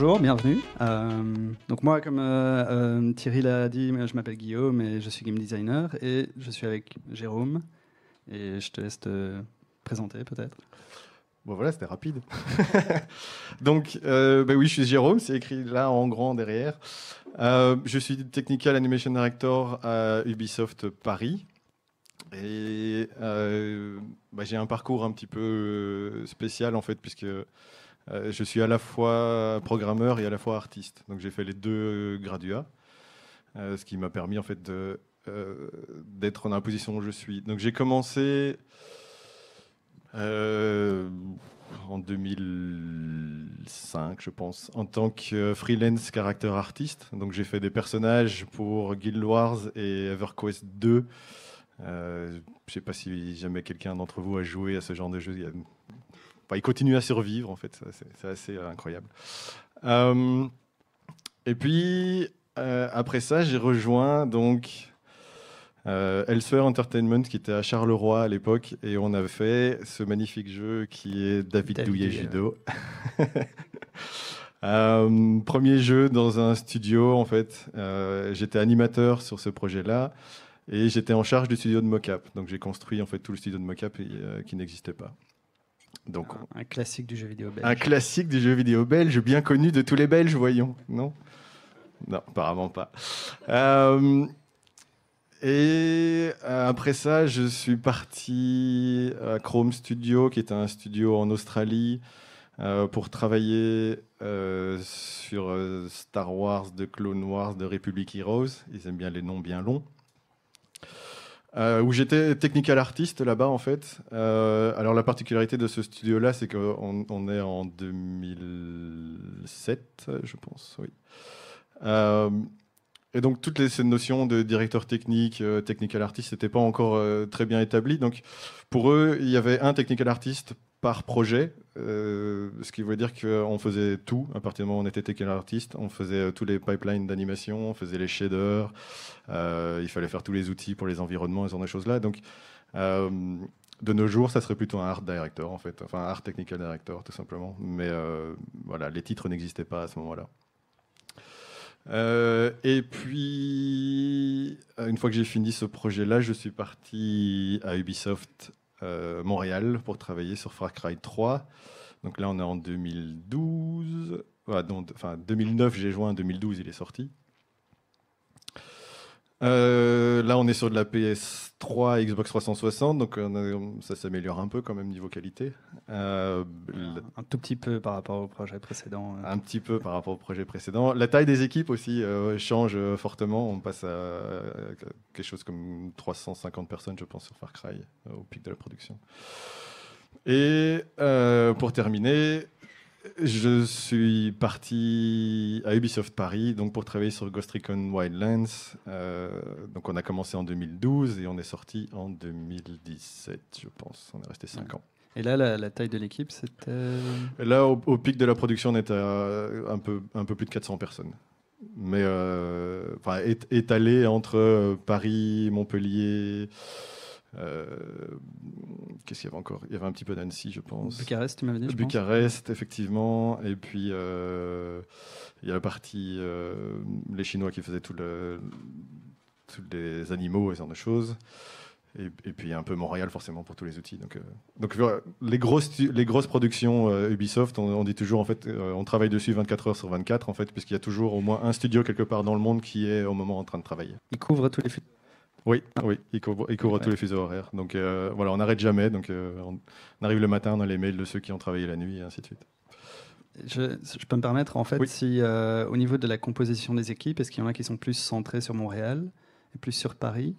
Bonjour, bienvenue. Euh, donc moi, comme euh, euh, Thierry l'a dit, je m'appelle Guillaume et je suis game designer et je suis avec Jérôme et je te laisse te présenter peut-être. Bon voilà, c'était rapide. donc ben oui, je suis Jérôme, c'est écrit là en grand derrière. je suis Technical Animation Director à Ubisoft Paris. Et ben, j'ai un parcours un petit peu spécial en fait, puisque euh, je suis à la fois programmeur et à la fois artiste. Donc j'ai fait les deux graduats, euh, ce qui m'a permis en fait euh, d'être dans la position où je suis. Donc j'ai commencé en 2005, je pense, en tant que freelance caractère artiste. Donc j'ai fait des personnages pour Guild Wars et EverQuest 2. je ne sais pas si jamais quelqu'un d'entre vous a joué à ce genre de jeu il continue à survivre, en fait. C'est assez euh, incroyable. Euh, et puis, euh, après ça, j'ai rejoint donc Elsewhere Entertainment, qui était à Charleroi à l'époque, et on a fait ce magnifique jeu qui est David, Douillet Judo. premier jeu dans un studio, en fait. J'étais animateur sur ce projet-là. Et j'étais en charge du studio de mocap, donc j'ai construit en fait tout le studio de mocap qui n'existait pas un, classique du jeu vidéo belge. Un classique du jeu vidéo belge, bien connu de tous les Belges, voyons. Non Non, apparemment pas. Euh, et euh, après ça, je suis parti à Chrome Studio, qui est un studio en Australie, euh, pour travailler sur Star Wars, de Clone Wars, de Republic Heroes. Ils aiment bien les noms bien longs. Euh, où j'étais technical artist là-bas en fait. Euh, alors la particularité de ce studio-là, c'est qu'on on est en 2007, je pense, oui. Euh, et donc toutes les, ces notions de directeur technique, technical artist, n'étaient pas encore très bien établies. Donc pour eux, il y avait un technical artiste, par projet, euh, ce qui veut dire qu'on faisait tout. À partir du moment où on était technical artiste, on faisait euh, tous les pipelines d'animation, on faisait les shaders, euh, il fallait faire tous les outils pour les environnements et ce genre de choses-là. Donc, de nos jours, ça serait plutôt un art director, en fait, enfin, un art technical director, tout simplement. Mais voilà, les titres n'existaient pas à ce moment-là. et puis, une fois que j'ai fini ce projet-là, je suis parti à Ubisoft euh, Montréal pour travailler sur Far Cry 3. Donc là, on est en 2012. Ah, enfin, 2009, j'ai joint, en 2012, il est sorti. Euh, là, on est sur de la PS3 Xbox 360, donc euh, ça s'améliore un peu quand même niveau qualité. Euh, un, tout petit peu par rapport au projet précédent. Un petit peu par rapport au projet précédent. La taille des équipes aussi change fortement. On passe à quelque chose comme 350 personnes, je pense, sur Far Cry, au pic de la production. Et pour terminer, je suis parti à Ubisoft Paris donc pour travailler sur Ghost Recon Wildlands. Euh, donc on a commencé en 2012 et on est sorti en 2017, je pense. On est resté 5 ans. Et là, la, taille de l'équipe, c'était euh, Là, au, pic de la production, on était à un peu, un peu plus de 400 personnes. Mais euh, étalé entre Paris, Montpellier. Euh, qu'est-ce qu'il y avait encore Il y avait un petit peu d'Annecy, je pense. Bucarest, tu m'avais dit. Bucarest, effectivement. Et puis, euh, il y a la partie, euh, les Chinois qui faisaient tout le, tous les animaux et ce genre de choses. Et, et, puis un peu Montréal forcément pour tous les outils. Donc, donc les, grosses, les grosses productions Ubisoft, on, dit toujours en fait, on travaille dessus 24 heures sur 24 en fait, puisqu'il y a toujours au moins un studio quelque part dans le monde qui est au moment en train de travailler. Il couvre tous les futurs. Oui, oui, il couvre, tous les fuseaux horaires. Donc euh, voilà, on n'arrête jamais. Donc euh, on arrive le matin, dans les mails de ceux qui ont travaillé la nuit et ainsi de suite. Je, peux me permettre, en fait, si euh, au niveau de la composition des équipes, est-ce qu'il y en a qui sont plus centrés sur Montréal et plus sur Paris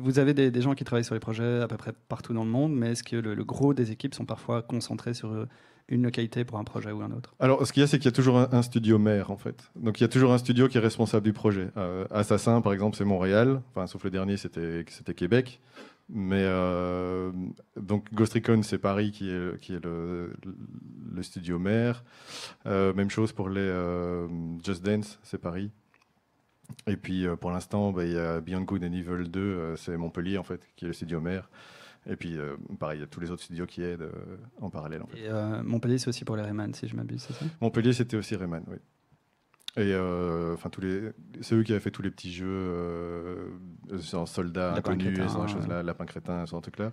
vous avez des, gens qui travaillent sur les projets à peu près partout dans le monde, mais est-ce que le, le, gros des équipes sont parfois concentrés sur une localité pour un projet ou un autre Alors, ce qu'il y a, c'est qu'il y a toujours un, studio maire, en fait. Donc, il y a toujours un studio qui est responsable du projet. Euh, Assassin, par exemple, c'est Montréal. Enfin, sauf le dernier, c'était Québec. Mais euh, donc, Ghost Recon, c'est Paris qui est, qui est le, studio maire. Euh, même chose pour les Just Dance, c'est Paris. Et puis, pour l'instant, bah, il y a Beyond Good and Evil 2, c'est Montpellier, en fait, qui est le studio maire. Et puis, euh, pareil, il y a tous les autres studios qui aident euh, en parallèle. Et, euh, Montpellier, c'est aussi pour les Rayman, si je m'abuse, c'est ça Montpellier, c'était aussi Rayman, oui. Et enfin, tous les, c'est eux qui avaient fait tous les petits jeux, en soldats inconnus, là lapin crétin, ce truc-là.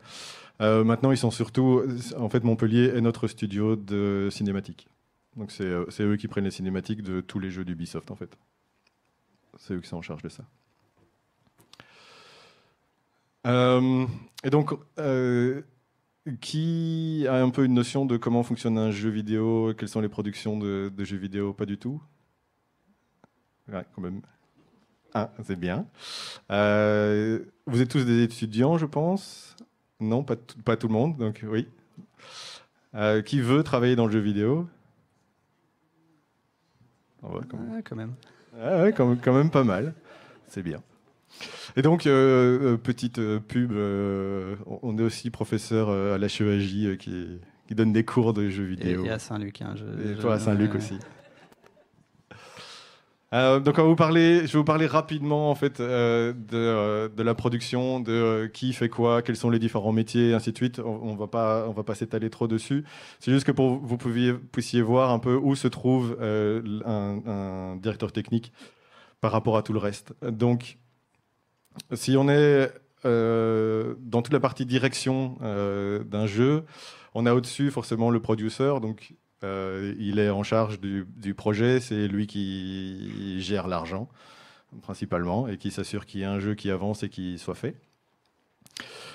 maintenant, ils sont surtout, en fait, Montpellier est notre studio de cinématique. Donc, c'est eux qui prennent les cinématiques de tous les jeux d'Ubisoft, en fait. C'est eux qui sont en charge de ça. Euh, et donc, euh, qui a un peu une notion de comment fonctionne un jeu vidéo, quelles sont les productions de, jeux vidéo Pas du tout Ouais, quand même. Ah, c'est bien. Euh, vous êtes tous des étudiants, je pense Non, pas, pas tout le monde, donc oui. qui veut travailler dans le jeu vidéo quand même. Ah quand même. quand même pas mal. C'est bien. Et donc, euh, euh, petite euh, pub, on est aussi professeur à la chevagie qui, donne des cours de jeux vidéo. Et, à Saint-Luc. Hein, et toi à Saint-Luc aussi. donc parler, je vais vous parler rapidement en fait de, la production, de qui fait quoi, quels sont les différents métiers, et ainsi de suite. On, ne va pas, on va pas s'étaler trop dessus. C'est juste que pour vous pouviez, puissiez voir un peu où se trouve un, un, directeur technique par rapport à tout le reste. Donc si on est euh, dans toute la partie direction euh, d'un jeu, on a au-dessus forcément le producteur, donc euh, il est en charge du, du projet, c'est lui qui gère l'argent principalement et qui s'assure qu'il y ait un jeu qui avance et qui soit fait.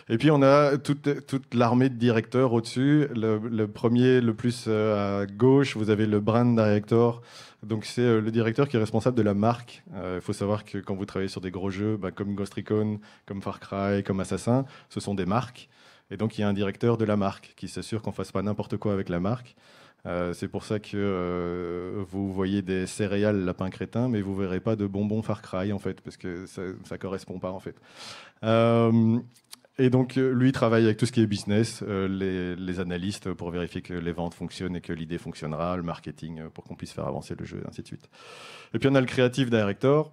Et puis on a toute, toute l'armée de directeurs au-dessus. Le, premier, le plus euh, à gauche, vous avez le brand director. Donc c'est euh, le directeur qui est responsable de la marque. Euh, il faut savoir que quand vous travaillez sur des gros jeux, bah, comme Ghost Recon, comme Far Cry, comme Assassin, ce sont des marques. Et donc il y a un directeur de la marque qui s'assure qu'on fasse pas n'importe quoi avec la marque. c'est pour ça que vous voyez des céréales lapin crétin, mais vous verrez pas de bonbons Far Cry en fait, parce que ça, ne correspond pas en fait. Et donc, euh, lui travaille avec tout ce qui est business, euh, les, analystes pour vérifier que les ventes fonctionnent et que l'idée fonctionnera, le marketing euh, pour qu'on puisse faire avancer le jeu, et ainsi de suite. Et puis, on a le creative director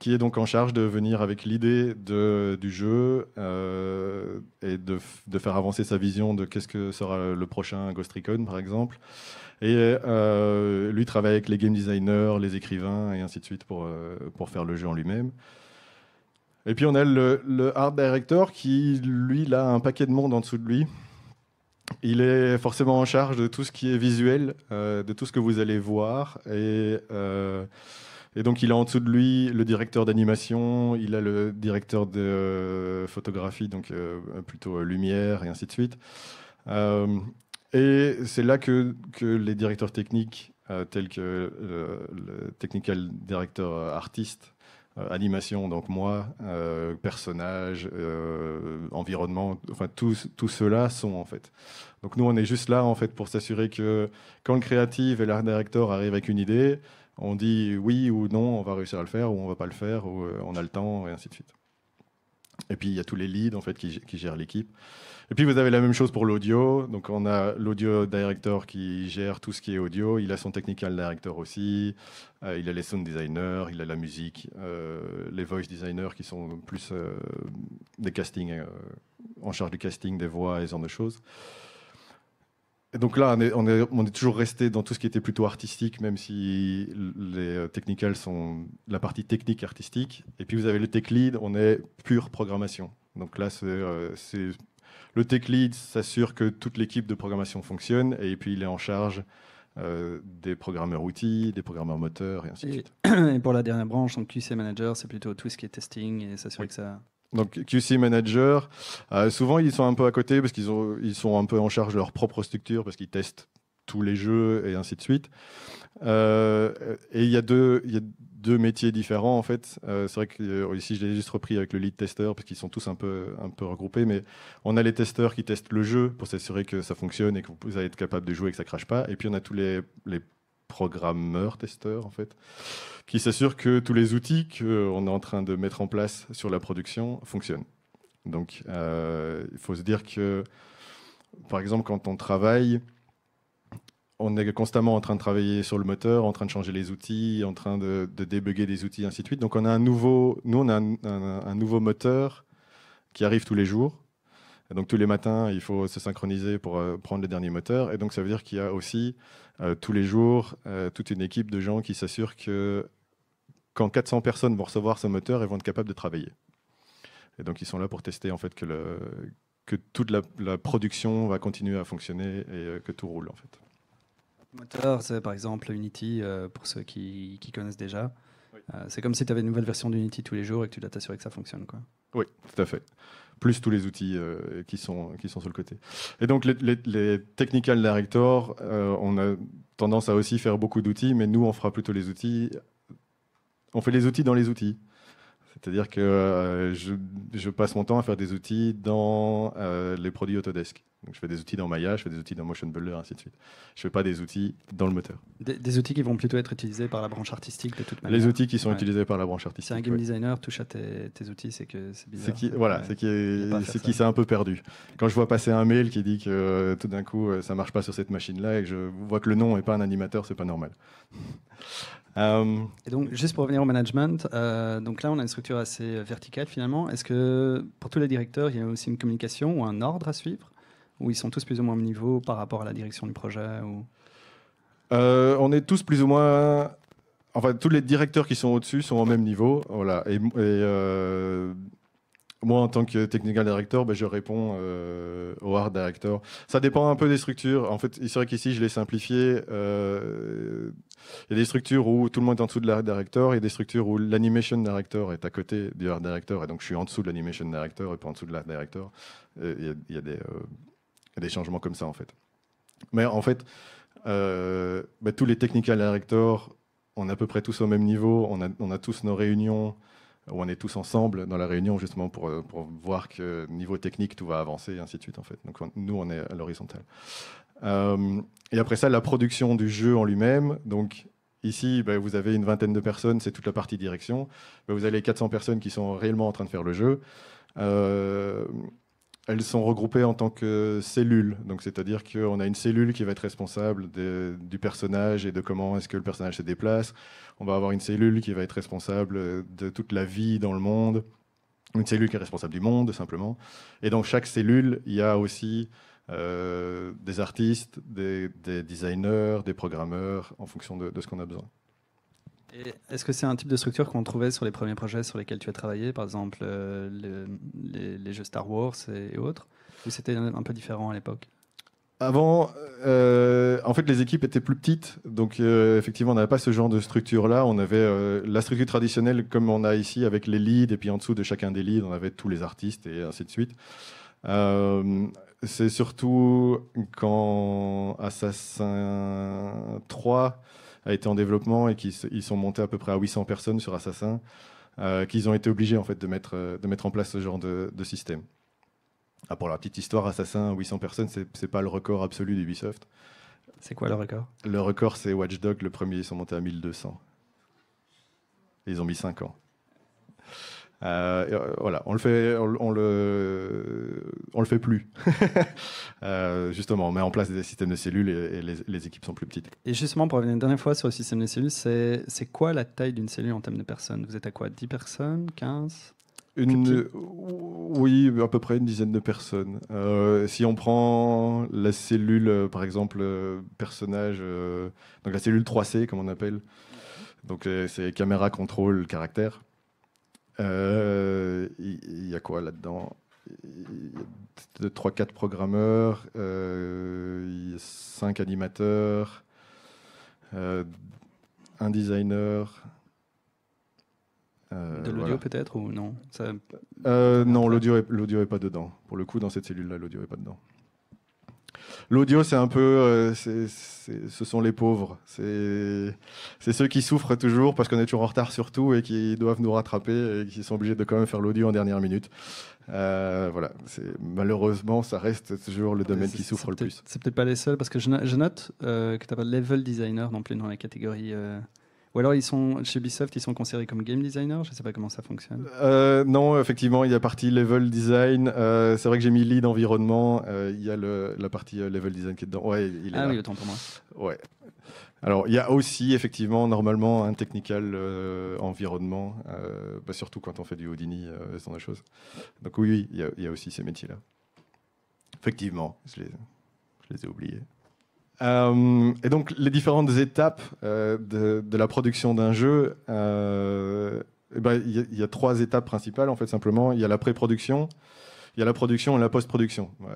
qui est donc en charge de venir avec l'idée du jeu et de, faire avancer sa vision de qu'est-ce que sera le prochain Ghost Recon, par exemple. Et lui travaille avec les game designers, les écrivains et ainsi de suite pour, pour faire le jeu en lui-même. Et puis on a le, art director qui, lui, a un paquet de monde en dessous de lui. Il est forcément en charge de tout ce qui est visuel, euh, de tout ce que vous allez voir. Et, euh, et, donc il a en dessous de lui le directeur d'animation, il a le directeur de euh, photographie, donc plutôt lumière, et ainsi de suite. et c'est là que, que, les directeurs techniques, tels que le technical director artiste, euh, animation, donc moi, euh, personnage, euh, environnement, enfin tout, tout cela sont en fait. Donc nous, on est juste là en fait pour s'assurer que quand le créatif et l'art director arrivent avec une idée, on dit oui ou non, on va réussir à le faire ou on va pas le faire ou on a le temps et ainsi de suite. Et puis il y a tous les leads en fait qui gèrent l'équipe. Et puis vous avez la même chose pour l'audio. Donc on a l'audio director qui gère tout ce qui est audio. Il a son technical director aussi. Euh, il a les sound designers, il a la musique, euh, les voice designers qui sont plus euh, des castings, en charge du casting, des voix et ce genre de choses. Et donc là, on est, on, est, on est, toujours resté dans tout ce qui était plutôt artistique, même si les technicals sont la partie technique artistique. Et puis vous avez le tech lead, on est pure programmation. Donc là, c'est le tech lead s'assure que toute l'équipe de programmation fonctionne et puis il est en charge euh, des programmeurs outils, des programmeurs moteurs et ainsi de suite. Et pour la dernière branche, donc QC manager, c'est plutôt tout ce qui est testing et s'assurer que ça. Donc QC manager, euh, souvent ils sont un peu à côté parce qu'ils ils sont un peu en charge de leur propre structure parce qu'ils testent tous les jeux et ainsi de suite. Euh, et il y a deux, deux métiers différents en fait. Euh, c'est vrai que euh, ici je l'ai juste repris avec le lead tester parce qu'ils sont tous un peu, un peu regroupés, mais on a les testeurs qui testent le jeu pour s'assurer que ça fonctionne et que vous allez être capable de jouer et que ça crache pas. Et puis on a tous les, les programmeurs testeurs en fait qui s'assurent que tous les outils qu'on euh, est en train de mettre en place sur la production fonctionnent. Donc il faut se dire que par exemple quand on travaille on est constamment en train de travailler sur le moteur, en train de changer les outils, en train de, de débugger des outils, ainsi de suite. Donc on a un nouveau, nous on a un, nouveau moteur qui arrive tous les jours. donc tous les matins, il faut se synchroniser pour euh, prendre les derniers moteurs. Et donc ça veut dire qu'il y a aussi euh, tous les jours euh, toute une équipe de gens qui s'assurent que quand 400 personnes vont recevoir ce moteur, elles vont être capables de travailler. Et donc ils sont là pour tester en fait que, toute la, la, production va continuer à fonctionner et que tout roule en fait par exemple, Unity, euh, pour ceux qui, connaissent déjà. Euh, c'est comme si tu avais une nouvelle version d'Unity tous les jours et que tu dois t'assurer que ça fonctionne. Quoi. Oui, tout à fait. Plus tous les outils euh, qui, sont, qui sont sur le côté. Et donc, les, Technical Directors, on a tendance à aussi faire beaucoup d'outils, mais nous, on fera plutôt les outils. On fait les outils dans les outils. C'est-à-dire que euh, je, passe mon temps à faire des outils dans euh, les produits Autodesk. Donc, je fais des outils dans Maya, je fais des outils dans Motion Builder, ainsi de suite. Je ne fais pas des outils dans le moteur. Des, outils qui vont plutôt être utilisés par la branche artistique de toute manière. Les outils qui sont utilisés par la branche artistique. Si un game designer touche à tes, outils, c'est que c'est bizarre. Qui, voilà, c'est qui s'est un peu perdu. Quand je vois passer un mail qui dit que euh, tout d'un coup ça marche pas sur cette machine-là et que je vois que le nom n'est pas un animateur, c'est pas normal. Euh, et donc, juste pour revenir au management, euh, donc là, on a une structure assez euh, verticale finalement. Est-ce que pour tous les directeurs, il y a aussi une communication ou un ordre à suivre Ou ils sont tous plus ou moins au même niveau par rapport à la direction du projet ou... on est tous plus ou moins. Enfin, tous les directeurs qui sont au-dessus sont au même niveau. Voilà. Et. et moi, en tant que technical director, ben, je réponds euh, au art director. Ça dépend un peu des structures. En fait, c'est vrai qu'ici, je l'ai simplifié. Euh, il y a des structures où tout le monde est en dessous de l'art director, il y a des structures où l'animation director est à côté du art director, et donc je suis en dessous de l'animation director et pas en dessous de l'art director. Il y, a, euh, des, changements comme ça en fait. Mais en fait, ben, tous les technical directors, on est à peu près tous au même niveau, on a, on a tous nos réunions, où on est tous ensemble dans la réunion justement euh, pour, voir que niveau technique tout va avancer et ainsi de suite en fait. Donc nous on est à l'horizontale. Euh, et après ça la production du jeu en lui-même. Donc ici ben, vous avez une vingtaine de personnes, c'est toute la partie direction. Ben, vous avez 400 personnes qui sont réellement en train de faire le jeu. Euh, elles sont regroupées en tant que cellules. Donc, c'est-à-dire qu'on a une cellule qui va être responsable du personnage et de comment est-ce que le personnage se déplace. On va avoir une cellule qui va être responsable de toute la vie dans le monde. Une cellule qui est responsable du monde, simplement. Et dans chaque cellule, il y a aussi euh, des artistes, des, designers, des programmeurs, en fonction de ce qu'on a besoin. Est-ce que c'est un type de structure qu'on trouvait sur les premiers projets sur lesquels tu as travaillé, par exemple euh, les, jeux Star Wars et, autres, ou c'était un peu différent à l'époque avant, euh, en fait, les équipes étaient plus petites, donc euh, effectivement, on n'avait pas ce genre de structure-là. On avait la structure traditionnelle comme on a ici avec les leads, et puis en dessous de chacun des leads, on avait tous les artistes et ainsi de suite. c'est surtout quand Assassin 3 a été en développement et qu'ils ils sont montés à peu près à 800 personnes sur Assassin, euh, qu'ils ont été obligés en fait de mettre, euh, de mettre en place ce genre de, système. Ah, pour la petite histoire, Assassin, 800 personnes, c'est pas le record absolu d'Ubisoft. C'est quoi le record Le record, c'est Watchdog le premier, ils sont montés à 1200. Ils ont mis 5 ans. Euh, euh, voilà, on le fait, on, le, on le fait plus. Euh, justement, on met en place des systèmes de cellules et, les, équipes sont plus petites. Et justement, pour revenir une dernière fois sur le système de cellules, c'est, quoi la taille d'une cellule en termes de personnes Vous êtes à quoi 10 personnes 15 une, oui, à peu près une dizaine de personnes. si on prend la cellule, par exemple, personnage, donc la cellule 3C, comme on appelle, donc c'est caméra, contrôle, caractère. Il euh, y, a quoi là-dedans Il y a 3-4 programmeurs, 5 euh, animateurs, euh, un designer. Euh, de l'audio peut-être ou non Non, l'audio n'est pas dedans. Pour le coup, dans cette cellule-là, l'audio n'est pas dedans. L'audio, c'est un peu, euh, ce sont les pauvres. C'est, ceux qui souffrent toujours parce qu'on est toujours en retard sur tout et qui doivent nous rattraper et qui sont obligés de quand même faire l'audio en dernière minute. Euh, voilà, malheureusement, ça reste toujours le domaine qui souffre le plus. C'est peut-être pas les seuls parce que je, note euh, que tu n'as pas de level designer non plus dans la catégorie. Ou alors ils sont chez Ubisoft, ils sont considérés comme game designer Je ne sais pas comment ça fonctionne. Euh, non, effectivement, il y a partie level design. Euh, c'est vrai que j'ai mis lead environnement. Euh, il y a la partie level design qui est dedans. Ouais, il est ah oui, le temps pour moi. Ouais. Alors il y a aussi effectivement normalement un technical environnement, bah, surtout quand on fait du Houdini, ce genre de choses. Donc oui, il, y a, aussi ces métiers-là. Effectivement, je les ai oubliés. Euh, et donc, les différentes étapes euh, de, la production d'un jeu, euh, eh ben, il y, a trois étapes principales, en fait, simplement. Il y a la pré-production, il y a la production et la post-production. Ouais,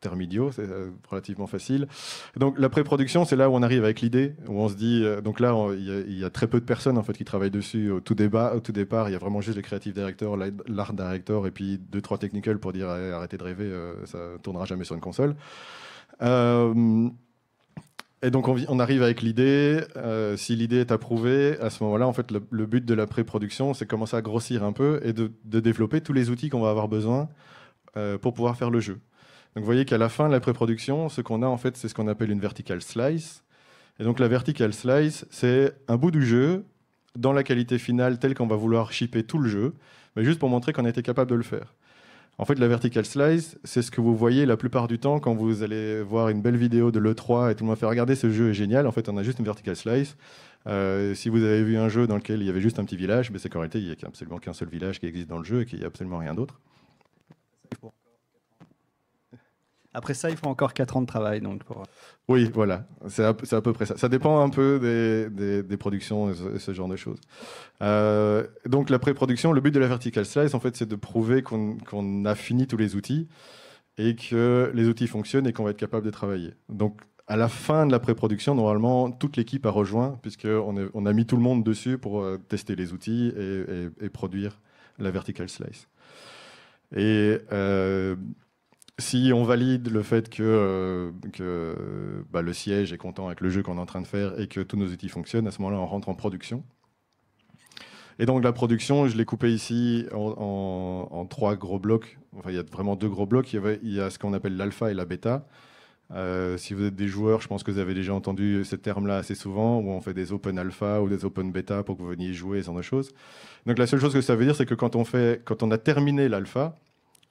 terme idiot, c'est relativement facile. donc, la pré-production, c'est là où on arrive avec l'idée, où on se dit... donc là, il y, a très peu de personnes, en fait, qui travaillent dessus au tout, débat, au tout départ. Il y a vraiment juste les creative directeur, l'art director, et puis deux, trois technicals pour dire arrêtez de rêver, ça tournera jamais sur une console. Et donc on, arrive avec l'idée. Euh, si l'idée est approuvée, à ce moment-là, en fait, le, but de la pré-production, c'est commencer à grossir un peu et de, développer tous les outils qu'on va avoir besoin euh, pour pouvoir faire le jeu. Donc vous voyez qu'à la fin de la pré-production, ce qu'on a en fait, c'est ce qu'on appelle une vertical slice. Et donc la vertical slice, c'est un bout du jeu dans la qualité finale telle qu'on va vouloir shipper tout le jeu, mais juste pour montrer qu'on était capable de le faire. En fait, la vertical slice, c'est ce que vous voyez la plupart du temps quand vous allez voir une belle vidéo de l'E3 et tout le monde fait regarder ce jeu est génial. En fait, on a juste une vertical slice. Euh, si vous avez vu un jeu dans lequel il y avait juste un petit village, mais ben, c'est qu'en réalité, il n'y a absolument qu'un seul village qui existe dans le jeu et qu'il n'y a absolument rien d'autre. Après ça, il faut encore 4 ans de travail. Donc euh, Oui, voilà, c'est à, peu près ça. Ça dépend un peu des, productions et ce, genre de choses. Euh, donc la pré-production, le but de la vertical slice, en fait, c'est de prouver qu'on a fini tous les outils et que les outils fonctionnent et qu'on va être capable de travailler. Donc à la fin de la pré-production, normalement, toute l'équipe a rejoint, puisqu'on on a mis tout le monde dessus pour euh, tester les outils et, produire la vertical slice. Et euh, si on valide le fait que, euh, euh, bah, le siège est content avec le jeu qu'on est en train de faire et que tous nos outils fonctionnent, à ce moment-là, on rentre en production. Et donc la production, je l'ai coupée ici en, trois gros blocs. Enfin, il y a vraiment deux gros blocs. Il y, a ce qu'on appelle l'alpha et la bêta. Euh, si vous êtes des joueurs, je pense que vous avez déjà entendu ce terme-là assez souvent, où on fait des open alpha ou des open bêta pour que vous veniez jouer, ce genre de choses. Donc la seule chose que ça veut dire, c'est que quand on, fait, quand on a terminé l'alpha,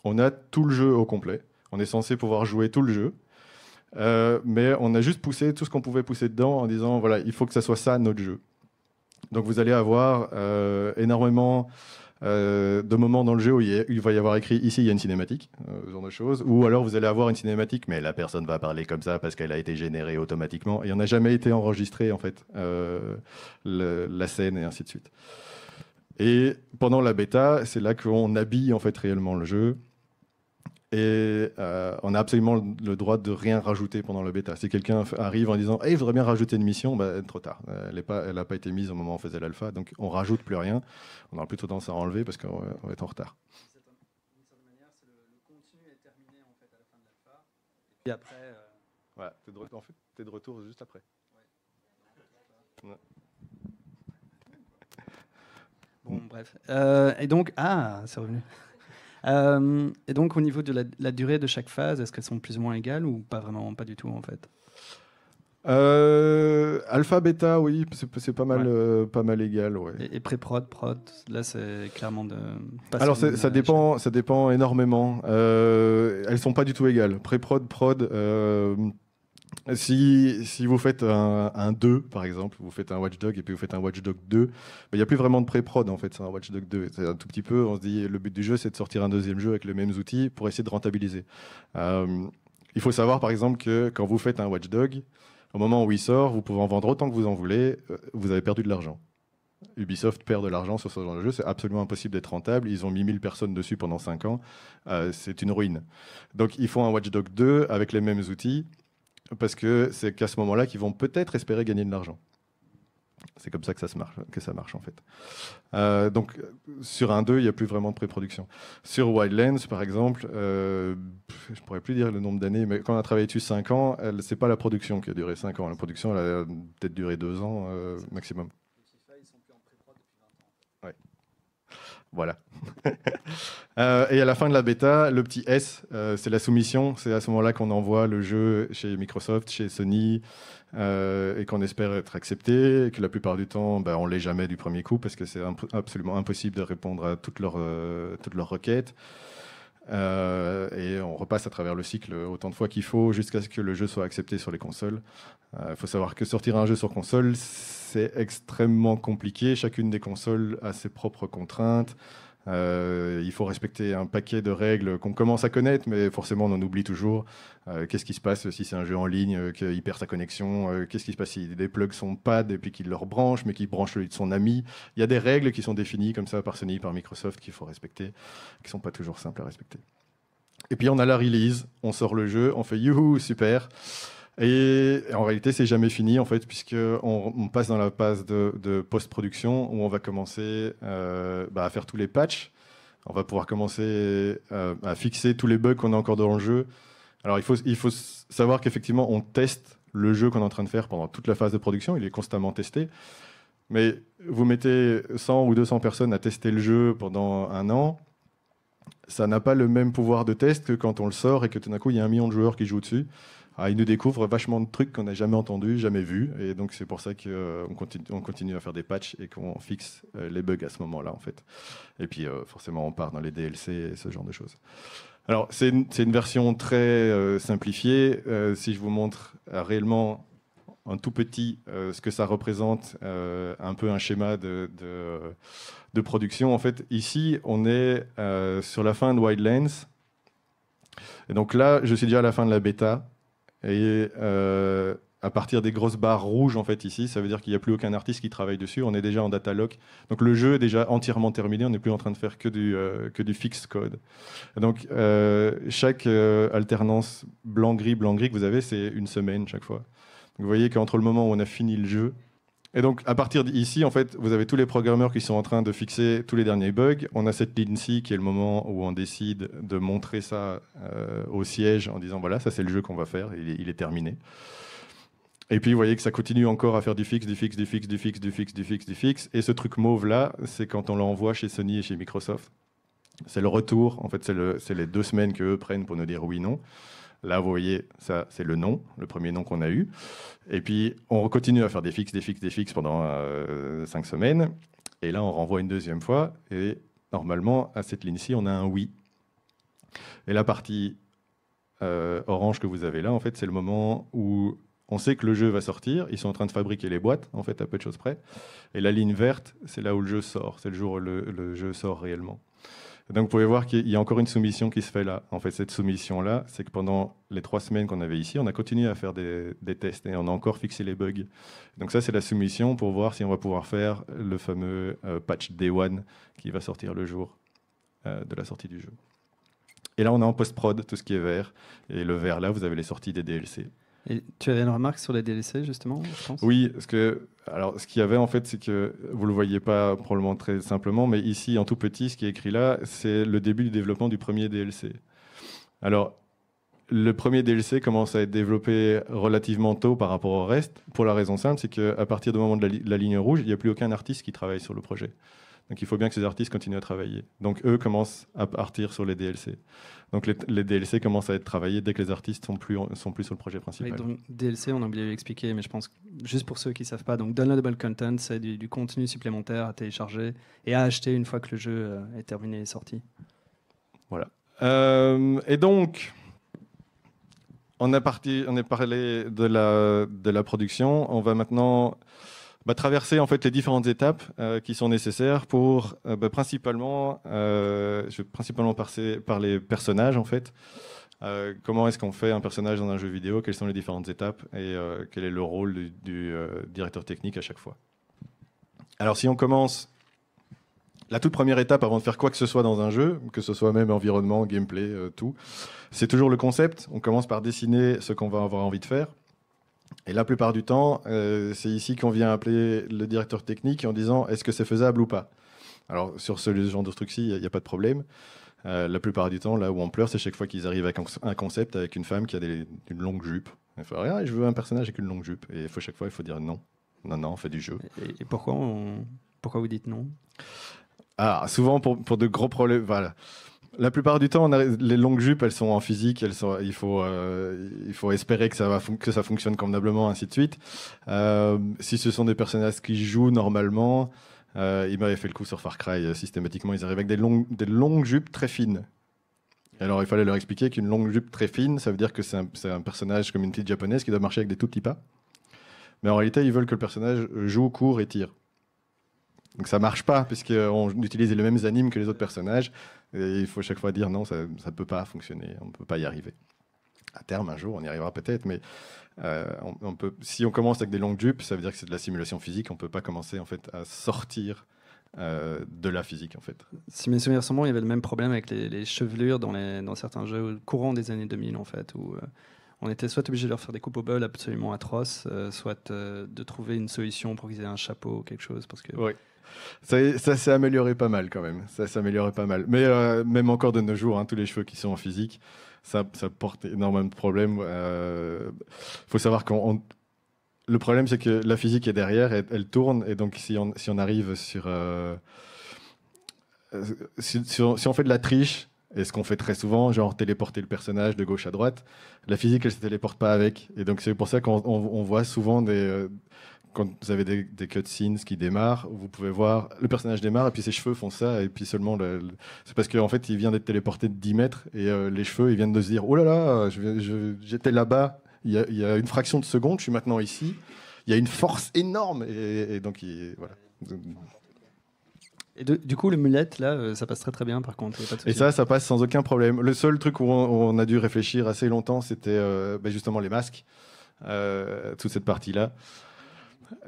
on a tout le jeu au complet. On est censé pouvoir jouer tout le jeu. Euh, mais on a juste poussé tout ce qu'on pouvait pousser dedans en disant voilà, il faut que ça soit ça notre jeu. Donc vous allez avoir euh, énormément euh, de moments dans le jeu où il, va y avoir écrit ici il y a une cinématique, ce genre de choses, ou alors vous allez avoir une cinématique, mais la personne va parler comme ça parce qu'elle a été générée automatiquement et on n'a jamais été enregistré en fait la scène et ainsi de suite. Et pendant la bêta, c'est là qu'on habille en fait réellement le jeu et euh, on a absolument le droit de rien rajouter pendant le bêta. Si quelqu'un arrive en disant hey, je voudrais bien rajouter une mission, ben trop tard. Elle n'a pas, pas, été mise au moment où on faisait l'alpha, donc on rajoute plus rien. On aura plutôt tendance à enlever parce qu'on est en retard. Et après. à la fin de, en fait, es de retour juste après. Bon, bref. Euh, et donc, ah, c'est revenu. Euh, et donc, au niveau de la, durée de chaque phase, est-ce qu'elles sont plus ou moins égales ou pas vraiment, pas du tout en fait euh, alpha, bêta, oui, c'est pas mal, euh, pas mal égal, Et, pré-prod, prod, là c'est clairement de. Alors ça, dépend, ça dépend énormément. Euh, elles sont pas du tout égales. Pré-prod, prod. prod si, vous faites un, 2, par exemple, vous faites un Watchdog et puis vous faites un Watchdog 2, il n'y a plus vraiment de pré-prod en fait, c'est un Watchdog 2. C'est un tout petit peu, on se dit, le but du jeu, c'est de sortir un deuxième jeu avec les mêmes outils pour essayer de rentabiliser. Euh, il faut savoir par exemple que quand vous faites un Watchdog, au moment où il sort, vous pouvez en vendre autant que vous en voulez, euh, vous avez perdu de l'argent. Ubisoft perd de l'argent sur ce genre de jeu, c'est absolument impossible d'être rentable. Ils ont mis 1000 personnes dessus pendant 5 ans, euh, c'est une ruine. Donc ils font un Watchdog 2 avec les mêmes outils parce que c'est qu'à ce moment-là qu'ils vont peut-être espérer gagner de l'argent. C'est comme ça que ça, se marche, que ça marche en fait. Euh, donc sur un 2, il n'y a plus vraiment de pré-production. Sur Wildlands, par exemple, euh, je ne pourrais plus dire le nombre d'années, mais quand on a travaillé dessus 5 ans, ce n'est pas la production qui a duré 5 ans. La production, elle a peut-être duré 2 ans euh, maximum. Voilà. Euh, et à la fin de la bêta, le petit S, euh, c'est la soumission. C'est à ce moment-là qu'on envoie le jeu chez Microsoft, chez Sony, euh, et qu'on espère être accepté. que la plupart du temps, on ben, on l'est jamais du premier coup parce que c'est absolument impossible de répondre à toutes leurs toutes leurs requêtes. et on repasse à travers le cycle autant de fois qu'il faut jusqu'à ce que le jeu soit accepté sur les consoles. Il faut savoir que sortir un jeu sur console, c'est extrêmement compliqué. Chacune des consoles a ses propres contraintes. Euh, il faut respecter un paquet de règles qu'on commence à connaître, mais forcément on en oublie toujours. Euh, qu'est-ce qui se passe si c'est un jeu en ligne, qui euh, qu'il perd sa connexion Qu'est-ce qui se passe si des plugs sont pad et puis qu'il leur branche, mais qu'il branche celui de son ami Il y a des règles qui sont définies comme ça par Sony, par Microsoft qu'il faut respecter, qui sont pas toujours simples à respecter. Et puis on a la release, on sort le jeu, on fait youhou, super. Et en réalité, c'est jamais fini, en fait, puisqu'on on passe dans la phase de, post-production où on va commencer euh, bah, à faire tous les patchs. On va pouvoir commencer euh, à fixer tous les bugs qu'on a encore dans le jeu. Alors, il faut, il faut savoir qu'effectivement, on teste le jeu qu'on est en train de faire pendant toute la phase de production. Il est constamment testé. Mais vous mettez 100 ou 200 personnes à tester le jeu pendant un an, ça n'a pas le même pouvoir de test que quand on le sort et que tout d'un coup, il y a un million de joueurs qui jouent dessus. Ah, ils nous découvrent vachement de trucs qu'on n'a jamais entendu, jamais vus. Et donc, c'est pour ça qu'on euh, continue, on continue à faire des patchs et qu'on fixe euh, les bugs à ce moment-là, en fait. Et puis, euh, forcément, on part dans les DLC et ce genre de choses. Alors, c'est une, version très simplifiée. si je vous montre réellement en tout petit ce que ça représente, un peu un schéma de, de, de, production, en fait, ici, on est sur la fin de Wildlands. Et donc là, je suis déjà à la fin de la bêta. Et euh, à partir des grosses barres rouges, en fait, ici, ça veut dire qu'il n'y a plus aucun artiste qui travaille dessus. On est déjà en data lock. Donc le jeu est déjà entièrement terminé. On n'est plus en train de faire que du, euh, que du fixed code. Donc euh, chaque alternance blanc-gris, blanc-gris que vous avez, c'est une semaine chaque fois. vous voyez qu'entre le moment où on a fini le jeu et donc, à partir d'ici, en fait, vous avez tous les programmeurs qui sont en train de fixer tous les derniers bugs. On a cette ligne-ci qui est le moment où on décide de montrer ça euh, au siège en disant voilà, ça c'est le jeu qu'on va faire, il est, il est, terminé. Et puis, vous voyez que ça continue encore à faire du fixe, du fixe, du fixe, du fixe, du fixe, du fixe, du fixe. Et ce truc mauve-là, c'est quand on l'envoie chez Sony et chez Microsoft. C'est le retour, en fait, c'est les deux semaines qu'eux prennent pour nous dire oui, non. Là, vous voyez, ça, c'est le nom, le premier nom qu'on a eu. Et puis, on continue à faire des fixes, des fixes, des fixes pendant euh, cinq semaines. Et là, on renvoie une deuxième fois. Et normalement, à cette ligne-ci, on a un oui. Et la partie euh, orange que vous avez là, en fait, c'est le moment où on sait que le jeu va sortir. Ils sont en train de fabriquer les boîtes, en fait, à peu de choses près. Et la ligne verte, c'est là où le jeu sort. C'est le jour où le jeu sort réellement. Donc vous pouvez voir qu'il y a encore une soumission qui se fait là. En fait, cette soumission-là, c'est que pendant les trois semaines qu'on avait ici, on a continué à faire des, tests et on a encore fixé les bugs. Donc ça, c'est la soumission pour voir si on va pouvoir faire le fameux euh, patch Day One qui va sortir le jour euh, de la sortie du jeu. Et là, on a en post-prod tout ce qui est vert. Et le vert, là, vous avez les sorties des DLC tu avais une remarque sur les DLC, justement je pense Oui, que, alors, ce qu'il y avait, en fait, c'est que vous ne le voyez pas probablement très simplement, mais ici, en tout petit, ce qui est écrit là, c'est le début du développement du premier DLC. Alors, le premier DLC commence à être développé relativement tôt par rapport au reste, pour la raison simple, c'est qu'à partir du moment de la ligne rouge, il n'y a plus aucun artiste qui travaille sur le projet. Donc il faut bien que ces artistes continuent à travailler. Donc eux commencent à partir sur les DLC. Donc les, DLC commencent à être travaillés dès que les artistes sont plus, sont plus sur le projet principal. donc DLC, on a oublié de l'expliquer, mais je pense juste pour ceux qui ne savent pas, donc downloadable content, c'est du, contenu supplémentaire à télécharger et à acheter une fois que le jeu euh, est terminé et sorti. Voilà. Euh, et donc, on a, parti, on est parlé de la production. On va maintenant bah, traverser en fait les différentes étapes euh, qui sont nécessaires pour euh, bah, principalement, euh, principalement par les personnages en fait. comment est-ce qu'on fait un personnage dans un jeu vidéo Quelles sont les différentes étapes et quel est le rôle du directeur technique à chaque fois Alors si on commence la toute première étape avant de faire quoi que ce soit dans un jeu, que ce soit même environnement, gameplay, tout, c'est toujours le concept. On commence par dessiner ce qu'on va avoir envie de faire. Et la plupart du temps, euh, c'est ici qu'on vient appeler le directeur technique en disant est-ce que c'est faisable ou pas Alors, sur ce genre de truc-ci, il n'y a, pas de problème. Euh, la plupart du temps, là où on pleure, c'est chaque fois qu'ils arrivent avec un concept avec une femme qui a une longue jupe. Il faut ah, je veux un personnage avec une longue jupe. Et il faut chaque fois, il faut dire non. Non, non, on fait du jeu. Et, pourquoi, pourquoi vous dites non Ah, souvent pour, pour de gros problèmes. Voilà. La plupart du temps, les longues jupes, elles sont en physique, euh, il, faut, espérer que ça, fonctionne convenablement, ainsi de suite. Euh, si ce sont des personnages qui jouent normalement, il euh, ils fait le coup sur Far Cry, systématiquement, ils arrivent avec des longues, jupes très fines. alors, il fallait leur expliquer qu'une longue jupe très fine, ça veut dire que c'est un, un, personnage comme une petite japonaise qui doit marcher avec des tout petits pas. Mais en réalité, ils veulent que le personnage joue, court et tire. Donc ça marche pas, puisqu'on utilise les mêmes animes que les autres personnages. Et il faut chaque fois dire non, ça ne peut pas fonctionner, on ne peut pas y arriver. À terme, un jour, on y arrivera peut-être, mais euh, on, peut, si on commence avec des longues dupes, ça veut dire que c'est de la simulation physique, on ne peut pas commencer en fait, à sortir euh, de la physique en fait. Si mes souvenirs sont bons, il y avait le même problème avec les, chevelures dans, dans, certains jeux courants des années 2000 en fait, où euh, on était soit obligé de leur faire des coupes au bol absolument atroces, soit de trouver une solution pour qu'ils aient un chapeau ou quelque chose parce que oui. Ça, s'est amélioré pas mal quand même. Ça s'est pas mal. Mais euh, même encore de nos jours, hein, tous les cheveux qui sont en physique, ça, ça porte énormément de problèmes. Il euh, faut savoir que le problème, c'est que la physique est derrière, elle, tourne, et donc si on, si on arrive sur, euh, si, on, fait de la triche, et ce qu'on fait très souvent, genre téléporter le personnage de gauche à droite, la physique, elle se téléporte pas avec, et donc c'est pour ça qu'on voit souvent des, quand vous avez des, des cutscenes qui démarrent, vous pouvez voir le personnage démarre et puis ses cheveux font ça et puis seulement c'est parce qu'en fait il vient d'être téléporté de 10 mètres et euh, les cheveux ils viennent de se dire oh là là j'étais là-bas il y, a, une fraction de seconde je suis maintenant ici il y a une force énorme et, donc voilà et du coup, le mulette, là, euh, ça passe très très bien par contre. et ça, ça passe sans aucun problème. Le seul truc où on, a dû réfléchir assez longtemps, c'était euh, bah, justement les masques, toute cette partie-là.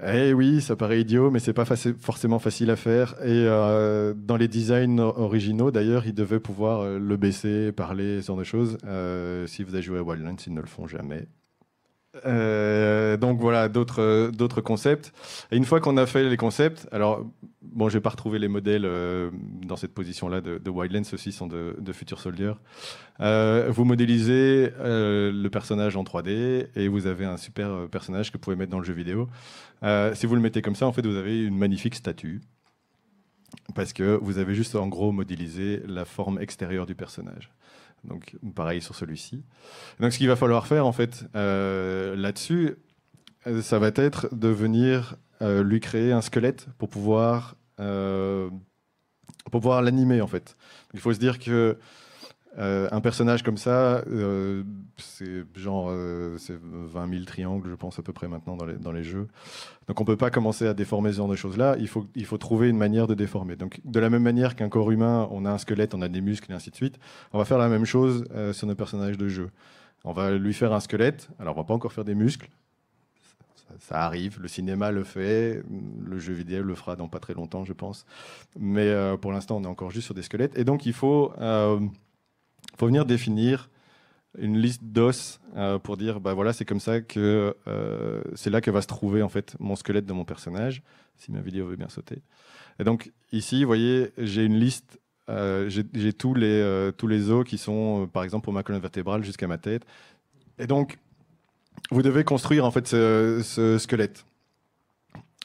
Eh oui, ça paraît idiot, mais c'est pas forcément facile à faire. Et euh, dans les designs originaux, d'ailleurs, ils devaient pouvoir euh, le baisser, parler, ce genre de choses. Euh, si vous avez joué à Wildlands, ils ne le font jamais. Euh, donc voilà, d'autres concepts. Et une fois qu'on a fait les concepts, alors bon, je vais pas retrouver les modèles euh, dans cette position-là de, Wildlands, ceux-ci sont de, de Future Soldier. Euh, vous modélisez le personnage en 3D et vous avez un super personnage que vous pouvez mettre dans le jeu vidéo. si vous le mettez comme ça, en fait, vous avez une magnifique statue parce que vous avez juste en gros modélisé la forme extérieure du personnage. Donc pareil sur celui-ci. Donc ce qu'il va falloir faire en fait euh, là-dessus, ça va être de venir euh, lui créer un squelette pour pouvoir euh, pouvoir l'animer en fait. Il faut se dire que euh, un personnage comme ça, euh, c'est genre 20 euh, 000 triangles, je pense, à peu près maintenant dans les, dans les jeux. Donc on ne peut pas commencer à déformer ce genre de choses-là. Il faut, il faut trouver une manière de déformer. Donc de la même manière qu'un corps humain, on a un squelette, on a des muscles et ainsi de suite, on va faire la même chose sur nos personnages de jeu. On va lui faire un squelette, alors on va pas encore faire des muscles. ça arrive, le cinéma le fait, le jeu vidéo le fera dans pas très longtemps, je pense. Mais pour l'instant, on est encore juste sur des squelettes. Et donc, il faut il faut venir définir une liste d'os euh, pour dire bah voilà c'est comme ça que euh, c'est là que va se trouver en fait mon squelette de mon personnage si ma vidéo veut bien sauter et donc ici vous voyez j'ai une liste euh, j'ai tous les tous les os qui sont par exemple pour ma colonne vertébrale jusqu'à ma tête et donc vous devez construire en fait ce squelette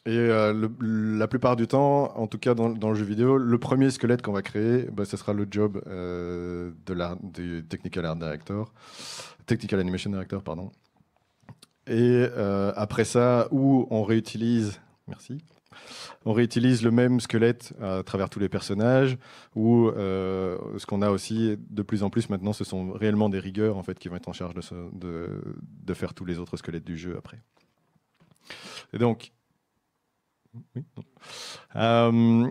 et euh, la plupart du temps, en tout cas dans, le jeu vidéo, le premier squelette qu'on va créer, ce bah, sera le job euh, de la, du Technical Art Director, Technical Animation Director, pardon. Et euh, après ça, où on réutilise, merci, on réutilise le même squelette à travers tous les personnages, ou ce qu'on a aussi de plus en plus maintenant, ce sont réellement des rigueurs en fait qui vont être en charge de, de, de faire tous les autres squelettes du jeu après. Et donc, euh,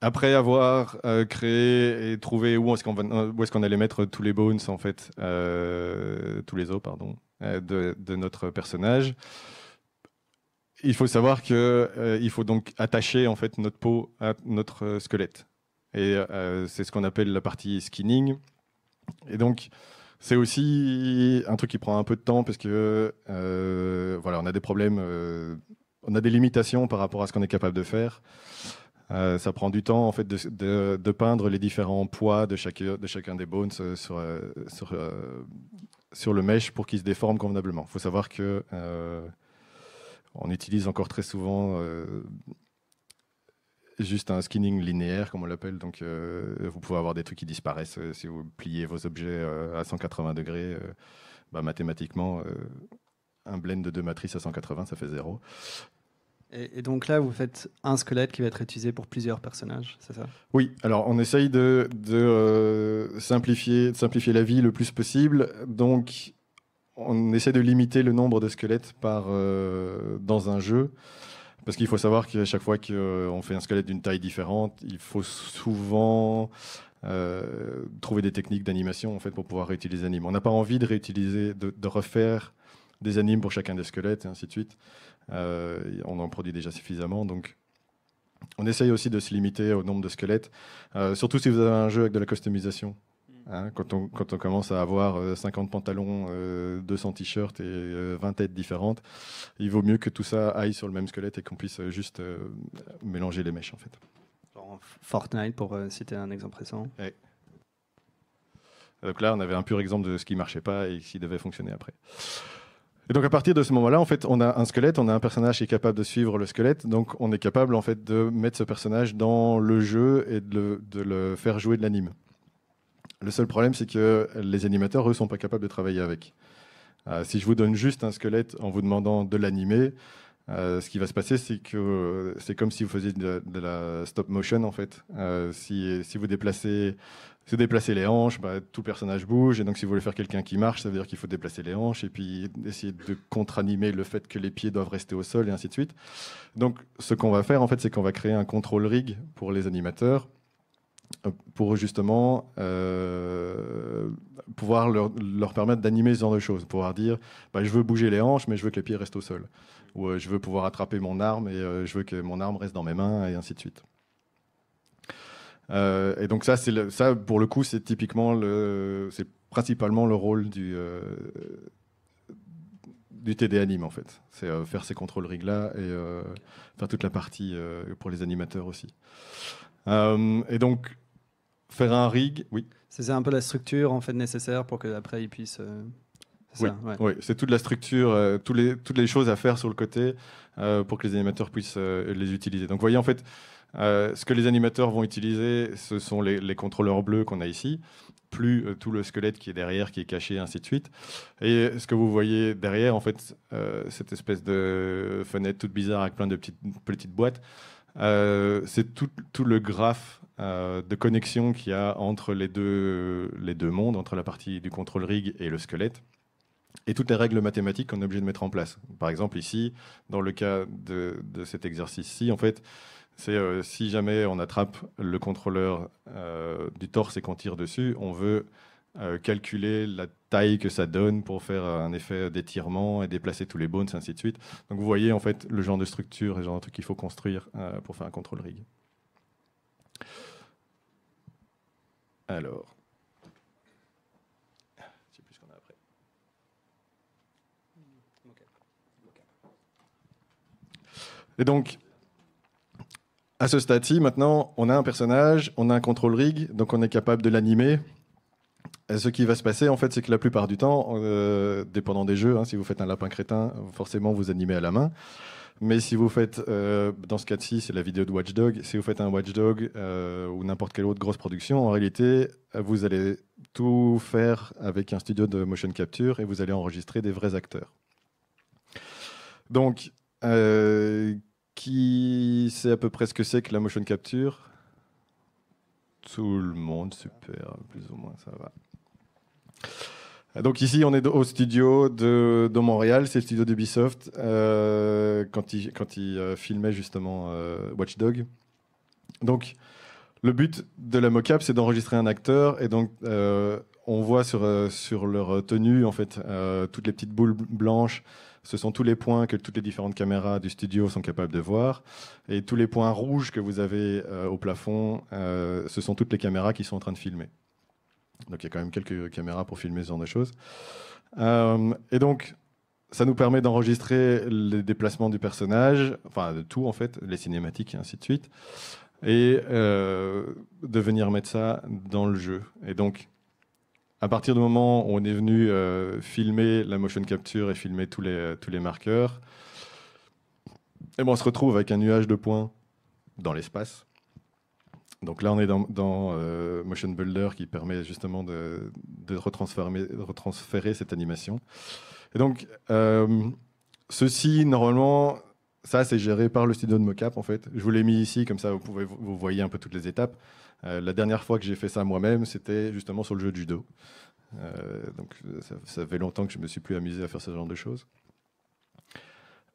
après avoir euh, créé et trouvé où est-ce qu'on allait mettre tous les bones, en fait, euh, tous les os, pardon, de, notre personnage, il faut savoir que il faut donc attacher en fait notre peau à notre squelette. Et c'est ce qu'on appelle la partie skinning. Et donc, c'est aussi un truc qui prend un peu de temps parce que voilà, on a des problèmes on a des limitations par rapport à ce qu'on est capable de faire. Euh, ça prend du temps en fait de, peindre les différents poids de, chacun des bones euh, euh, sur, le mesh pour qu'ils se déforment convenablement. Il faut savoir que on utilise encore très souvent juste un skinning linéaire, comme on l'appelle. Donc, vous pouvez avoir des trucs qui disparaissent si vous pliez vos objets à 180 degrés. Bah, mathématiquement, un blend de deux matrices à 180, ça fait zéro. Et, donc là, vous faites un squelette qui va être utilisé pour plusieurs personnages, c'est ça Oui, alors on essaye de, euh, simplifier, simplifier la vie le plus possible. Donc on essaie de limiter le nombre de squelettes euh, dans un jeu. Parce qu'il faut savoir qu'à chaque fois qu'on fait un squelette d'une taille différente, il faut souvent euh, trouver des techniques d'animation en fait, pour pouvoir réutiliser les animes. On n'a pas envie de réutiliser, de, de, refaire des animes pour chacun des squelettes et ainsi de suite. Euh, on en produit déjà suffisamment, donc on essaye aussi de se limiter au nombre de squelettes, euh, surtout si vous avez un jeu avec de la customisation. Hein, quand, on, commence à avoir 50 euh, pantalons, 200 t-shirts et 20 têtes différentes, il vaut mieux que tout ça aille sur le même squelette et qu'on puisse juste mélanger les mèches en fait. Fortnite pour citer un exemple récent. Donc là, on avait un pur exemple de ce qui marchait pas et ce qui devait fonctionner après. Et donc à partir de ce moment-là, en fait, on a un squelette, on a un personnage qui est capable de suivre le squelette, donc on est capable en fait de mettre ce personnage dans le jeu et de le, faire jouer de l'anime. Le seul problème, c'est que les animateurs, eux, sont pas capables de travailler avec. Euh, si je vous donne juste un squelette en vous demandant de l'animer, euh, ce qui va se passer, c'est que euh, c'est comme si vous faisiez de, la stop motion en fait. si, si, vous déplacez c'est déplacer les hanches, bah, tout personnage bouge, et donc si vous voulez faire quelqu'un qui marche, ça veut dire qu'il faut déplacer les hanches, et puis essayer de contre-animer le fait que les pieds doivent rester au sol, et ainsi de suite. Donc ce qu'on va faire, en fait, c'est qu'on va créer un contrôle rig pour les animateurs, euh, pour justement euh, pouvoir leur, permettre d'animer ce genre de choses, pouvoir dire bah, je veux bouger les hanches, mais je veux que les pieds restent au sol, ou euh, je veux pouvoir attraper mon arme, et je veux que mon arme reste dans mes mains, et ainsi de suite. Euh, et donc ça, le, ça, pour le coup, c'est typiquement le, c'est principalement le rôle du, euh, du TD anime en fait. C'est euh, faire ces contrôles rig là et faire toute la partie pour les animateurs aussi. et donc faire un rig, oui. C'est un peu la structure en fait nécessaire pour que après ils puissent. Oui, ouais. oui c'est toute la structure, les, toutes les choses à faire sur le côté pour que les animateurs puissent les utiliser. Donc, voyez, en fait, euh, ce que les animateurs vont utiliser, ce sont les, contrôleurs bleus qu'on a ici, plus euh, tout le squelette qui est derrière, qui est caché, ainsi de suite. Et ce que vous voyez derrière, en fait, euh, cette espèce de fenêtre toute bizarre avec plein de petites, petites boîtes, c'est tout, le graphe de connexion qu'il y a entre les deux, les deux mondes, entre la partie du contrôle rig et le squelette et toutes les règles mathématiques qu'on est obligé de mettre en place. Par exemple, ici, dans le cas de, de cet exercice-ci, en fait, c'est euh, si jamais on attrape le contrôleur euh, du torse et qu'on tire dessus, on veut euh, calculer la taille que ça donne pour faire un effet d'étirement et déplacer tous les bones, ainsi de suite. Donc vous voyez en fait le genre de structure et le genre de truc qu'il faut construire pour faire un contrôle rig. Alors. qu'on a après. Et donc, à ce stade-ci, maintenant, on a un personnage, on a un contrôle rig, donc on est capable de l'animer. ce qui va se passer, en fait, c'est que la plupart du temps, euh, dépendant des jeux, hein, si vous faites un lapin crétin, forcément, vous animez à la main. Mais si vous faites, euh, dans ce cas-ci, c'est la vidéo de Watchdog, si vous faites un Watchdog euh, ou n'importe quelle autre grosse production, en réalité, vous allez tout faire avec un studio de motion capture et vous allez enregistrer des vrais acteurs. Donc, euh, qui sait à peu près ce que c'est que la motion capture Tout le monde, super, plus ou moins, ça va. Euh, donc ici, on est au studio de, de Montréal, c'est le studio d'Ubisoft, euh, quand ils quand il euh, filmait justement euh, Watch Watchdog. Donc, le but de la mocap, c'est d'enregistrer un acteur, et donc on voit sur, sur leur tenue, en fait, toutes les petites boules blanches ce sont tous les points que toutes les différentes caméras du studio sont capables de voir. Et tous les points rouges que vous avez euh, au plafond, euh, ce sont toutes les caméras qui sont en train de filmer. Donc il y a quand même quelques caméras pour filmer ce genre de choses. Euh, et donc, ça nous permet d'enregistrer les déplacements du personnage, enfin de tout en fait, les cinématiques et ainsi de suite, et de venir mettre ça dans le jeu. Et donc, à partir du moment où on est venu euh, filmer la motion capture et filmer tous les, tous les marqueurs, et eh ben, on se retrouve avec un nuage de points dans l'espace. Donc là, on est dans, euh, Motion Builder qui permet justement de, de retransférer, retransférer, cette animation. Et donc, euh, ceci, normalement, ça, c'est géré par le studio de mocap, en fait. Je vous l'ai mis ici, comme ça, vous, pouvez, vous voyez un peu toutes les étapes. Euh, la dernière fois que j'ai fait ça moi-même, c'était justement sur le jeu de judo. Euh, donc ça, fait longtemps que je ne me suis plus amusé à faire ce genre de choses.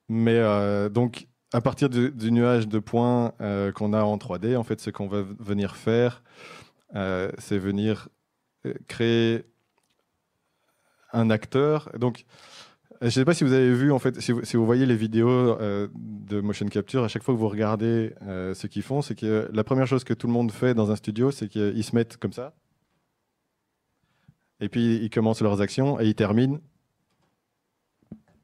Mais euh, donc à partir du nuage de points qu'on a en 3D, en fait ce qu'on va venir faire, c'est venir créer un acteur. Donc euh, je ne sais pas si vous avez vu, en fait, si vous, voyez les vidéos euh, de motion capture, à chaque fois que vous regardez euh, ce qu'ils font, c'est que la première chose que tout le monde fait dans un studio, c'est qu'ils se mettent comme ça. Et puis ils commencent leurs actions et ils terminent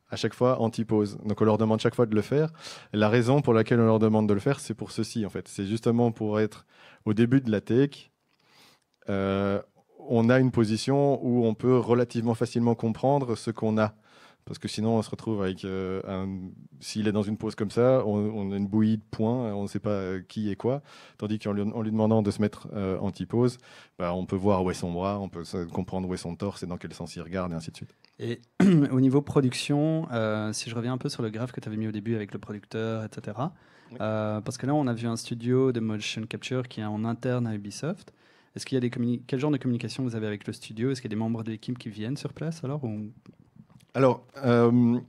à chaque fois anti-pause. Donc on leur demande chaque fois de le faire. la raison pour laquelle on leur demande de le faire, c'est pour ceci en fait. C'est justement pour être au début de la tech. on a une position où on peut relativement facilement comprendre ce qu'on a parce que sinon, on se retrouve avec euh, S'il est dans une pause comme ça, on, a une bouillie de points, on ne sait pas euh, qui est quoi. Tandis qu'en lui, en lui demandant de se mettre anti-pause, euh, bah, on peut voir où est son bras, on peut comprendre où est son torse et dans quel sens il regarde, et ainsi de suite. Et au niveau production, si je reviens un peu sur le graphe que tu avais mis au début avec le producteur, etc. parce que là, on a vu un studio de motion capture qui est en interne à Ubisoft. Est-ce qu'il y a des quel genre de communication vous avez avec le studio Est-ce qu'il y a des membres de l'équipe qui viennent sur place alors ou alors, euh,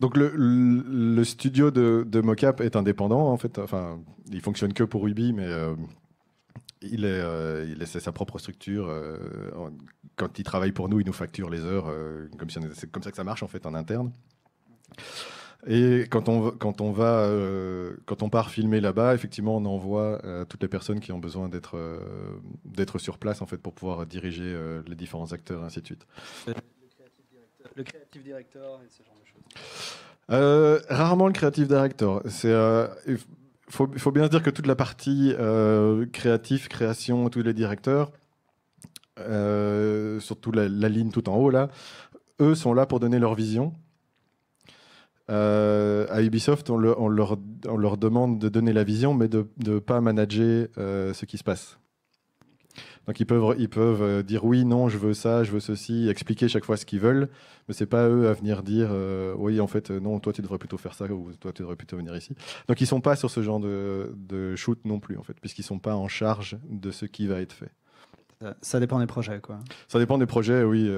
donc le, studio de, Mocap est indépendant en fait. Enfin, il fonctionne que pour Ruby, mais c'est euh, il, euh, il sa propre structure. quand il travaille pour nous, il nous facture les heures. comme si c'est comme ça que ça marche en fait en interne. Et quand on, quand on, va, quand on part filmer là-bas, effectivement, on envoie toutes les personnes qui ont besoin d'être d'être sur place en fait, pour pouvoir diriger les différents acteurs, ainsi de suite. Le creative director et ce genre de choses euh, Rarement le creative director. C'est. Euh, faut, bien se dire que toute la partie euh, création, tous les directeurs, euh, surtout la, ligne tout en haut là, eux sont là pour donner leur vision. à Ubisoft, on, leur, demande de donner la vision, mais de ne pas manager ce qui se passe. Donc ils peuvent, ils peuvent euh, dire oui, non, je veux ça, je veux ceci, expliquer chaque fois ce qu'ils veulent, mais c'est pas eux à venir dire euh, oui, en fait, euh, non, toi tu devrais plutôt faire ça ou toi tu devrais plutôt venir ici. Donc ils sont pas sur ce genre de, de shoot non plus en fait, puisqu'ils sont pas en charge de ce qui va être fait. Ça, dépend des projets, quoi. Ça dépend des projets, oui,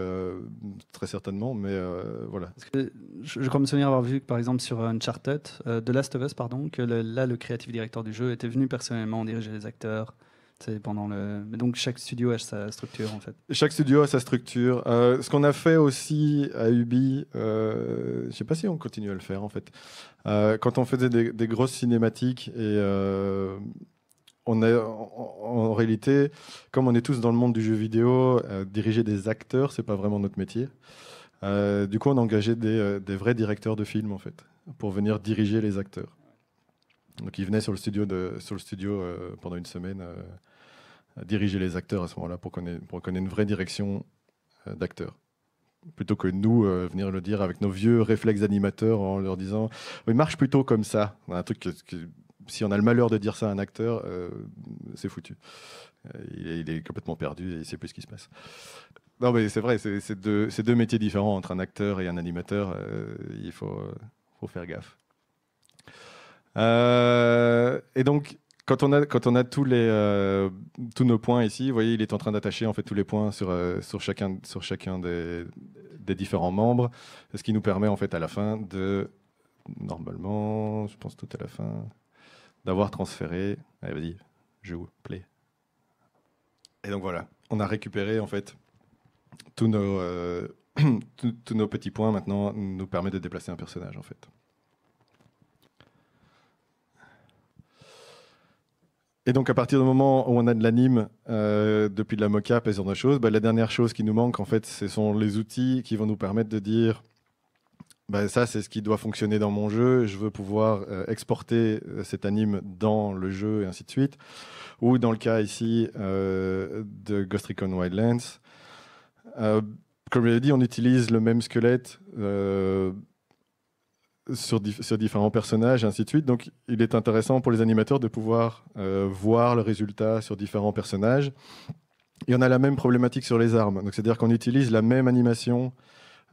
très certainement, mais voilà. je, crois me souvenir avoir vu par exemple, sur Uncharted, de Last of Us, pardon, que là, le créatif directeur du jeu était venu personnellement diriger les acteurs, pendant le... Donc chaque studio a sa structure en fait. Chaque studio a sa structure. Euh, ce qu'on a fait aussi à Ubi, euh, je sais pas si on continue à le faire en fait. Euh, quand on faisait des, grosses cinématiques et euh, on est, en, réalité, comme on est tous dans le monde du jeu vidéo, diriger des acteurs, c'est pas vraiment notre métier. du coup, on a engagé des, vrais directeurs de films en fait pour venir diriger les acteurs. Donc ils venaient sur le studio, de, sur le studio pendant une semaine euh, diriger les acteurs à ce moment-là pour qu'on ait, une vraie direction euh, d'acteurs plutôt que nous euh, venir le dire avec nos vieux réflexes animateurs en leur disant il marche plutôt comme ça un truc si on a le malheur de dire ça à un acteur euh, c'est foutu il, est, complètement perdu et il sait plus ce qui se passe non mais c'est vrai c'est deux, deux, métiers différents entre un acteur et un animateur il faut, faut faire gaffe et donc quand on a, quand on a tous, les, euh, tous nos points ici, vous voyez, il est en train d'attacher en fait tous les points sur, euh, sur chacun, sur chacun des, des, différents membres, ce qui nous permet en fait à la fin de, normalement, je pense tout à la fin, d'avoir transféré. Allez, vas-y, joue, play. Et donc voilà, on a récupéré en fait tous nos, euh, tous nos petits points maintenant nous permet de déplacer un personnage en fait. Et donc, à partir du moment où on a de l'anime, euh, depuis de la mocap et ce genre de choses, bah, la dernière chose qui nous manque, en fait, ce sont les outils qui vont nous permettre de dire bah, ça, c'est ce qui doit fonctionner dans mon jeu. Je veux pouvoir euh, exporter euh, cet anime dans le jeu et ainsi de suite. Ou dans le cas ici de Ghost Recon Wildlands. comme je l'ai dit, on utilise le même squelette sur, différents personnages, et ainsi de suite. Donc, il est intéressant pour les animateurs de pouvoir euh, voir le résultat sur différents personnages. Il y en a la même problématique sur les armes. Donc, c'est-à-dire qu'on utilise la même animation,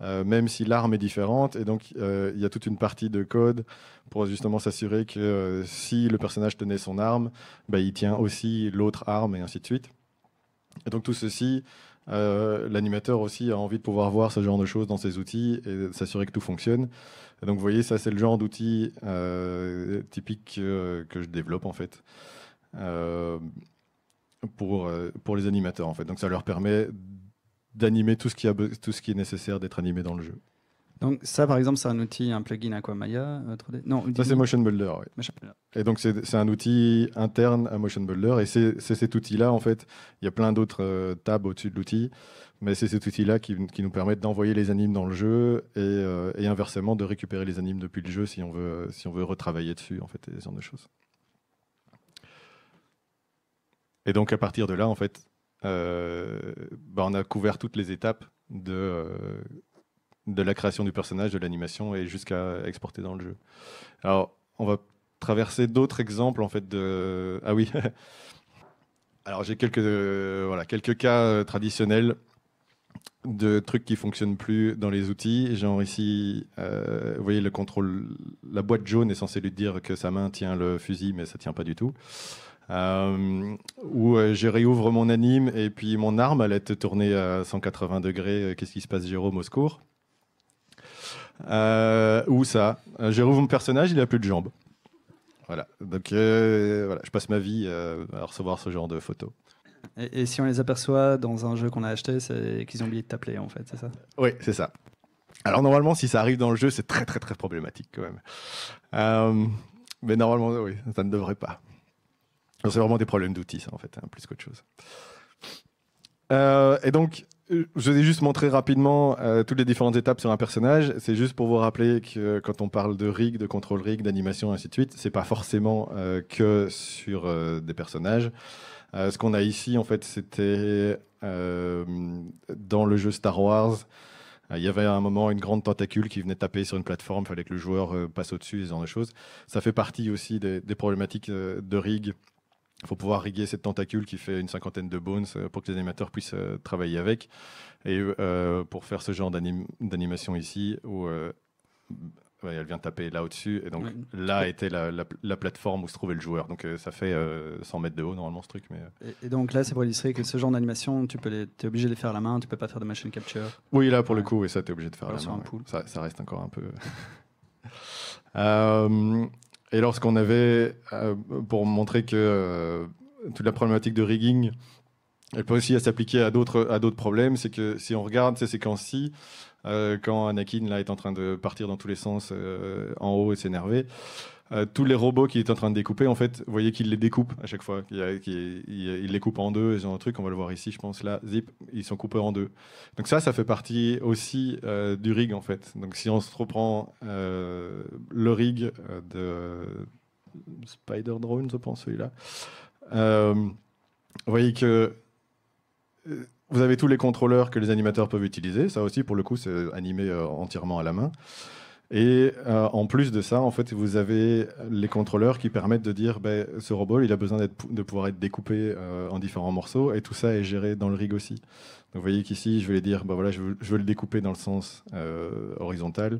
euh, même si l'arme est différente. Et donc, euh, il y a toute une partie de code pour justement s'assurer que si le personnage tenait son arme, bah, il tient aussi l'autre arme, et ainsi de suite. Et donc, tout ceci. L'animateur aussi a envie de pouvoir voir ce genre de choses dans ses outils et s'assurer que tout fonctionne donc vous voyez, ça c'est le genre d'outil euh, typique euh, que, je développe en fait. Euh, pour, pour les animateurs en fait. Donc ça leur permet d'animer tout, ce qui a, tout ce qui est nécessaire d'être animé dans le jeu. Donc ça, par exemple, c'est un outil, un plugin Aquamaya Non, ça c'est Motion Builder. Oui. Et donc c'est un outil interne à Motion Builder. Et c'est cet outil-là, en fait, il y a plein d'autres tables tabs au-dessus de l'outil mais c'est cet outil-là qui, nous permet d'envoyer les animes dans le jeu euh, et, inversement de récupérer les animes depuis le jeu si on veut, si on veut retravailler dessus, en fait, et ce genre de choses. Et donc à partir de là, en fait, euh, bah, on a couvert toutes les étapes de, euh, de la création du personnage, de l'animation et jusqu'à exporter dans le jeu. Alors, on va traverser d'autres exemples, en fait, de... Ah oui Alors j'ai quelques, voilà, quelques cas traditionnels de trucs qui fonctionnent plus dans les outils. Genre ici, euh, vous voyez le contrôle, la boîte jaune est censée lui dire que sa main tient le fusil, mais ça tient pas du tout. Euh, ou euh, je réouvre mon anime et puis mon arme, elle est tournée à 180 degrés. Qu'est-ce qui se passe, Jérôme Au secours. ou ça, je réouvre mon personnage, il a plus de jambes. Voilà. Donc voilà, je passe ma vie à recevoir ce genre de photos. Et, si on les aperçoit dans un jeu qu'on a acheté, c'est qu'ils ont oublié de t'appeler en fait, c'est ça Oui, c'est ça. Alors normalement, si ça arrive dans le jeu, c'est très très très problématique quand même. Euh, mais normalement, oui, ça ne devrait pas. C'est vraiment des problèmes d'outils, ça en fait, hein, plus qu'autre chose. Euh, et donc, euh, je vais juste montrer rapidement toutes les différentes étapes sur un personnage. C'est juste pour vous rappeler que quand on parle de rig, de contrôle rig, d'animation, ainsi de suite, c'est pas forcément que sur des personnages. Euh, ce qu'on a ici, en fait, c'était euh, dans le jeu Star Wars. Euh, il y avait à un moment une grande tentacule qui venait taper sur une plateforme, il fallait que le joueur passe au-dessus, ce genre de choses. Ça fait partie aussi des, problématiques de rig. Il faut pouvoir riguer cette tentacule qui fait une cinquantaine de bones pour que les animateurs puissent travailler avec. Et pour faire ce genre d'animation ici, où, elle vient taper là au-dessus. Et donc là était la, plateforme où se trouvait le joueur. Donc euh, ça fait 100 euh, mètres de haut normalement ce truc. Mais... Euh. Et, donc là, c'est pour illustrer que ce genre d'animation, tu peux es obligé de les faire à la main, tu peux pas faire de machine capture. Oui, là pour le coup, et ça, tu es obligé de faire à la main. Ça, ça, reste encore un peu. et lorsqu'on avait, pour montrer que toute la problématique de rigging, elle peut aussi s'appliquer à d'autres à d'autres problèmes. C'est que si on regarde ces séquences-ci, euh, quand Anakin là est en train de partir dans tous les sens euh, en haut et s'énerver, euh, tous les robots qu'il est en train de découper, en fait, vous voyez qu'il les découpe à chaque fois. Il, les coupe en deux, ils ont un truc, on va le voir ici, je pense, là, zip, ils sont coupés en deux. Donc ça, ça fait partie aussi du rig, en fait. Donc si on se reprend le rig de Spider Drone, je pense, celui-là, vous voyez que euh, vous avez tous les contrôleurs que les animateurs peuvent utiliser. Ça aussi, pour le coup, c'est euh, animé euh, entièrement à la main. Et en plus de ça, en fait, vous avez les contrôleurs qui permettent de dire ben, ce robot, il a besoin de pouvoir être découpé en différents morceaux, et tout ça est géré dans le rig aussi. Donc, vous voyez qu'ici, je vais dire ben voilà, je veux, le découper dans le sens horizontal,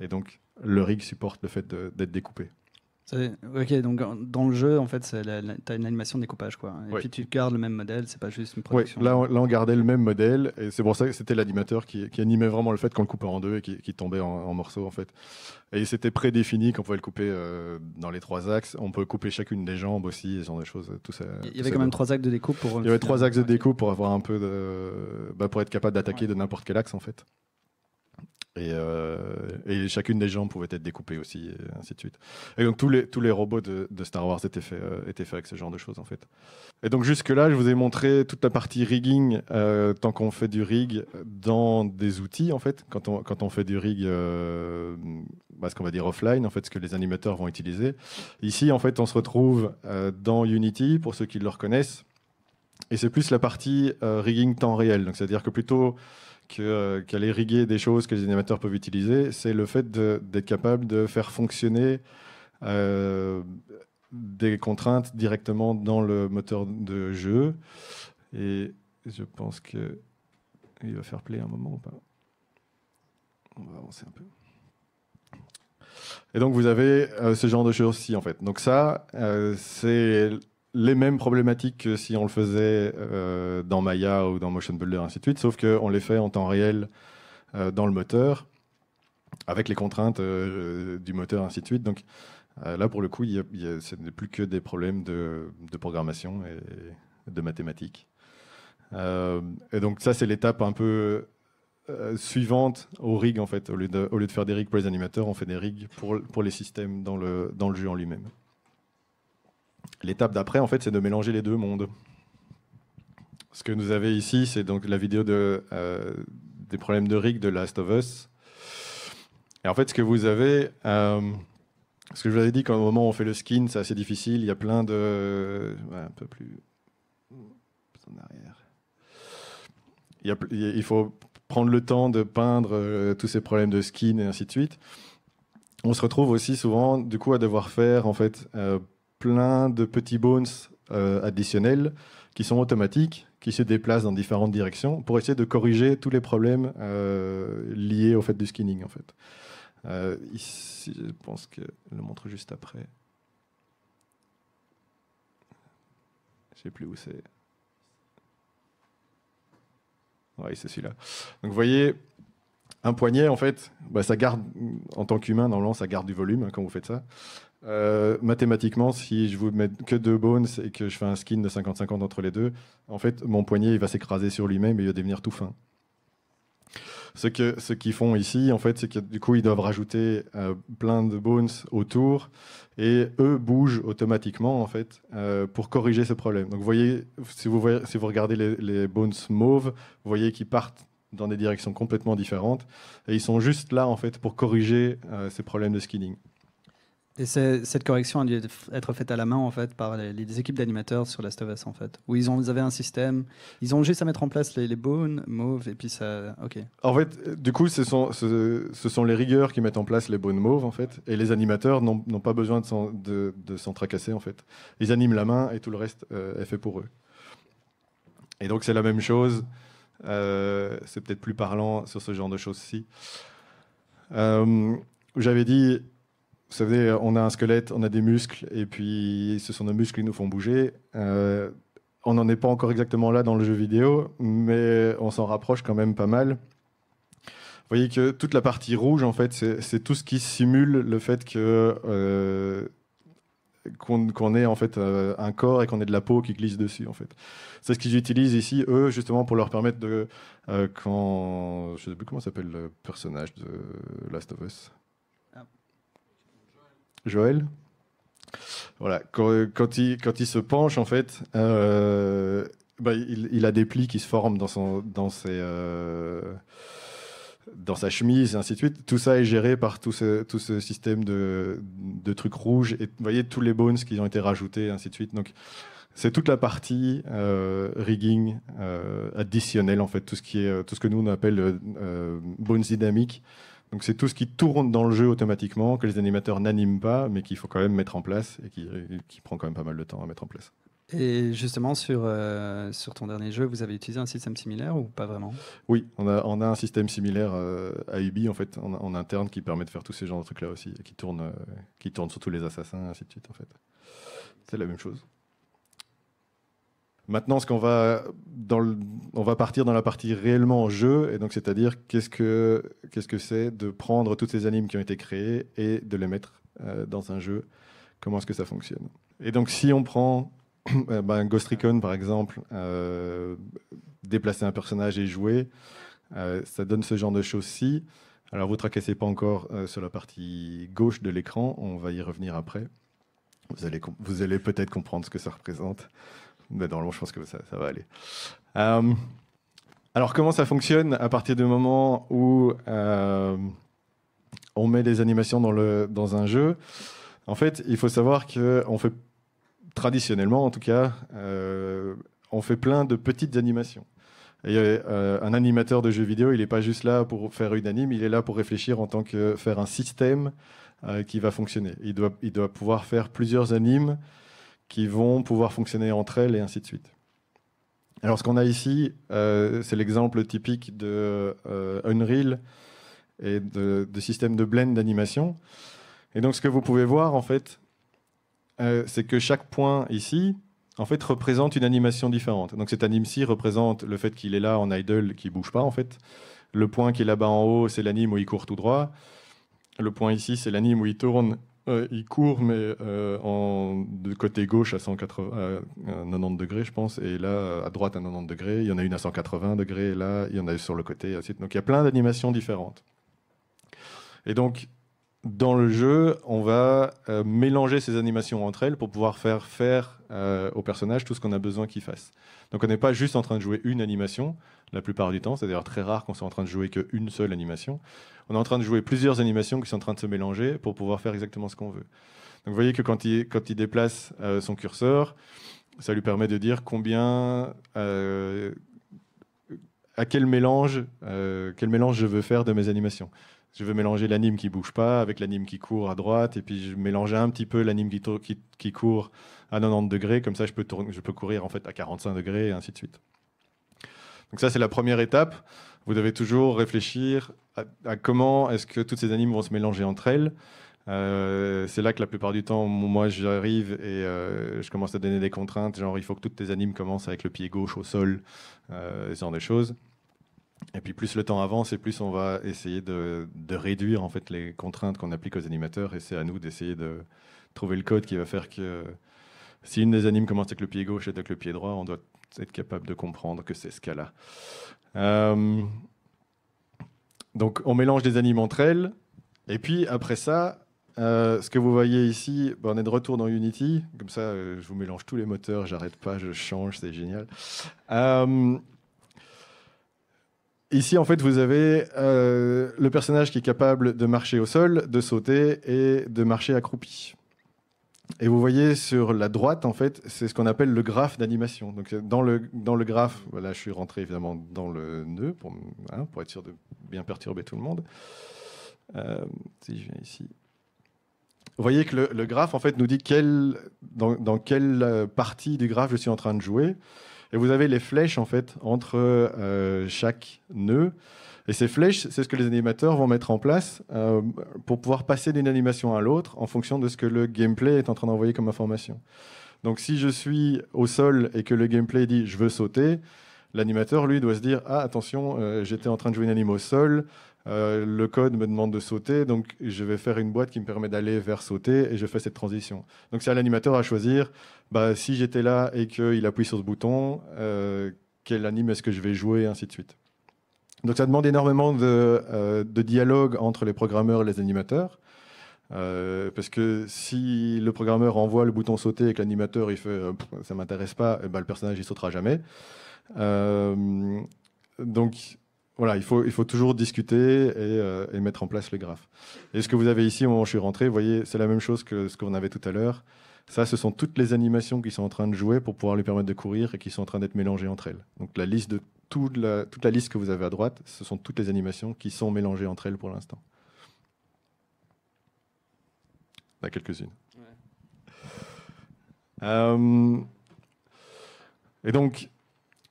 et donc le rig supporte le fait d'être découpé. Ok, donc dans le jeu, en fait, tu as une animation de découpage, quoi. Et puis tu gardes le même modèle, c'est pas juste une production. Oui, là, on, gardait le même modèle, et c'est pour ça que c'était l'animateur qui, animait vraiment le fait qu'on le coupait en deux et qui, tombait en, morceaux, en fait. Et c'était prédéfini qu'on pouvait le couper euh, dans les trois axes. On peut couper chacune des jambes aussi, ce genre choses. Tout ça, Il y, avait quand même trois axes de découpe pour. Euh, Il y avait trois axes de découpe pour avoir un peu de. Bah, pour être capable d'attaquer de n'importe quel axe, en fait. Et, euh, et, chacune des jambes pouvait être découpée aussi, et ainsi de suite. Et donc tous les, tous les robots de, Star Wars étaient faits, euh, étaient faits avec ce genre de choses en fait. Et donc jusque-là, je vous ai montré toute la partie rigging, euh, tant qu'on fait du rig dans des outils en fait, quand on, quand on fait du rig, bah, ce qu'on va dire offline, en fait, ce que les animateurs vont utiliser. Ici, en fait, on se retrouve dans Unity, pour ceux qui le reconnaissent, et c'est plus la partie rigging temps réel, donc c'est-à-dire que plutôt qu'elle qu est des choses que les animateurs peuvent utiliser, c'est le fait d'être capable de faire fonctionner euh, des contraintes directement dans le moteur de jeu. Et je pense que il va faire play un moment ou pas On va avancer un peu. Et donc vous avez euh, ce genre de choses-ci en fait. Donc ça, euh, c'est les mêmes problématiques que si on le faisait euh, dans Maya ou dans Motion Builder, ainsi de suite, sauf qu'on les fait en temps réel euh, dans le moteur, avec les contraintes euh, du moteur, ainsi de suite. Donc là, pour le coup, ce n'est plus que des problèmes de, programmation et de mathématiques. et donc ça, c'est l'étape un peu suivante au rig, en fait. Au lieu de, faire des rigs pour les animateurs, on fait des rigs pour, les systèmes dans le, dans le jeu en lui-même. L'étape d'après, en fait, c'est de mélanger les deux mondes. Ce que nous avons ici, c'est donc la vidéo de, euh, des problèmes de rig de Last of Us. Et en fait, ce que vous avez, euh, ce que je vous avais dit quand au moment où on fait le skin, c'est assez difficile. Il y a plein de, un peu plus en arrière. Il, faut prendre le temps de peindre euh, tous ces problèmes de skin et ainsi de suite. On se retrouve aussi souvent, du coup, à devoir faire en fait plein de petits bones euh, additionnels qui sont automatiques, qui se déplacent dans différentes directions pour essayer de corriger tous les problèmes euh, liés au fait du skinning. En fait. Euh, ici, je pense que je le montre juste après. Je sais plus où c'est. Oui, c'est celui-là. Donc vous voyez, un poignet, en fait, bah, ça garde, en tant qu'humain, normalement, ça garde du volume hein, quand vous faites ça. Euh, mathématiquement, si je vous mets que deux bones et que je fais un skin de 50-50 entre les deux, en fait, mon poignet il va s'écraser sur lui-même et il va devenir tout fin. Ce qu'ils ce font ici, en fait, c'est que du coup, ils doivent rajouter euh, plein de bones autour et eux bougent automatiquement, en fait, euh, pour corriger ce problème. Donc, voyez, si vous, si vous regardez les, bones mauves, vous voyez qu'ils partent dans des directions complètement différentes et ils sont juste là, en fait, pour corriger ces problèmes de skinning. Et cette correction a dû être faite à la main en fait par les, équipes d'animateurs sur Last of Us en fait, où ils, ont, ils avaient un système, ils ont juste à mettre en place les, bonnes bones, mauves et puis ça, ok. En fait, du coup, ce sont, ce, sont les rigueurs qui mettent en place les bonnes mauves en fait, et les animateurs n'ont pas besoin de s'en de, tracasser en fait. Ils animent la main et tout le reste euh, est fait pour eux. Et donc c'est la même chose. Euh, c'est peut-être plus parlant sur ce genre de choses-ci. Euh, j'avais dit vous savez, on a un squelette, on a des muscles, et puis ce sont nos muscles qui nous font bouger. Euh, on n'en est pas encore exactement là dans le jeu vidéo, mais on s'en rapproche quand même pas mal. Vous voyez que toute la partie rouge, en fait, c'est tout ce qui simule le fait que euh, qu'on est ait en fait euh, un corps et qu'on ait de la peau qui glisse dessus, en fait. C'est ce qu'ils utilisent ici, eux, justement, pour leur permettre de quand je sais plus comment s'appelle le personnage de Last of Us. Joël. Voilà, quand, il, se penche, en fait, euh, bah, il, a des plis qui se forment dans, son, dans, euh, dans sa chemise, ainsi de suite. Tout ça est géré par tout ce, système de, trucs rouges. Et vous voyez tous les bones qui ont été rajoutés, ainsi de suite. Donc, c'est toute la partie euh, rigging additionnelle, en fait, tout ce, qui que nous on appelle bones dynamique. Donc c'est tout ce qui tourne dans le jeu automatiquement, que les animateurs n'animent pas, mais qu'il faut quand même mettre en place et qui, prend quand même pas mal de temps à mettre en place. Et justement, sur, euh, ton dernier jeu, vous avez utilisé un système similaire ou pas vraiment Oui, on a, un système similaire euh, à Ubi en, fait, en, interne qui permet de faire tous ces genres de trucs-là aussi, qui tourne, euh, qui tourne sur tous les assassins, et ainsi de suite. En fait. C'est la même chose. Maintenant, ce qu'on va on va partir dans la partie réellement en jeu, et donc c'est-à-dire qu'est-ce que qu'est-ce que c'est de prendre toutes ces animes qui ont été créées et de les mettre euh, dans un jeu. Comment est-ce que ça fonctionne Et donc si on prend euh, ben, Ghost Recon par exemple, euh, déplacer un personnage et jouer, ça donne ce genre de choses-ci. Alors vous tracassez pas encore sur la partie gauche de l'écran, on va y revenir après. Vous allez, vous allez peut-être comprendre ce que ça représente mais normalement, je pense que ça, va aller. Euh, alors, comment ça fonctionne à partir du moment où euh, on met des animations dans, un jeu En fait, il faut savoir qu'on fait, traditionnellement en tout cas, euh, on fait plein de petites animations. un animateur de jeu vidéo, il n'est pas juste là pour faire une anime, il est là pour réfléchir en tant que faire un système qui va fonctionner. Il doit, il doit pouvoir faire plusieurs animes qui vont pouvoir fonctionner entre elles et ainsi de suite. Alors ce qu'on a ici, euh, c'est l'exemple typique de euh, Unreal et de, de, système de blend d'animation. Et donc ce que vous pouvez voir en fait, euh, c'est que chaque point ici, en fait, représente une animation différente. Donc cet anime-ci représente le fait qu'il est là en idle, qui bouge pas en fait. Le point qui est là-bas en haut, c'est l'anime où il court tout droit. Le point ici, c'est l'anime où il tourne euh, il court, mais euh, de côté gauche à, 90 degrés, je pense, et là, à droite à 90 degrés. Il y en a une à 180 degrés, et là, il y en a sur le côté, Donc il y a plein d'animations différentes. Et donc, dans le jeu, on va euh, mélanger ces animations entre elles pour pouvoir faire faire au personnage tout ce qu'on a besoin qu'il fasse. Donc on n'est pas juste en train de jouer une animation, la plupart du temps, c'est d'ailleurs très rare qu'on soit en train de jouer qu'une seule animation on est en train de jouer plusieurs animations qui sont en train de se mélanger pour pouvoir faire exactement ce qu'on veut. Donc vous voyez que quand il, déplace euh, son curseur, ça lui permet de dire combien, euh, à quel mélange, euh, quel mélange je veux faire de mes animations. Je veux mélanger l'anime qui bouge pas avec l'anime qui court à droite, et puis je mélange un petit peu l'anime qui, qui, court à 90 degrés, comme ça je peux, je peux courir en fait à 45 degrés, et ainsi de suite. Donc ça c'est la première étape. Vous devez toujours réfléchir à, comment est-ce que toutes ces animes vont se mélanger entre elles. Euh, c'est là que la plupart du temps, moi, j'arrive et euh, je commence à donner des contraintes, genre il faut que toutes tes animes commencent avec le pied gauche au sol, euh, ce genre de choses. Et puis plus le temps avance et plus on va essayer de, de réduire en fait les contraintes qu'on applique aux animateurs et c'est à nous d'essayer de trouver le code qui va faire que si une des animes commence avec le pied gauche et avec le pied droit, on doit être capable de comprendre que c'est ce cas-là. Euh, donc on mélange des animaux entre elles. Et puis après ça, euh, ce que vous voyez ici, ben, on est de retour dans Unity. Comme ça, euh, je vous mélange tous les moteurs, j'arrête pas, je change, c'est génial. Euh, ici, en fait, vous avez le personnage qui est capable de marcher au sol, de sauter et de marcher accroupi. Et vous voyez sur la droite, en fait, c'est ce qu'on appelle le graphe d'animation. Donc, dans le, dans le graphe, voilà, je suis rentré évidemment dans le nœud pour, hein, pour être sûr de bien perturber tout le monde. Euh, si je viens ici. Vous voyez que le, graphe, en fait, nous dit dans, dans, quelle euh, partie du graphe je suis en train de jouer. Et vous avez les flèches, en fait, entre euh, chaque nœud. Et ces flèches, c'est ce que les animateurs vont mettre en place euh, pour pouvoir passer d'une animation à l'autre en fonction de ce que le gameplay est en train d'envoyer comme information. Donc si je suis au sol et que le gameplay dit je veux sauter, l'animateur, lui, doit se dire Ah, attention, euh, j'étais en train de jouer une anime au sol, euh, le code me demande de sauter, donc je vais faire une boîte qui me permet d'aller vers sauter et je fais cette transition. Donc c'est à l'animateur à choisir bah, si j'étais là et qu'il appuie sur ce bouton, quel anime est-ce que je vais jouer, et ainsi de suite. Donc ça demande énormément euh, de, dialogue entre les programmeurs et les animateurs. Euh, parce que si le programmeur envoie le bouton sauter et que l'animateur il fait euh, ça m'intéresse pas, eh ben, le personnage il sautera jamais. donc voilà, il faut, il faut toujours discuter et, mettre en place le graphe. Et ce que vous avez ici au moment où je suis rentré, vous voyez, c'est la même chose que ce qu'on avait tout à l'heure. Ça, ce sont toutes les animations qui sont en train de jouer pour pouvoir lui permettre de courir et qui sont en train d'être mélangées entre elles. Donc la liste de toute la, liste que vous avez à droite, ce sont toutes les animations qui sont mélangées entre elles pour l'instant. Il y en a quelques-unes. Euh, et donc,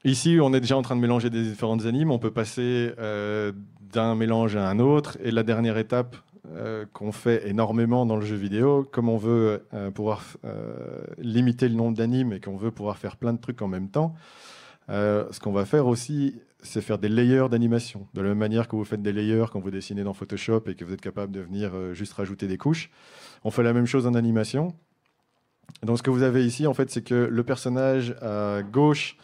ici, on est déjà en train de mélanger des différentes animes. On peut passer euh, d'un mélange à un autre. Et la dernière étape euh, qu'on fait énormément dans le jeu vidéo, comme on veut pouvoir limiter le nombre d'animes et qu'on veut pouvoir faire plein de trucs en même temps, euh, ce qu'on va faire aussi, c'est faire des layers d'animation. De la même manière que vous faites des layers quand vous dessinez dans Photoshop et que vous êtes capable de venir euh, juste rajouter des couches, on fait la même chose en animation. Donc ce que vous avez ici, en fait, c'est que le personnage à gauche,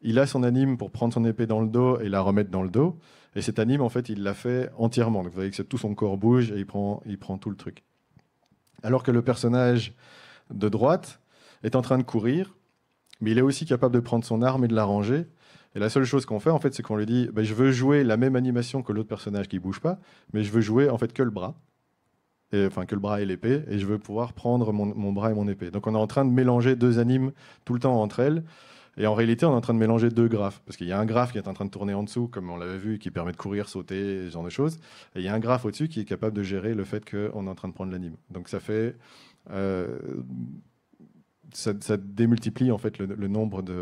il a son anime pour prendre son épée dans le dos et la remettre dans le dos. Et cet anime, en fait, il l'a fait entièrement. vous voyez que tout son corps bouge et il prend tout le truc. Alors que le personnage de droite est en train de courir, mais il est aussi capable de prendre son arme et de la ranger. Et la seule chose qu'on fait, en fait, c'est qu'on lui dit bah, Je veux jouer la même animation que l'autre personnage qui bouge pas, mais je veux jouer en fait que le bras. Et, enfin, que le bras et l'épée, et je veux pouvoir prendre mon, bras et mon épée. Donc, on est en train de mélanger deux animes tout le temps entre elles. Et en réalité, on est en train de mélanger deux graphes. Parce qu'il y a un graphe qui est en train de tourner en dessous, comme on l'avait vu, qui permet de courir, sauter, ce genre de choses. Et il y a un graphe au-dessus qui est capable de gérer le fait qu'on est en train de prendre l'anime. Donc, ça fait. Euh, ça, démultiplie en fait le, nombre de,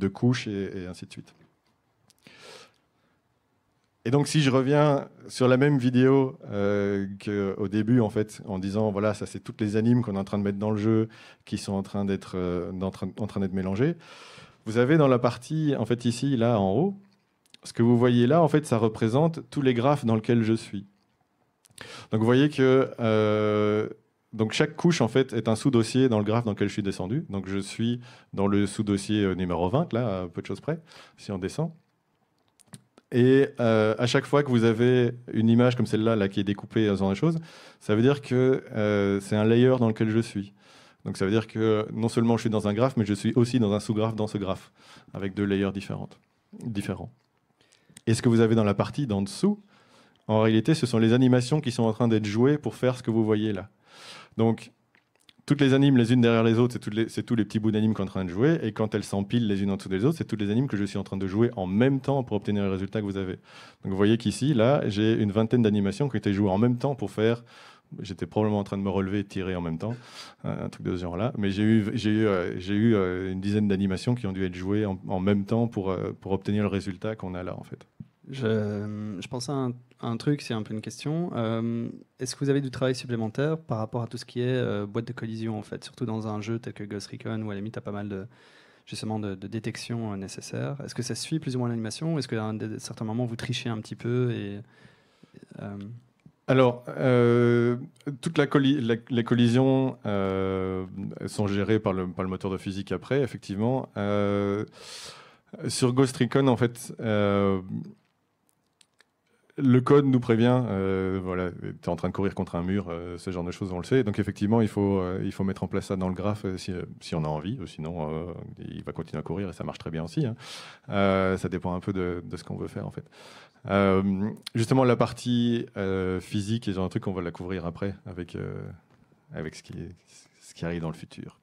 euh, couches et, ainsi de suite. Et donc si je reviens sur la même vidéo euh, qu'au début en fait, en disant voilà ça c'est toutes les animes qu'on est en train de mettre dans le jeu qui sont en train d'être euh, en train, d'être mélangées. Vous avez dans la partie en fait ici là en haut ce que vous voyez là en fait ça représente tous les graphes dans lesquels je suis. Donc vous voyez que donc chaque couche en fait est un sous-dossier dans le graphe dans lequel je suis descendu. Donc je suis dans le sous-dossier euh, numéro 20, là, à peu de choses près, si on descend. Et euh, à chaque fois que vous avez une image comme celle-là là, qui est découpée dans la choses, ça veut dire que euh, c'est un layer dans lequel je suis. Donc ça veut dire que non seulement je suis dans un graphe, mais je suis aussi dans un sous-graphe dans ce graphe, avec deux layers différents. Et ce que vous avez dans la partie d'en dessous, en réalité, ce sont les animations qui sont en train d'être jouées pour faire ce que vous voyez là. Donc, toutes les animes les unes derrière les autres, c'est tous les petits bouts d'animes qu'on est en train de jouer. Et quand elles s'empilent les unes en dessous des autres, c'est toutes les animes que je suis en train de jouer en même temps pour obtenir le résultat que vous avez. Donc vous voyez qu'ici, là, j'ai une vingtaine d'animations qui ont été jouées en même temps pour faire. J'étais probablement en train de me relever et tirer en même temps, un truc de ce genre-là. Mais j'ai eu, j'ai eu, euh, eu, euh, une dizaine d'animations qui ont dû être jouées en, en même temps pour, euh, pour obtenir le résultat qu'on a là, en fait. Je, euh, je pensais à un, truc, c'est un peu une question. Euh, est-ce que vous avez du travail supplémentaire par rapport à tout ce qui est euh, boîte de collision, en fait, surtout dans un jeu tel que Ghost Recon, où à la limite, tu as pas mal de, justement de, détection nécessaire Est-ce que ça suit plus ou moins l'animation est-ce qu'à un certain moment, vous trichez un petit peu et, alors, toutes les collisions sont gérées par le, moteur de physique après, effectivement. sur Ghost Recon, en fait, le code nous prévient, euh, voilà, tu es en train de courir contre un mur, euh, ce genre de choses, on le sait. Donc effectivement, il faut, euh, il faut mettre en place ça dans le graphe si, on a envie, sinon il va continuer à courir et ça marche très bien aussi. Hein. ça dépend un peu de, ce qu'on veut faire en fait. justement, la partie physique ils ont un truc, qu'on va la couvrir après avec, avec ce, qui ce qui arrive dans le futur.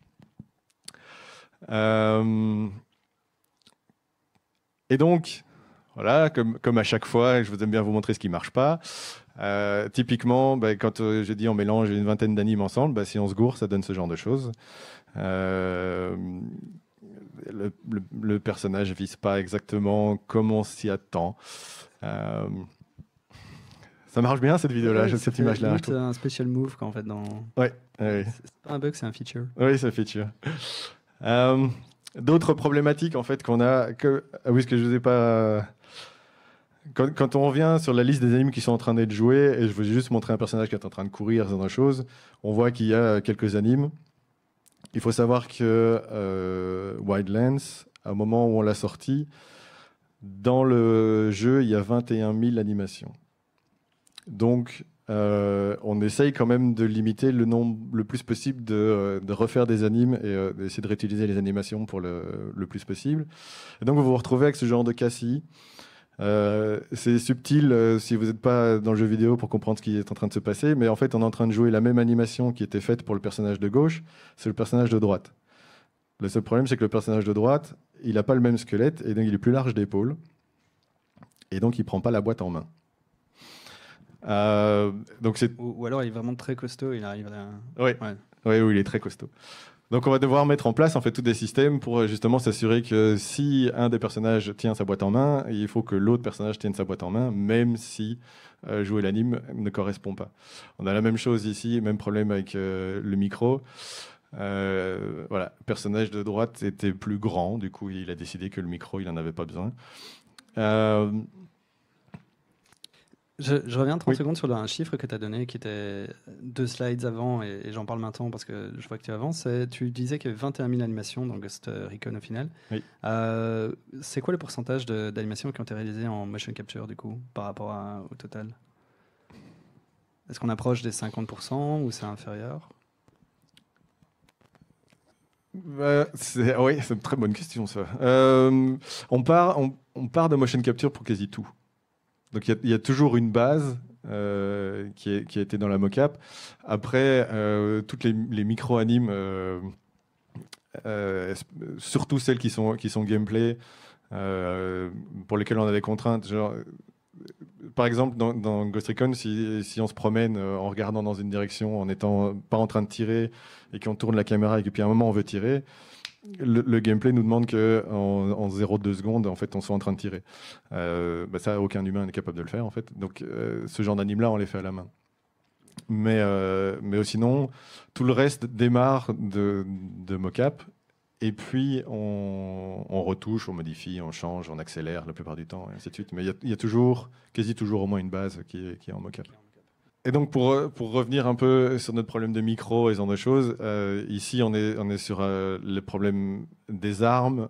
et donc, voilà, comme, à chaque fois, je vous aime bien vous montrer ce qui ne marche pas. Euh, typiquement, bah, quand euh, j'ai dit on mélange une vingtaine d'animes ensemble, bah, si on se gourre, ça donne ce genre de choses. Euh, le, personnage ne vise pas exactement comme on s'y attend. ça marche bien cette vidéo-là, cette image-là. C'est un special move quand en fait dans. Ouais. C'est pas un bug, c'est un feature. Oui, c'est un feature. D'autres problématiques en fait qu'on a que ah oui ce que je vous ai pas quand, on revient sur la liste des animes qui sont en train d'être joués, et je ai juste montrer un personnage qui est en train de courir, dans autre chose, on voit qu'il y a quelques animes. Il faut savoir que euh, Wildlands, à un moment où on l'a sorti, dans le jeu, il y a 21 000 animations. Donc, euh, on essaye quand même de limiter le nombre le plus possible de, refaire des animes et euh, d'essayer de réutiliser les animations pour le, plus possible. Et donc, vous vous retrouvez avec ce genre de cassis euh, c'est subtil euh, si vous n'êtes pas dans le jeu vidéo pour comprendre ce qui est en train de se passer, mais en fait, on est en train de jouer la même animation qui était faite pour le personnage de gauche, c'est le personnage de droite. Le seul problème, c'est que le personnage de droite, il n'a pas le même squelette et donc il est plus large d'épaule. Et donc, il prend pas la boîte en main. Euh, donc c'est... Ou, alors il est vraiment très costaud, il arrive à... Oui, ouais. il est très costaud. Donc on va devoir mettre en place en fait tous des systèmes pour euh, justement s'assurer que si un des personnages tient sa boîte en main, il faut que l'autre personnage tienne sa boîte en main, même si euh, jouer l'anime ne correspond pas. On a la même chose ici, même problème avec euh, le micro. voilà, le personnage de droite était plus grand, du coup il a décidé que le micro il n'en avait pas besoin. Je, reviens 30 secondes sur un chiffre que tu as donné qui était deux slides avant et, j'en parle maintenant parce que je vois que tu avances. Tu disais qu'il y avait 21 000 animations dans Ghost Recon au final. Euh, c'est quoi le pourcentage d'animations qui ont été réalisées en motion capture du coup par rapport au total Est-ce qu'on approche des 50% ou c'est inférieur bah, ah Oui, c'est une très bonne question ça. Euh, on, part, on part de motion capture pour quasi tout. Donc il y, a toujours une base euh, qui, a été dans la mocap. Après, euh, toutes les, micro-animes, euh, surtout celles qui sont, qui sont gameplay, pour lesquelles on a des contraintes, genre, par exemple, dans, Ghost Recon, si, on se promène en regardant dans une direction, en n'étant pas en train de tirer, et qu'on tourne la caméra et qu'à puis un moment on veut tirer, le, gameplay nous demande que en, 0,2 secondes, en fait, on soit en train de tirer. Euh, bah ça, aucun humain n'est capable de le faire, en fait. Donc, euh, ce genre d'anime-là, on les fait à la main. Mais, euh, mais sinon, tout le reste démarre de, de mocap. Et puis, on, retouche, on modifie, on change, on accélère la plupart du temps, et ainsi de suite. Mais il y, a toujours, quasi toujours au moins une base qui, qui est en mocap. Et donc, pour, euh, pour revenir un peu sur notre problème de micro et ce genre de choses, euh, ici, on est, on est sur euh, le problème des armes.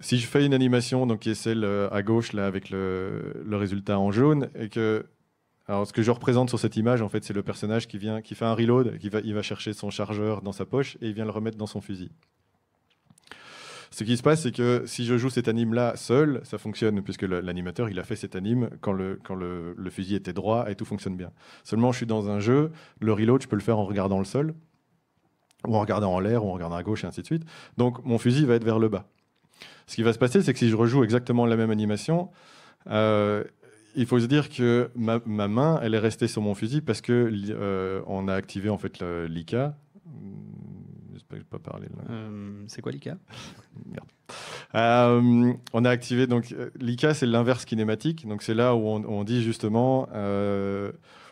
si je fais une animation, donc qui est celle à gauche, là, avec le, le, résultat en jaune, et que. Alors, ce que je représente sur cette image, en fait, c'est le personnage qui, vient, qui fait un reload, qui va, il va chercher son chargeur dans sa poche et il vient le remettre dans son fusil. Ce qui se passe, c'est que si je joue cet anime-là seul, ça fonctionne, puisque l'animateur, il a fait cet anime quand, le, fusil était droit et tout fonctionne bien. Seulement, je suis dans un jeu, le reload, je peux le faire en regardant le sol, ou en regardant en l'air, ou en regardant à gauche, et ainsi de suite. Donc, mon fusil va être vers le bas. Ce qui va se passer, c'est que si je rejoue exactement la même animation, euh, il faut se dire que ma, main, elle est restée sur mon fusil parce que euh, on a activé en fait l'ICA, euh, c'est quoi l'ICA euh, on a activé donc euh, l'ICA, c'est l'inverse kinématique. Donc c'est là où on, dit justement,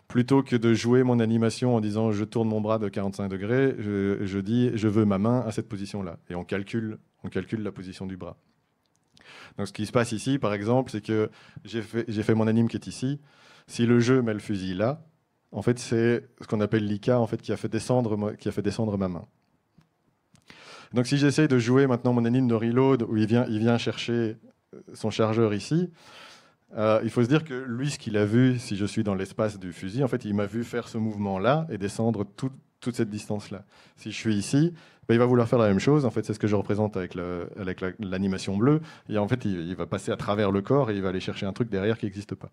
plutôt que de jouer mon animation en disant je tourne mon bras de 45 degrés, je, dis je veux ma main à cette position-là. Et on calcule, on calcule la position du bras. Donc ce qui se passe ici, par exemple, c'est que j'ai fait, mon anime qui est ici. Si le jeu met le fusil là, en fait c'est ce qu'on appelle l'ICA en fait qui qui a fait descendre ma main. Donc si j'essaye de jouer maintenant mon anime de reload où il vient, il vient chercher euh, son chargeur ici, euh, il faut se dire que lui, ce qu'il a vu, si je suis dans l'espace du fusil, en fait, il m'a vu faire ce mouvement-là et descendre toute cette distance-là. Si je suis ici, ben, il va vouloir faire la même chose. En fait, c'est ce que je représente avec, l'animation bleue. Et en fait, il, va passer à travers le corps et il va aller chercher un truc derrière qui n'existe pas.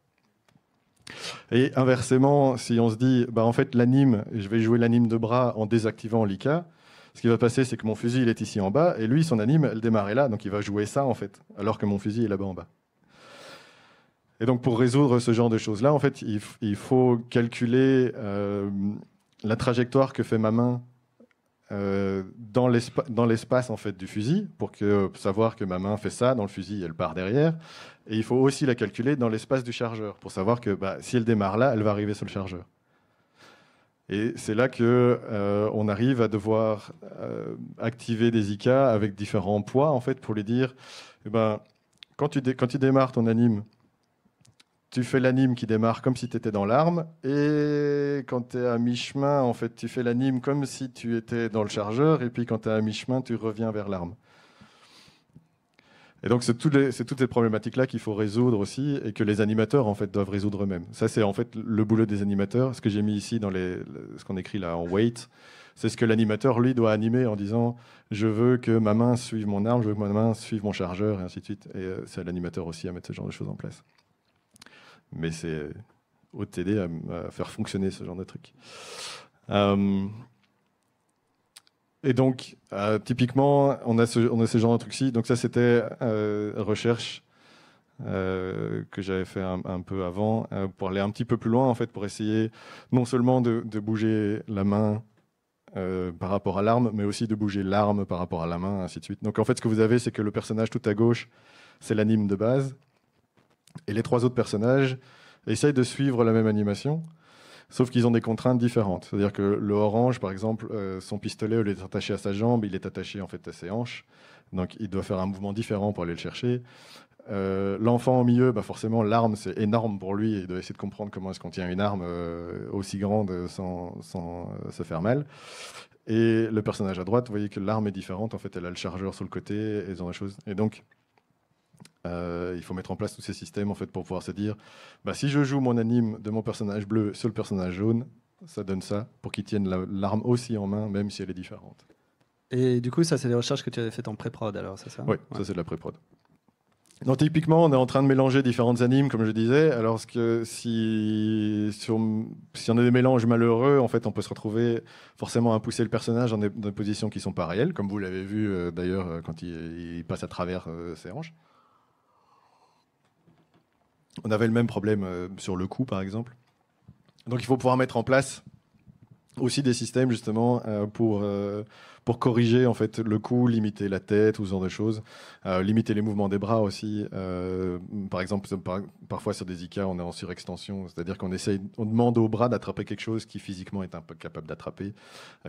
Et inversement, si on se dit, ben, en fait, l'anime, je vais jouer l'anime de bras en désactivant l'ICA, ce qui va passer, c'est que mon fusil, il est ici en bas, et lui, son anime, elle démarre là, donc il va jouer ça, en fait, alors que mon fusil est là-bas en bas. Et donc, pour résoudre ce genre de choses-là, en fait, il, faut calculer euh, la trajectoire que fait ma main euh, dans l'espace en fait du fusil pour que savoir que ma main fait ça dans le fusil elle part derrière et il faut aussi la calculer dans l'espace du chargeur pour savoir que bah, si elle démarre là elle va arriver sur le chargeur et c'est là que euh, on arrive à devoir euh, activer des IK avec différents poids en fait pour les dire, eh ben, quand, tu démarres ton anime, tu fais l'anime qui démarre comme si tu étais dans l'arme, et quand tu es à mi-chemin, en fait, tu fais l'anime comme si tu étais dans le chargeur, et puis quand tu es à mi-chemin, tu reviens vers l'arme. Et donc, c'est toutes, ces problématiques-là qu'il faut résoudre aussi et que les animateurs, en fait, doivent résoudre eux-mêmes. Ça, c'est en fait le boulot des animateurs. Ce que j'ai mis ici dans les, ce qu'on écrit là en wait, c'est ce que l'animateur, lui, doit animer en disant je veux que ma main suive mon arme, je veux que ma main suive mon chargeur, et ainsi de suite. Et euh, c'est à l'animateur aussi à mettre ce genre de choses en place. Mais c'est au TD à, faire fonctionner ce genre de truc. Euh, et donc, euh, typiquement, on a, ce, genre de truc ci Donc ça, c'était euh, recherche euh, que j'avais fait un, peu avant euh, pour aller un petit peu plus loin, en fait, pour essayer non seulement de bouger la main par rapport à l'arme, mais aussi de bouger l'arme par rapport à la main, ainsi de suite. Donc en fait, ce que vous avez, c'est que le personnage tout à gauche, c'est l'anime de base. Et les trois autres personnages essayent de suivre la même animation sauf qu'ils ont des contraintes différentes. C'est-à-dire que le orange, par exemple, euh, son pistolet, au lieu attaché à sa jambe, il est attaché en fait à ses hanches. Donc il doit faire un mouvement différent pour aller le chercher. Euh, l'enfant au milieu, bah forcément, l'arme, c'est énorme pour lui. Il doit essayer de comprendre comment est-ce qu'on tient une arme euh, aussi grande sans, sans se faire mal. Et le personnage à droite, vous voyez que l'arme est différente. En fait, elle a le chargeur sur le côté ils ont la chose, Et donc, euh, il faut mettre en place tous ces systèmes en fait pour pouvoir se dire bah, si je joue mon anime de mon personnage bleu sur le personnage jaune, ça donne ça pour qu'il tienne l'arme aussi en main, même si elle est différente. Et du coup, ça, c'est des recherches que tu avais faites en pré-prod alors, c'est ça Oui, ça, c'est de la pré-prod. Donc, typiquement, on est en train de mélanger différentes animes, comme je disais. Alors que si, on a des mélanges malheureux, en fait, on peut se retrouver forcément à pousser le personnage dans des, positions qui ne sont pas réelles, comme vous l'avez vu euh, d'ailleurs euh, quand il, passe à travers ses hanches. On avait le même problème euh, sur le cou, par exemple. Donc il faut pouvoir mettre en place aussi des systèmes justement euh, pour, euh, pour corriger en fait le cou, limiter la tête, ou ce genre de choses, limiter les mouvements des bras aussi. par exemple, parfois sur des ICA, on est en surextension, c'est-à-dire qu'on on demande au bras d'attraper quelque chose qui physiquement est un peu incapable d'attraper.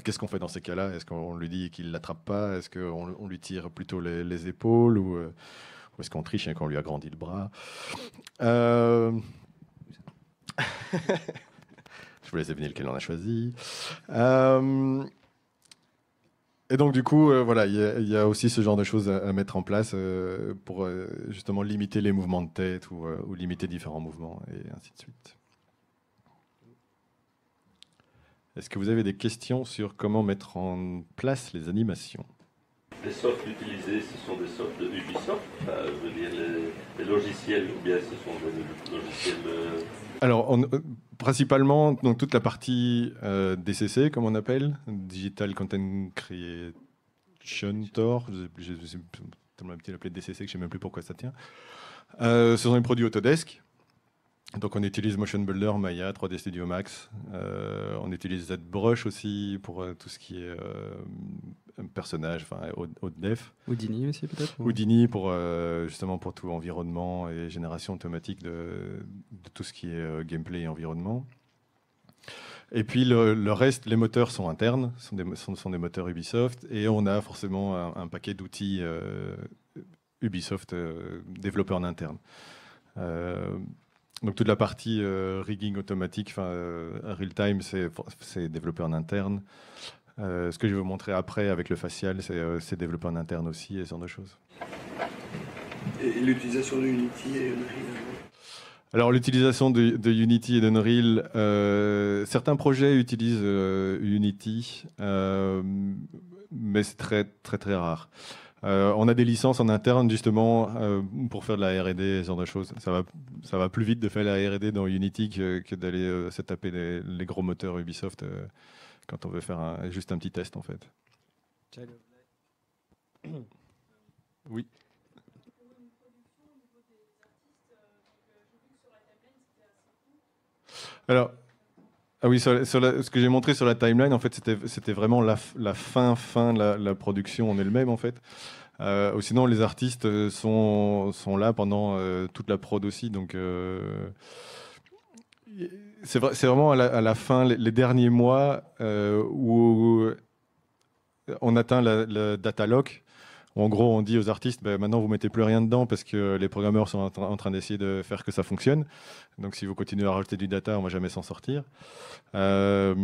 Qu'est-ce qu'on fait dans ces cas-là Est-ce qu'on lui dit qu'il l'attrape pas Est-ce qu'on lui tire plutôt les, épaules ou ou est-ce qu'on triche hein, quand on lui a grandi le bras. Euh, je vous laisse deviner lequel on a choisi. Euh, et donc, du coup, euh, voilà, il y, a aussi ce genre de choses à, mettre en place pour justement limiter les mouvements de tête ou, ou, limiter différents mouvements et ainsi de suite. Est-ce que vous avez des questions sur comment mettre en place les animations les softs utilisés, ce sont des softs de Ubisoft, je veux dire les, logiciels, ou bien ce sont des logiciels. De... Euh, Alors, euh, principalement, donc toute la partie euh, DCC, comme on appelle, Digital Content Creation Tor, je sais tellement l'habitude DCC que je ne sais même plus pourquoi ça tient. ce sont des produits Autodesk. Donc on utilise Motion Builder, Maya, 3D Studio Max. Euh, on utilise ZBrush aussi pour euh, tout ce qui est euh, un personnage, enfin haute def. Houdini aussi peut-être. Houdini pour justement pour tout environnement et génération automatique de, tout ce qui est gameplay et environnement. Et puis le, reste, les moteurs sont internes, sont des, sont, des moteurs Ubisoft, et on a forcément un, un paquet d'outils Ubisoft développés en interne donc toute la partie euh, rigging automatique, euh, real time, c'est développé en interne. Euh, ce que je vais vous montrer après avec le facial, c'est développé en interne aussi et ce genre de choses. Et l'utilisation de Unity et Unreal hein Alors l'utilisation de, Unity et d'Unreal, certains projets utilisent Unity, mais c'est très très très rare. Euh, on a des licences en interne justement euh, pour faire de la R&D, ce genre de choses. Ça va, plus vite de faire la R&D dans Unity que, d'aller euh, se taper les, gros moteurs Ubisoft quand on veut faire juste un petit test en fait. Oui. Alors, ah oui, ce que j'ai montré sur la timeline, en fait, c'était vraiment la, la, fin, fin de la, la production en le même en fait. Euh, sinon, les artistes euh, sont, sont là pendant euh, toute la prod aussi, donc c'est vraiment à la, fin, les, derniers mois où on atteint le data lock en gros, on dit aux artistes, ben, maintenant, vous mettez plus rien dedans parce que les programmeurs sont en, train d'essayer de faire que ça fonctionne. Donc, si vous continuez à rajouter du data, on va jamais s'en sortir. mais euh,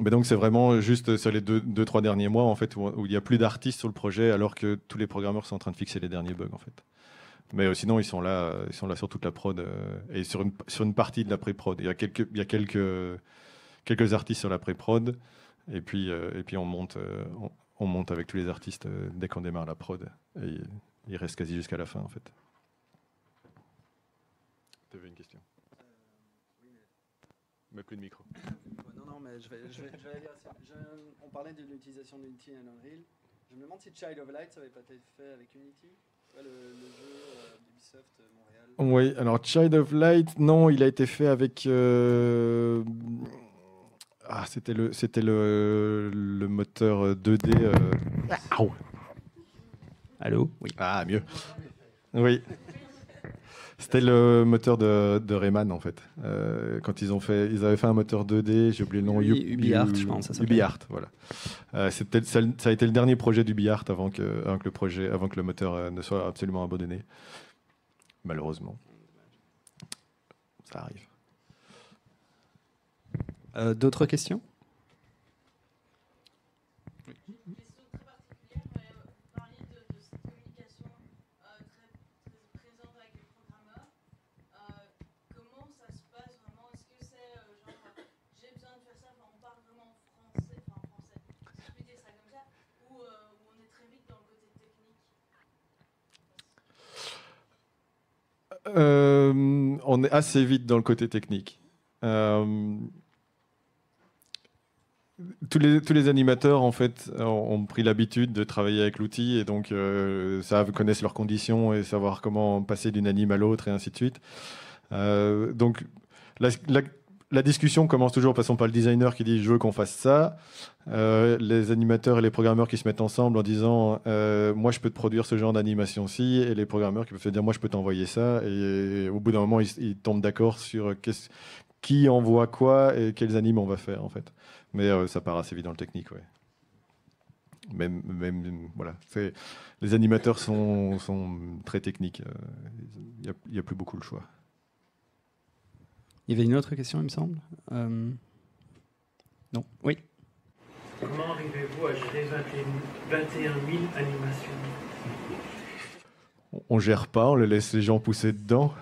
ben, donc c'est vraiment juste sur les deux, trois derniers mois en fait où, il n'y a plus d'artistes sur le projet alors que tous les programmeurs sont en train de fixer les derniers bugs en fait. Mais euh, sinon ils sont là, ils sont là sur toute la prod euh, et sur une, partie de la pré-prod. Il y a quelques, artistes sur la pré-prod et puis et puis on monte, on monte avec tous les artistes euh, dès qu'on démarre la prod. Et il reste quasi jusqu'à la fin, en fait. Tu avais une question euh, mais plus de micro. Non, non, mais je vais, on parlait de l'utilisation d'Unity et Unreal. Je me demande si Child of Light, ça n'avait pas été fait avec Unity le, jeu euh, d'Ubisoft Montréal. Oui, alors Child of Light, non, il a été fait avec. Ah, c'était le, c'était le, moteur 2D. Euh, euh. Allô Oui. Ah, mieux. Oui. C'était le moteur de, Rayman en fait. Euh, quand ils ont fait, ils avaient fait un moteur 2D, j'ai oublié le nom. UbiArt, je pense, ça UbiArt, voilà. ça, a été le dernier projet d'UbiArt avant que, avant que le projet, avant que le moteur ne soit absolument abandonné. Malheureusement, ça arrive. Euh, d'autres questions? J'ai une question très particulière. Vous parliez de cette communication très présente avec les programmeurs. Comment ça se passe vraiment? Est-ce que c'est genre j'ai besoin de faire ça quand on parle vraiment en français, enfin en français, ou on est très vite dans le côté technique? On est assez vite dans le côté technique. tous les animateurs, en fait, ont, pris l'habitude de travailler avec l'outil et donc euh, connaissent leurs conditions et savoir comment passer d'une anime à l'autre et ainsi de suite. Euh, donc, la, discussion commence toujours, passons par le designer qui dit je veux qu'on fasse ça, euh, les animateurs et les programmeurs qui se mettent ensemble en disant moi je peux te produire ce genre d'animation-ci, et les programmeurs qui peuvent se dire moi je peux t'envoyer ça, et, au bout d'un moment ils, tombent d'accord sur qui envoie quoi et quels animes on va faire en fait mais euh, ça part assez vite dans le technique, ouais. Même, même voilà, les animateurs sont, sont très techniques. Il euh, n'y a, plus beaucoup le choix. Il y avait une autre question, il me semble. Euh, non, oui. Comment arrivez-vous à gérer 21 000 animations On ne gère pas, on laisse les gens pousser dedans.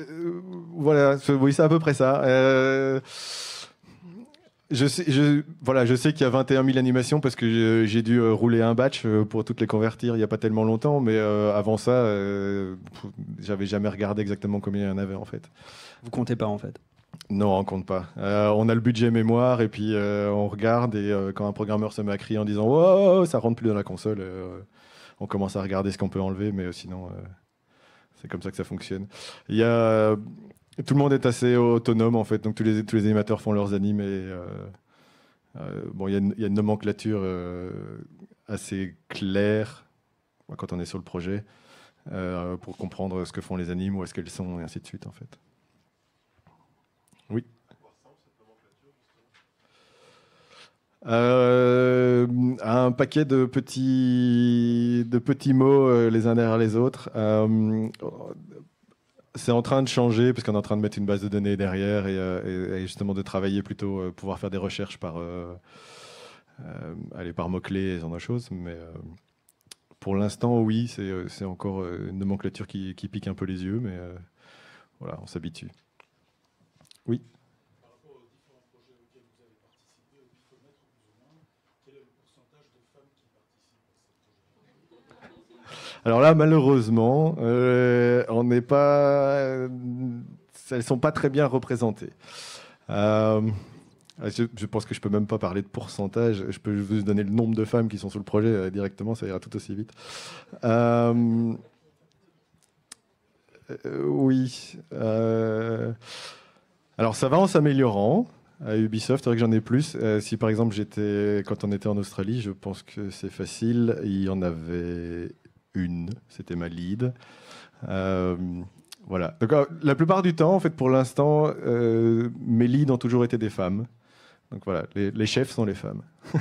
Euh, voilà, oui, c'est à peu près ça. Euh, je sais, voilà, je sais qu'il y a 21 000 animations parce que euh, j'ai dû rouler un batch pour toutes les convertir il n'y a pas tellement longtemps, mais avant ça, j'avais jamais regardé exactement combien il y en avait en fait. Vous comptez pas en fait non, on compte pas. on a le budget mémoire et puis on regarde et quand un programmeur se met à crier en disant Oh, ça rentre plus dans la console, on commence à regarder ce qu'on peut enlever, mais sinon c'est comme ça que ça fonctionne. Il y euh, tout le monde est assez autonome en fait, donc tous les, tous les animateurs font leurs animes euh, euh, bon, il y, a une, nomenclature assez claire quand on est sur le projet pour comprendre ce que font les animes, où est-ce qu'elles sont et ainsi de suite en fait. Euh, un paquet de petits, de petits mots euh, les uns derrière les autres. Euh, c'est en train de changer parce qu'on est en train de mettre une base de données derrière et, justement de travailler plutôt pouvoir faire des recherches par, aller par mots-clés et ce genre de choses. Mais pour l'instant, oui, c'est encore une nomenclature qui, qui, pique un peu les yeux, mais voilà, on s'habitue. Oui. Alors là, malheureusement, euh, on n'est pas, elles sont pas très bien représentées. Euh, je, pense que je ne peux même pas parler de pourcentage. Je peux vous donner le nombre de femmes qui sont sous le projet euh, directement, ça ira tout aussi vite. Euh, oui. alors ça va en s'améliorant à Ubisoft, c'est que j'en ai plus. si par exemple j'étais, quand on était en Australie, je pense que c'est facile, il y en avait une. C'était ma lead. Euh, voilà. Donc, euh, la plupart du temps, en fait, pour l'instant, euh, mes leads ont toujours été des femmes. Donc voilà, les, chefs sont les femmes.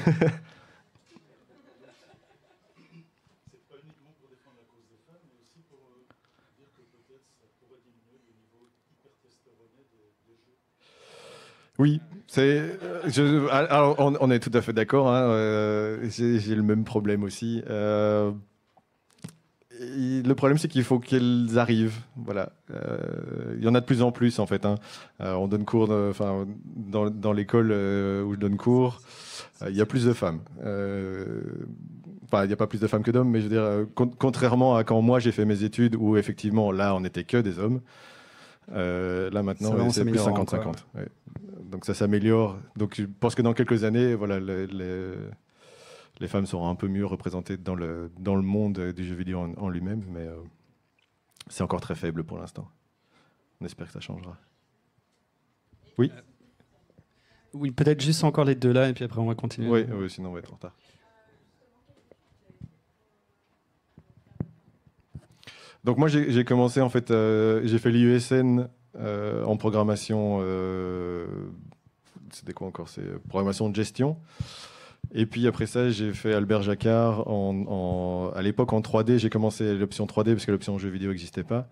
Oui, c'est. alors, on, est tout à fait d'accord. Hein, j'ai le même problème aussi le problème, c'est qu'il faut qu'elles arrivent. Voilà. Euh, il y en a de plus en plus, en fait. Hein. Euh, on donne cours, euh, dans, l'école où je donne cours, il y a plus de femmes. il n'y a pas plus de femmes que d'hommes, mais je veux contrairement à quand moi j'ai fait mes études, où effectivement, là, on n'était que des hommes. là maintenant, c'est plus 50-50. Donc ça s'améliore. Donc je pense que dans quelques années, voilà, les femmes seront un peu mieux représentées dans le, dans le monde du jeu vidéo en, lui-même, mais euh, c'est encore très faible pour l'instant. On espère que ça changera. Oui Oui, peut-être juste encore les deux là, et puis après on va continuer. Oui, sinon on va être en retard. Donc moi j'ai commencé en fait, euh, j'ai fait l'IUSN e euh, en programmation, c'était quoi encore C'est programmation de gestion. Et puis après ça, j'ai fait Albert Jacquard. à l'époque, en 3D, j'ai commencé l'option 3D parce que l'option jeu vidéo n'existait pas.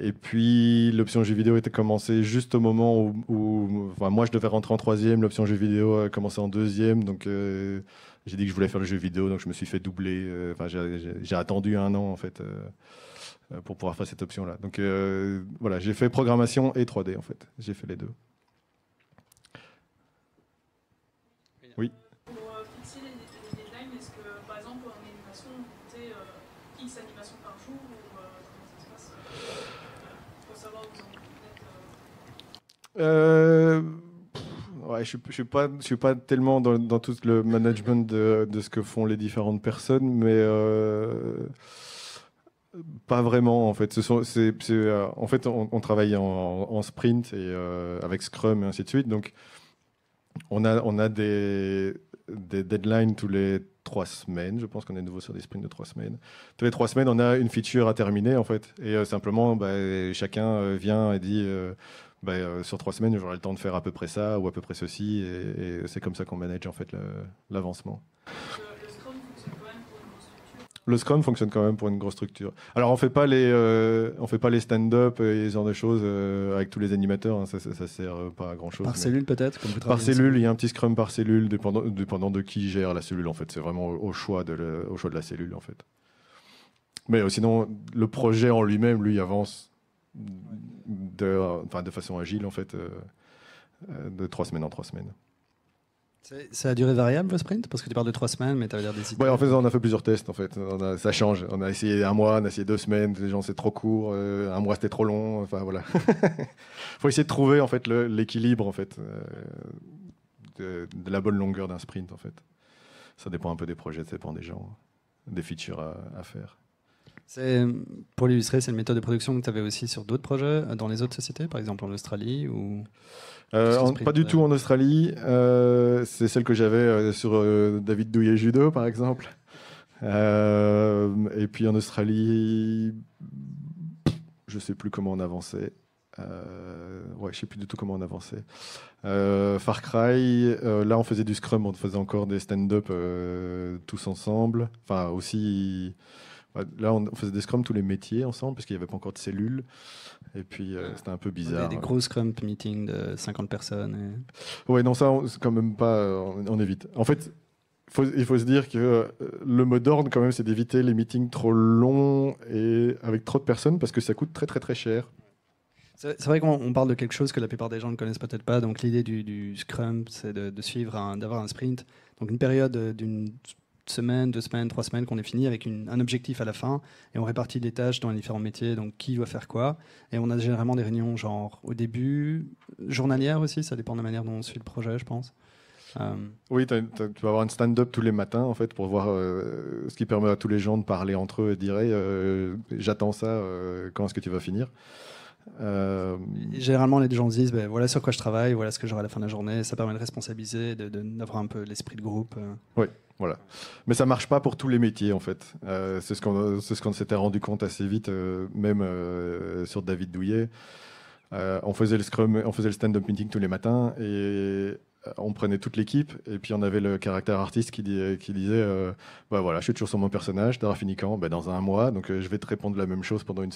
Et puis l'option jeu vidéo était commencée juste au moment où, moi je devais rentrer en troisième, l'option jeu vidéo a commencé en deuxième, donc euh, j'ai dit que je voulais faire le jeu vidéo, donc je me suis fait doubler. Euh, enfin, j'ai attendu un an en fait euh, pour pouvoir faire cette option-là. Donc voilà, j'ai fait programmation et 3D en fait, j'ai fait les deux. Euh, je ne suis, pas, je suis pas tellement dans, tout le management de, ce que font les différentes personnes, mais euh, pas vraiment en fait. Euh, en fait, on, travaille en, sprint et avec Scrum et ainsi de suite. Donc, on a, on a des, deadlines tous les trois semaines. Je pense qu'on est nouveau sur des sprints de trois semaines. Tous les trois semaines, on a une feature à terminer, en fait. Et simplement, bah, chacun vient et dit bah, euh, sur trois semaines, j'aurai le temps de faire à peu près ça ou à peu près ceci. Et, c'est comme ça qu'on manage en fait l'avancement. Le Scrum fonctionne quand même pour une grosse structure. Alors on fait pas les euh, on fait pas les stand-up et ce genre de choses euh, avec tous les animateurs. Hein, ça, ça, sert pas à grand chose. Par cellule peut-être. Par cellule, il y a un petit Scrum par cellule, dépendant, dépendant de qui gère la cellule en fait. C'est vraiment au, choix de au choix de la cellule en fait. Mais sinon, le projet en lui-même, lui avance de, façon agile, en fait, euh, euh, de trois semaines en trois semaines. ça a duré variable le sprint Parce que tu parles de trois semaines, mais tu avais l'air Oui, en fait, on a fait plusieurs tests. En fait. ça change. On a essayé un mois, on a essayé deux semaines. Les gens, c'est trop court. Euh, un mois, c'était trop long. Enfin, voilà. faut essayer de trouver en fait, l'équilibre en fait, de, la bonne longueur d'un sprint. En fait. Ça dépend un peu des projets, ça dépend des gens, des features à faire. Pour l'illustrer, c'est une méthode de production que tu avais aussi sur d'autres projets, euh, dans les autres sociétés, par exemple en Australie ou... Euh, pas du tout en Australie. Euh, c'est celle que j'avais sur David Douillet Judo, par exemple. et puis en Australie, je sais plus comment on avançait. ouais, je sais plus du tout comment on avançait. Far Cry, là on faisait du scrum, on faisait encore des stand-up tous ensemble. Enfin aussi. Là, on faisait des scrum tous les métiers ensemble, parce qu'il n'y avait pas encore de cellules. Et puis, euh, c'était un peu bizarre. Il y avait des gros scrum meetings de 50 personnes. Oui, non, ça, quand même pas. On, évite. En fait, il faut se dire que euh, le mot d'ordre, quand même, c'est d'éviter les meetings trop longs et avec trop de personnes, parce que ça coûte très, très, très cher. C'est vrai qu'on parle de quelque chose que la plupart des gens ne connaissent peut-être pas. Donc l'idée du, Scrum, c'est de, suivre, d'avoir un sprint, donc une période euh, d'une semaine, deux semaines, trois semaines qu'on est fini avec un objectif à la fin et on répartit des tâches dans les différents métiers, donc qui doit faire quoi. Et on a généralement des réunions genre au début, journalières aussi, ça dépend de la manière dont on suit le projet, je pense. Euh, oui, tu vas avoir une stand-up tous les matins en fait pour voir euh, ce qui permet à tous les gens de parler entre eux et dire euh, j'attends ça, quand est-ce que tu vas finir euh, généralement, les gens se disent ben, voilà sur quoi je travaille, voilà ce que j'aurai à la fin de la journée. Ça permet de responsabiliser, d'avoir un peu l'esprit de groupe. Euh. Oui, voilà. Mais ça marche pas pour tous les métiers, en fait. Euh, c'est ce qu'on ce s'était rendu compte assez vite, même sur David Douillet. on faisait le scrum, on faisait le stand-up meeting tous les matins et euh, on prenait toute l'équipe et puis on avait le caractère artiste qui, disait euh, bah voilà je suis toujours sur mon personnage t'auras fini quand bah dans un mois donc euh, je vais te répondre la même chose pendant une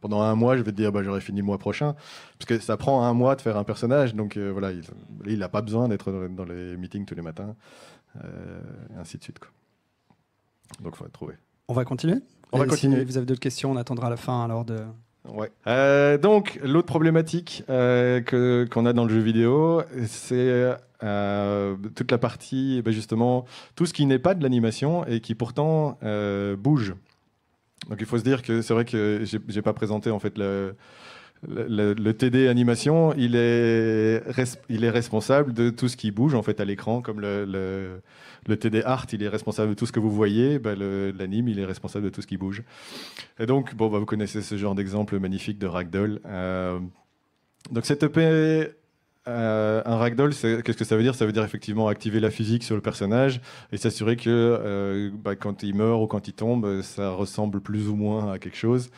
pendant un mois je vais te dire bah j'aurai fini le mois prochain parce que ça prend un mois de faire un personnage donc voilà il n'a pas besoin d'être dans les meetings tous les matins et ainsi de suite quoi. donc faut trouver on va continuer on va continuer vous avez d'autres questions on attendra la fin alors de Ouais. donc l'autre problématique qu'on a dans le jeu vidéo, c'est euh, toute la partie, eh ben, justement, tout ce qui n'est pas de l'animation et qui pourtant euh, bouge. Donc il faut se dire que c'est vrai que j'ai pas présenté en fait le, le, TD animation, il est, il est responsable de tout ce qui bouge en fait à l'écran, comme le, TD art, il est responsable de tout ce que vous voyez, ben, l'anime, il est responsable de tout ce qui bouge. Et donc, bon, bah, vous connaissez ce genre d'exemple magnifique de Ragdoll. Euh, donc cette EP euh, un ragdoll, qu'est-ce que ça veut dire Ça veut dire effectivement activer la physique sur le personnage et s'assurer que euh, bah, quand il meurt ou quand il tombe, euh, ça ressemble plus ou moins à quelque chose.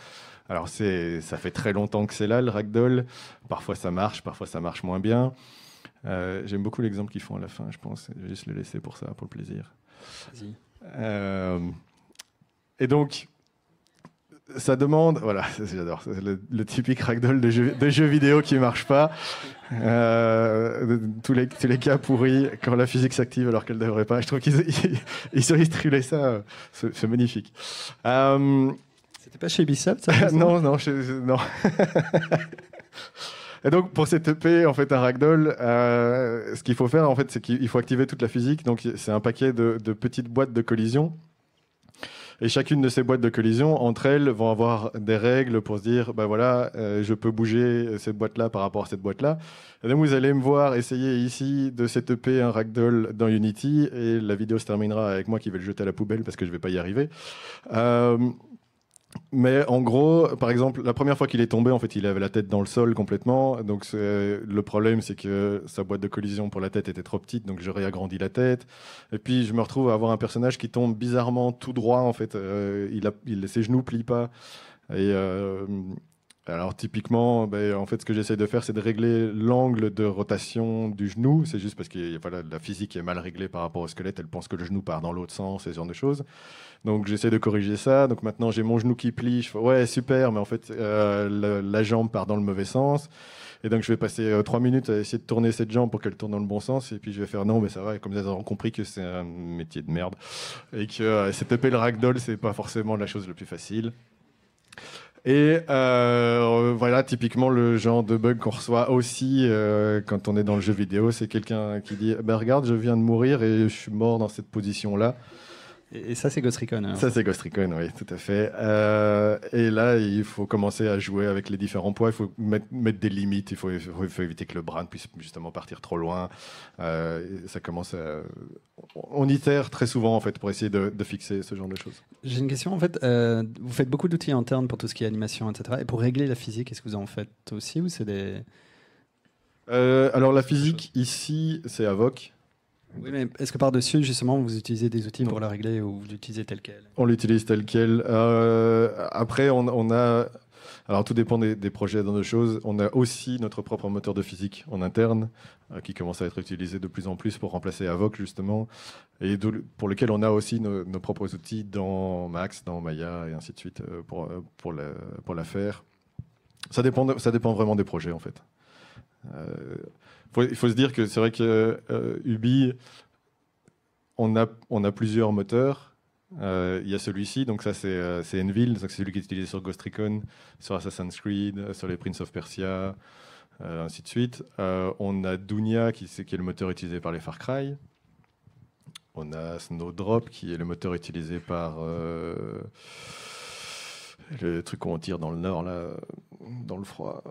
Alors ça fait très longtemps que c'est là le ragdoll. Parfois ça marche, parfois ça marche moins bien. J'aime beaucoup l'exemple qu'ils font à la fin, je pense. Je vais juste le laisser pour ça, pour le plaisir. Et donc, ça demande, voilà, j'adore, le, le, typique ragdoll de jeux vidéo qui marche pas. Euh, tous, les, les cas pourris quand la physique s'active alors qu'elle devrait pas. Je trouve qu'ils ils, ils ça, c'est magnifique. Euh, C'était pas chez Ubisoft ça Non, non, non. Et donc pour cette EP, en fait, un ragdoll, euh, ce qu'il faut faire, en fait, c'est qu'il faut activer toute la physique. Donc c'est un paquet de, de petites boîtes de collision et chacune de ces boîtes de collision, entre elles, vont avoir des règles pour se dire, ben voilà, euh, je peux bouger cette boîte-là par rapport à cette boîte-là. Donc vous allez me voir essayer ici de setuper un ragdoll dans Unity, et la vidéo se terminera avec moi qui vais le jeter à la poubelle parce que je ne vais pas y arriver. Euh, mais en gros, par exemple, la première fois qu'il est tombé, en fait, il avait la tête dans le sol complètement. Donc le problème, c'est que sa boîte de collision pour la tête était trop petite, donc je réagrandi la tête. Et puis je me retrouve à avoir un personnage qui tombe bizarrement tout droit. En fait, euh, il a, ses genoux plient pas. Et euh, alors typiquement, ben, en fait, ce que j'essaie de faire, c'est de régler l'angle de rotation du genou. C'est juste parce que la physique est mal réglée par rapport au squelette. Elle pense que le genou part dans l'autre sens ce genre de choses. Donc j'essaie de corriger ça. Donc maintenant, j'ai mon genou qui plie. Je ouais, super, mais en fait, euh, la, jambe part dans le mauvais sens. Et donc je vais passer euh, trois minutes à essayer de tourner cette jambe pour qu'elle tourne dans le bon sens. Et puis je vais faire non, mais ça va. Et comme vous avez compris que c'est un métier de merde et que euh, taper e le ragdoll, c'est pas forcément la chose la plus facile. Et euh, euh, voilà, typiquement le genre de bug qu'on reçoit aussi euh, quand on est dans le jeu vidéo, c'est quelqu'un qui dit bah, regarde, je viens de mourir et je suis mort dans cette position-là. Et, ça, c'est Ghost Recon. Hein. Ça, c'est Ghost Recon, oui, tout à fait. Euh, et là, il faut commencer à jouer avec les différents poids. Il faut mettre, des limites. Il faut, éviter que le bras puisse justement partir trop loin. Euh, ça commence à... On itère très souvent, en fait, pour essayer de, fixer ce genre de choses. J'ai une question. En fait, euh, vous faites beaucoup d'outils internes pour tout ce qui est animation, etc. Et pour régler la physique, est-ce que vous en faites aussi ou c'est des... alors la physique ici, c'est Avoc mais est-ce que par-dessus, justement, vous utilisez des outils pour la régler ou vous l'utilisez tel quel On l'utilise tel quel. Euh, après, on, a. Alors, tout dépend des, projets, dans nos choses. On a aussi notre propre moteur de physique en interne euh, qui commence à être utilisé de plus en plus pour remplacer Avoc, justement, et pour lequel on a aussi nos, propres outils dans Max, dans Maya et ainsi de suite euh, pour, pour, la, pour faire. Ça dépend, ça dépend vraiment des projets, en fait. Euh, il faut se dire que c'est vrai que euh, Ubi, on a, plusieurs moteurs. Euh, il y a celui-ci, donc ça c'est euh, Envil, c'est celui qui est utilisé sur Ghost Recon, sur Assassin's Creed, sur les Prince of Persia, ainsi de suite. on a Dunia qui, qui, est le moteur utilisé par les Far Cry. On a Snowdrop qui est le moteur utilisé par le truc qu'on tire dans le nord dans le froid,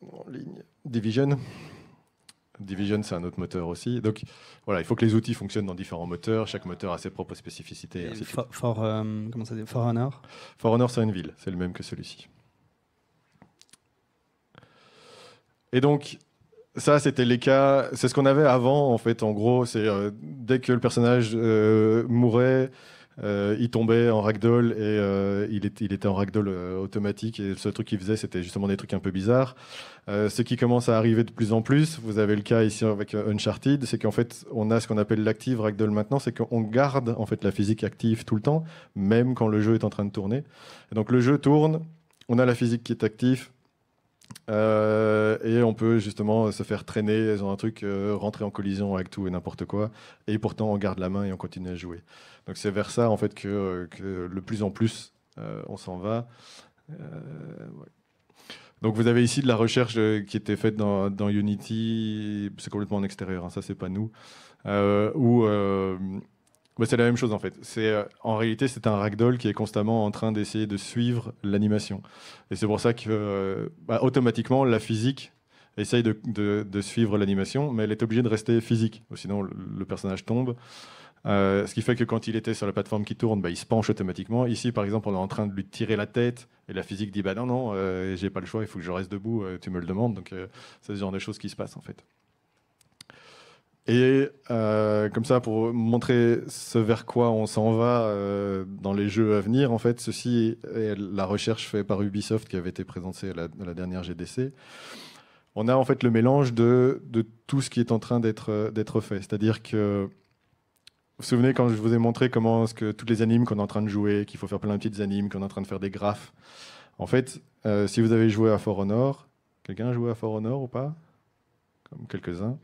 en ligne. Division. Division, c'est un autre moteur aussi. Donc voilà, il faut que les outils fonctionnent dans différents moteurs. Chaque moteur a ses propres spécificités. Et for, euh, comment ça Honor For Honor, c'est une ville. C'est le même que celui-ci. Et donc, ça, c'était les cas. C'est ce qu'on avait avant, en fait. En gros, c'est euh, dès que le personnage euh, mourait, euh, il tombait en ragdoll et euh, il, était en ragdoll euh, automatique. Et ce truc qu'il faisait, c'était justement des trucs un peu bizarres. ce qui commence à arriver de plus en plus, vous avez le cas ici avec Uncharted, c'est qu'en fait, on a ce qu'on appelle l'active ragdoll maintenant, c'est qu'on garde en fait la physique active tout le temps, même quand le jeu est en train de tourner. donc le jeu tourne, on a la physique qui est active, euh, et on peut justement se faire traîner ont un truc, euh, rentrer en collision avec tout et n'importe quoi. Et pourtant, on garde la main et on continue à jouer. Donc c'est vers ça en fait que, euh, le plus en plus on s'en va. Donc vous avez ici de la recherche qui était faite dans, Unity, c'est complètement en extérieur, hein. ça c'est pas nous, où bah, c'est la même chose en fait. C'est euh, en réalité c'est un ragdoll qui est constamment en train d'essayer de suivre l'animation. Et c'est pour ça que euh, bah, automatiquement la physique essaye de, suivre l'animation, mais elle est obligée de rester physique, sinon le, personnage tombe. Euh, ce qui fait que quand il était sur la plateforme qui tourne, bah, il se penche automatiquement. Ici, par exemple, on est en train de lui tirer la tête et la physique dit bah non non, j'ai pas le choix, il faut que je reste debout, tu me le demandes. Donc c'est ce genre de choses qui se passent en fait. Et euh, comme ça, pour montrer ce vers quoi on s'en va euh, dans les jeux à venir, en fait, ceci est la recherche faite par Ubisoft qui avait été présentée à la, dernière GDC. On a en fait le mélange de, de tout ce qui est en train d'être fait. C'est-à-dire que vous vous souvenez quand je vous ai montré comment est-ce que toutes les animes qu'on est en train de jouer, qu'il faut faire plein de petites animes, qu'on est en train de faire des graphes. En fait, euh, si vous avez joué à For Honor, quelqu'un a joué à For Honor ou pas Comme quelques-uns.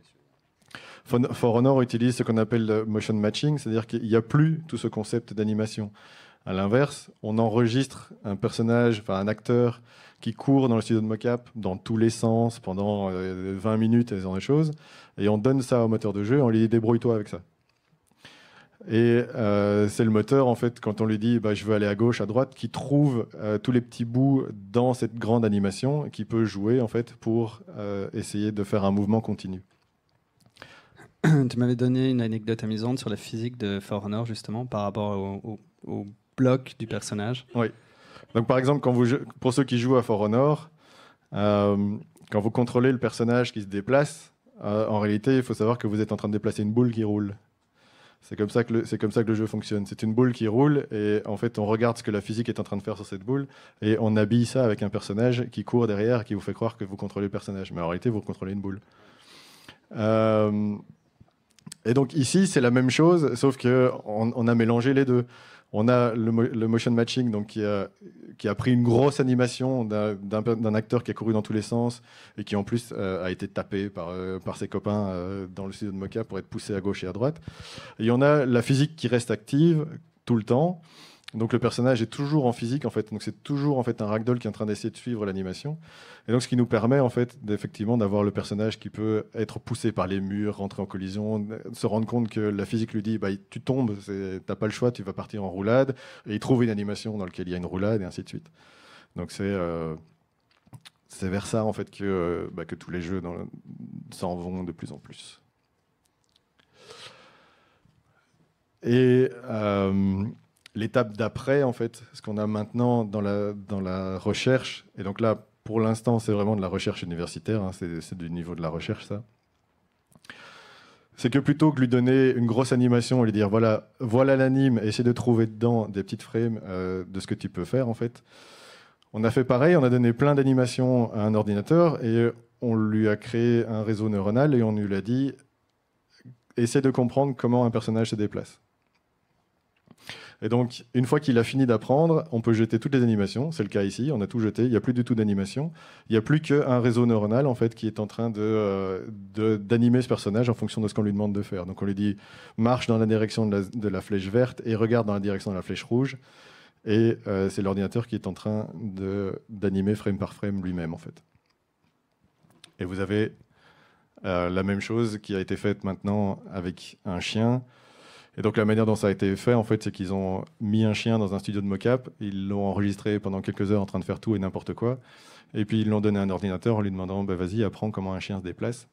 For Honor utilise ce qu'on appelle le motion matching, c'est-à-dire qu'il n'y a plus tout ce concept d'animation. À l'inverse, on enregistre un personnage, enfin un acteur qui court dans le studio de mocap dans tous les sens pendant 20 euh, minutes et choses, et on donne ça au moteur de jeu, on lui dit débrouille-toi avec ça. Et euh, c'est le moteur, en fait, quand on lui dit bah, je veux aller à gauche, à droite, qui trouve euh, tous les petits bouts dans cette grande animation, qui peut jouer, en fait, pour essayer de faire un mouvement continu. tu m'avais donné une anecdote amusante sur la physique de For Honor, justement, par rapport au, bloc du personnage. Oui. Donc, par exemple, quand vous, pour ceux qui jouent à For Honor, euh, quand vous contrôlez le personnage qui se déplace, euh, en réalité, il faut savoir que vous êtes en train de déplacer une boule qui roule. C'est comme, ça que le, comme ça que le jeu fonctionne. C'est une boule qui roule et en fait on regarde ce que la physique est en train de faire sur cette boule et on habille ça avec un personnage qui court derrière qui vous fait croire que vous contrôlez le personnage. Mais en réalité vous contrôlez une boule. Euh, et donc ici, c'est la même chose, sauf qu'on on, a mélangé les deux. On a le, motion matching donc, qui, a, pris une grosse animation d'un acteur qui a couru dans tous les sens et qui en plus euh, a été tapé par, euh, ses copains euh, dans le studio de Mocha pour être poussé à gauche et à droite. Et en a la physique qui reste active tout le temps. Donc le personnage est toujours en physique en fait, donc c'est toujours en fait un ragdoll qui est en train d'essayer de suivre l'animation. Et donc ce qui nous permet en fait d'effectivement d'avoir le personnage qui peut être poussé par les murs, rentrer en collision, se rendre compte que la physique lui dit bah tu tombes, t'as pas le choix, tu vas partir en roulade. Et il trouve une animation dans laquelle il y a une roulade et ainsi de suite. Donc c'est euh, c'est vers ça en fait que bah, que tous les jeux s'en vont de plus en plus. Et euh, l'étape d'après, en fait, ce qu'on a maintenant dans la, dans la recherche, et donc là, pour l'instant, c'est vraiment de la recherche universitaire, hein, c'est du niveau de la recherche, ça. C'est que plutôt que lui donner une grosse animation et lui dire voilà, voilà l'anime, essaie de trouver dedans des petites frames euh, de ce que tu peux faire, en fait, on a fait pareil, on a donné plein d'animations à un ordinateur et on lui a créé un réseau neuronal et on lui a dit essaie de comprendre comment un personnage se déplace. Et donc, une fois qu'il a fini d'apprendre, on peut jeter toutes les animations. C'est le cas ici. On a tout jeté. Il n'y a plus du tout d'animation. Il n'y a plus qu'un réseau neuronal en fait qui est en train euh, de, d'animer ce personnage en fonction de ce qu'on lui demande de faire. Donc, on lui dit marche dans la direction de la, flèche verte et regarde dans la direction de la flèche rouge. Et euh, c'est l'ordinateur qui est en train de, d'animer frame par frame lui-même en fait. Et vous avez euh, la même chose qui a été faite maintenant avec un chien et donc la manière dont ça a été fait, en fait, c'est qu'ils ont mis un chien dans un studio de mocap, ils l'ont enregistré pendant quelques heures en train de faire tout et n'importe quoi, et puis ils l'ont donné à un ordinateur en lui demandant, bah, vas-y, apprends comment un chien se déplace.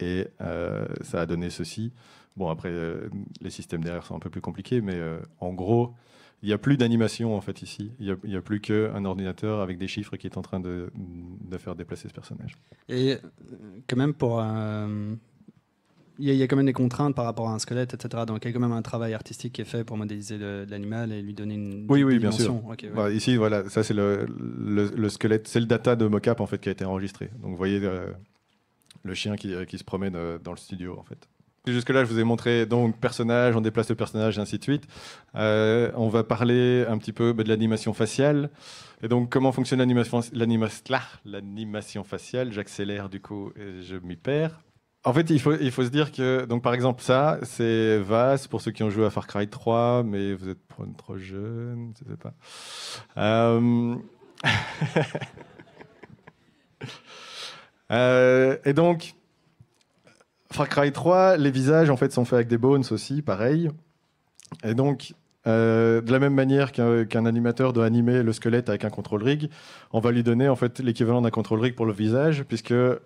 Et euh, ça a donné ceci. Bon, après, euh, les systèmes derrière sont un peu plus compliqués, mais euh, en gros, il n'y a plus d'animation en fait ici. Il n'y a, plus qu'un ordinateur avec des chiffres qui est en train de, faire déplacer ce personnage. Et quand même, pour, un il y, a quand même des contraintes par rapport à un squelette, etc. Donc il y a quand même un travail artistique qui est fait pour modéliser l'animal et lui donner une oui, oui, bien sûr. Bah, ici, voilà, ça c'est le, squelette, c'est le data de mocap en fait qui a été enregistré. Donc vous voyez euh, le chien qui, euh, se promène euh, dans le studio en fait. Jusque-là, je vous ai montré donc personnage, on déplace le personnage, et ainsi de suite. on va parler un petit peu bah, de l'animation faciale. Et donc, comment fonctionne l'animation faciale J'accélère du coup et je m'y perds. En fait, il faut, se dire que, donc par exemple, ça, c'est vaste pour ceux qui ont joué à Far Cry 3, mais vous êtes trop jeune, je sais pas. Euh, euh, et donc, Far Cry 3, les visages en fait sont faits avec des bones aussi, pareil. Et donc, euh, de la même manière qu'un animateur doit animer le squelette avec un control rig, on va lui donner en fait l'équivalent d'un control rig pour le visage, puisque euh,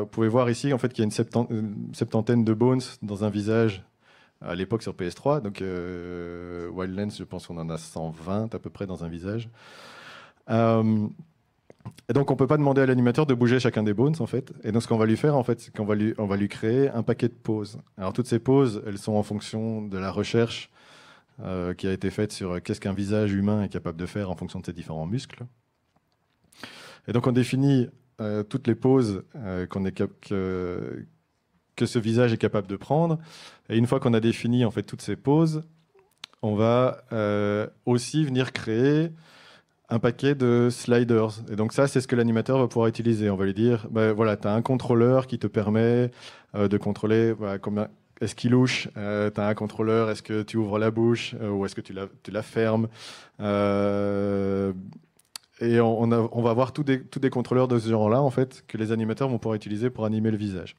vous pouvez voir ici en fait qu'il y a une, septantaine de bones dans un visage à l'époque sur PS3. Donc euh, Wildlands, je pense qu'on en a 120 à peu près dans un visage. Et donc, on peut pas demander à l'animateur de bouger chacun des bones, en fait. Et donc, ce qu'on va lui faire, en fait, c'est qu'on va lui, on va lui créer un paquet de poses. Alors, toutes ces poses elles sont en fonction de la recherche euh, qui a été faite sur euh, qu'est-ce qu'un visage humain est capable de faire en fonction de ses différents muscles. Et donc on définit euh, toutes les poses est que, ce visage est capable de prendre. Et une fois qu'on a défini en fait toutes ces poses, on va aussi venir créer un paquet de sliders. Et donc ça, c'est ce que l'animateur va pouvoir utiliser. On va lui dire, ben, voilà, tu as un contrôleur qui te permet de contrôler combien, est-ce qu'il louche euh, Tu as un contrôleur, est-ce que tu ouvres la bouche euh, ou est-ce que tu la, fermes euh, Et on, va voir tous des, contrôleurs de ce genre-là, en fait, que les animateurs vont pouvoir utiliser pour animer le visage.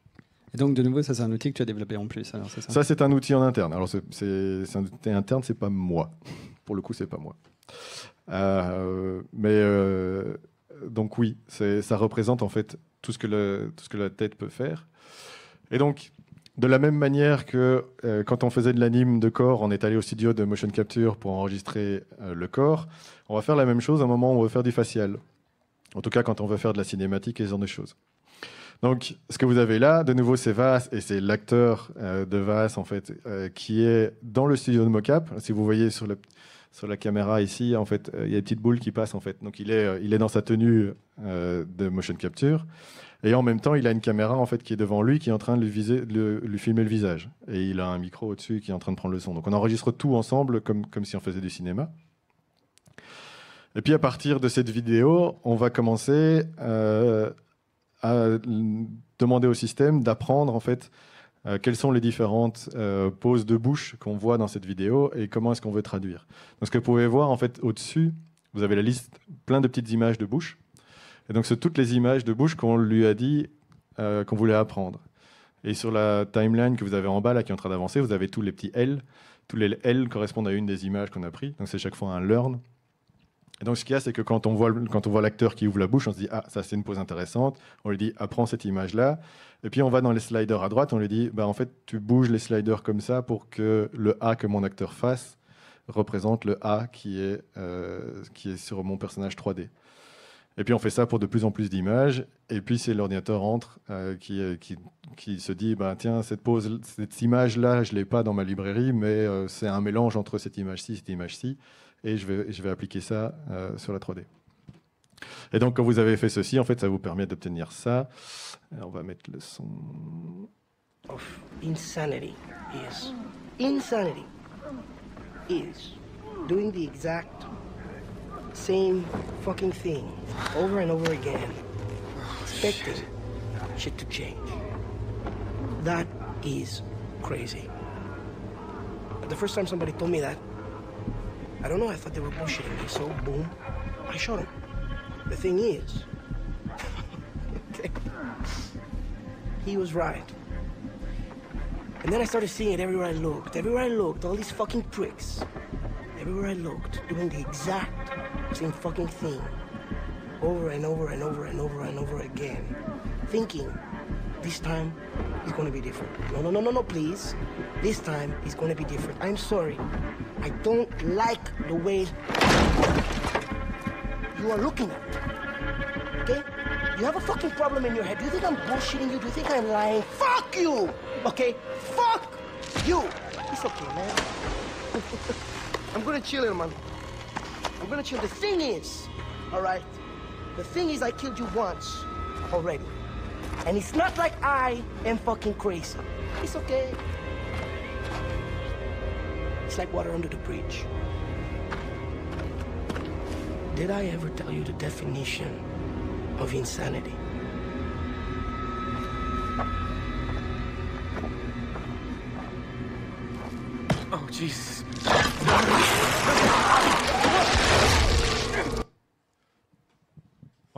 Et donc, de nouveau, ça, c'est un outil que tu as développé en plus. ça, c'est un outil en interne. Alors, c'est un outil interne, c'est pas moi. Pour le coup, c'est pas moi. mais donc, oui, ça représente en fait tout ce que, tout ce que la tête peut faire. Et donc, de la même manière que euh, quand on faisait de l'anime de corps, on est allé au studio de motion capture pour enregistrer euh, le corps, on va faire la même chose à un moment où on veut faire du facial. En tout cas, quand on veut faire de la cinématique et ce genre de choses. Donc, ce que vous avez là, de nouveau, c'est Vass, et c'est l'acteur euh, de vas en fait, qui est dans le studio de mocap. Si vous voyez sur, le, sur la caméra ici, en fait, il y a une petite boule qui passe. en fait. Donc, il est, il est dans sa tenue de motion capture. Et en même temps, il a une caméra en fait qui est devant lui, qui est en train de lui, viser, filmer le visage. Et il a un micro au-dessus qui est en train de prendre le son. Donc on enregistre tout ensemble comme, comme si on faisait du cinéma. Et puis à partir de cette vidéo, on va commencer euh, à demander au système d'apprendre en fait euh, quelles sont les différentes euh, poses de bouche qu'on voit dans cette vidéo et comment est-ce qu'on veut traduire. Donc ce que vous pouvez voir en fait au-dessus, vous avez la liste plein de petites images de bouche. Et donc, c'est toutes les images de bouche qu'on lui a dit euh, qu'on voulait apprendre. Et sur la timeline que vous avez en bas, là, qui est en train d'avancer, vous avez tous les petits L. Tous les L correspondent à une des images qu'on a prises. Donc, c'est chaque fois un learn. Et donc, ce qu'il y a, c'est que quand on voit, l'acteur qui ouvre la bouche, on se dit Ah, ça, c'est une pose intéressante. On lui dit Apprends cette image-là. Et puis, on va dans les sliders à droite. On lui dit bah, En fait, tu bouges les sliders comme ça pour que le A que mon acteur fasse représente le A qui est, euh, qui est sur mon personnage 3D. Et puis on fait ça pour de plus en plus d'images. Et puis c'est l'ordinateur entre euh, qui, euh, qui, qui, se dit ben, tiens, cette, cette image-là, je ne l'ai pas dans ma librairie, mais euh, c'est un mélange entre cette image-ci et cette image-ci. Et je vais, je vais appliquer ça sur la 3D. Et donc quand vous avez fait ceci, en fait, ça vous permet d'obtenir ça. on va mettre le son. Of insanity is insanity is doing the exact Same fucking thing. Over and over again. Oh, Expecting shit. shit to change. That is crazy. the first time somebody told me that, I don't know, I thought they were bullshitting me. So, boom, I shot him. The thing is, okay, he was right. And then I started seeing it everywhere I looked. Everywhere I looked, all these fucking pricks everywhere I looked, doing the exact same fucking thing over and over and over and over and over again, thinking this time is gonna be different. No, no, no, no, no, please. This time is gonna be different. I'm sorry. I don't like the way you are looking at me. Okay? You have a fucking problem in your head. Do you think I'm bullshitting you? Do you think I'm lying? Fuck you! Okay? Fuck you! It's okay, man. gonna chill, man. I'm gonna chill. The thing is, all right, the thing is I killed you once already. And it's not like I am fucking crazy. It's okay. It's like water under the bridge. Did I ever tell you the definition of insanity? Oh, Jesus.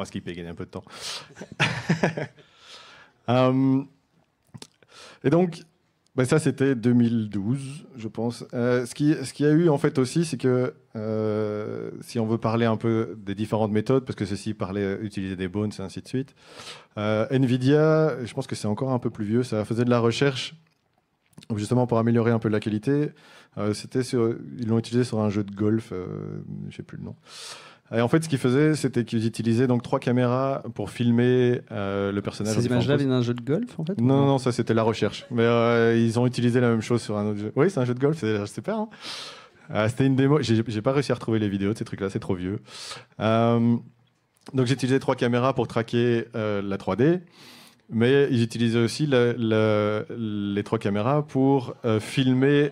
ce qui peut gagner un peu de temps. Hum, et donc, ben ça, c'était 2012, je pense. ce euh, qu'il ce qui y a eu, en fait, aussi, c'est que euh, si on veut parler un peu des différentes méthodes, parce que ceci parlait utiliser des bones et ainsi de suite, euh, NVIDIA, je pense que c'est encore un peu plus vieux, ça faisait de la recherche justement pour améliorer un peu la qualité. c'était sur, ils l'ont utilisé sur un jeu de golf, je ne sais plus le nom en fait, ce qu'ils faisaient, c'était qu'ils utilisaient donc trois caméras pour filmer euh, le personnage. Ces images-là viennent d'un jeu de golf, en fait Non, non, ça c'était la recherche. Mais euh, ils ont utilisé la même chose sur un autre jeu. Oui, c'est un jeu de golf, c'est super. Hein. Euh, c'était une démo. J'ai pas réussi à retrouver les vidéos de ces trucs-là, c'est trop vieux. donc j'ai utilisé trois caméras pour traquer la 3D. Mais ils utilisaient aussi les trois caméras pour filmer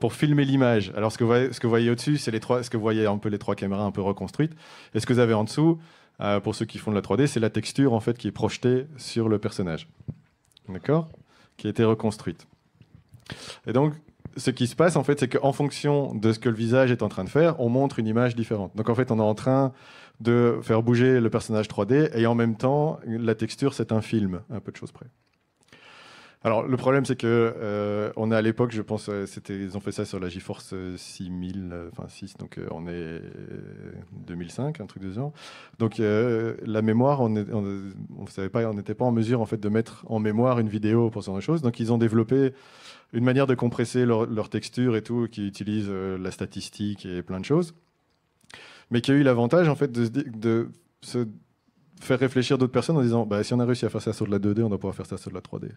pour filmer l'image. Alors ce que vous voyez, ce que vous au-dessus, c'est les trois, ce que vous voyez un peu les trois caméras un peu reconstruites. Et ce que vous avez en dessous, euh, pour ceux qui font de la 3D, c'est la texture en fait qui est projetée sur le personnage, d'accord, qui a été reconstruite. Et donc ce qui se passe en fait, c'est qu'en fonction de ce que le visage est en train de faire, on montre une image différente. Donc en fait, on est en train de faire bouger le personnage 3D et en même temps, la texture, c'est un film, un peu de choses près. Alors le problème c'est que euh, on est à l'époque, je pense, euh, c'était ils ont fait ça sur la GeForce 6000, euh, enfin 6, donc on est 2005, un truc de genre. Donc la mémoire, on savait pas, on n'était pas en mesure en fait de mettre en mémoire une vidéo pour ce genre de choses. Donc ils ont développé une manière de compresser leur, texture et tout, qui utilise la statistique et plein de choses, mais qui a eu l'avantage en fait de, se faire réfléchir d'autres personnes en disant bah, si on a réussi à faire ça sur de la 2D, on doit pouvoir faire ça sur de la 3D.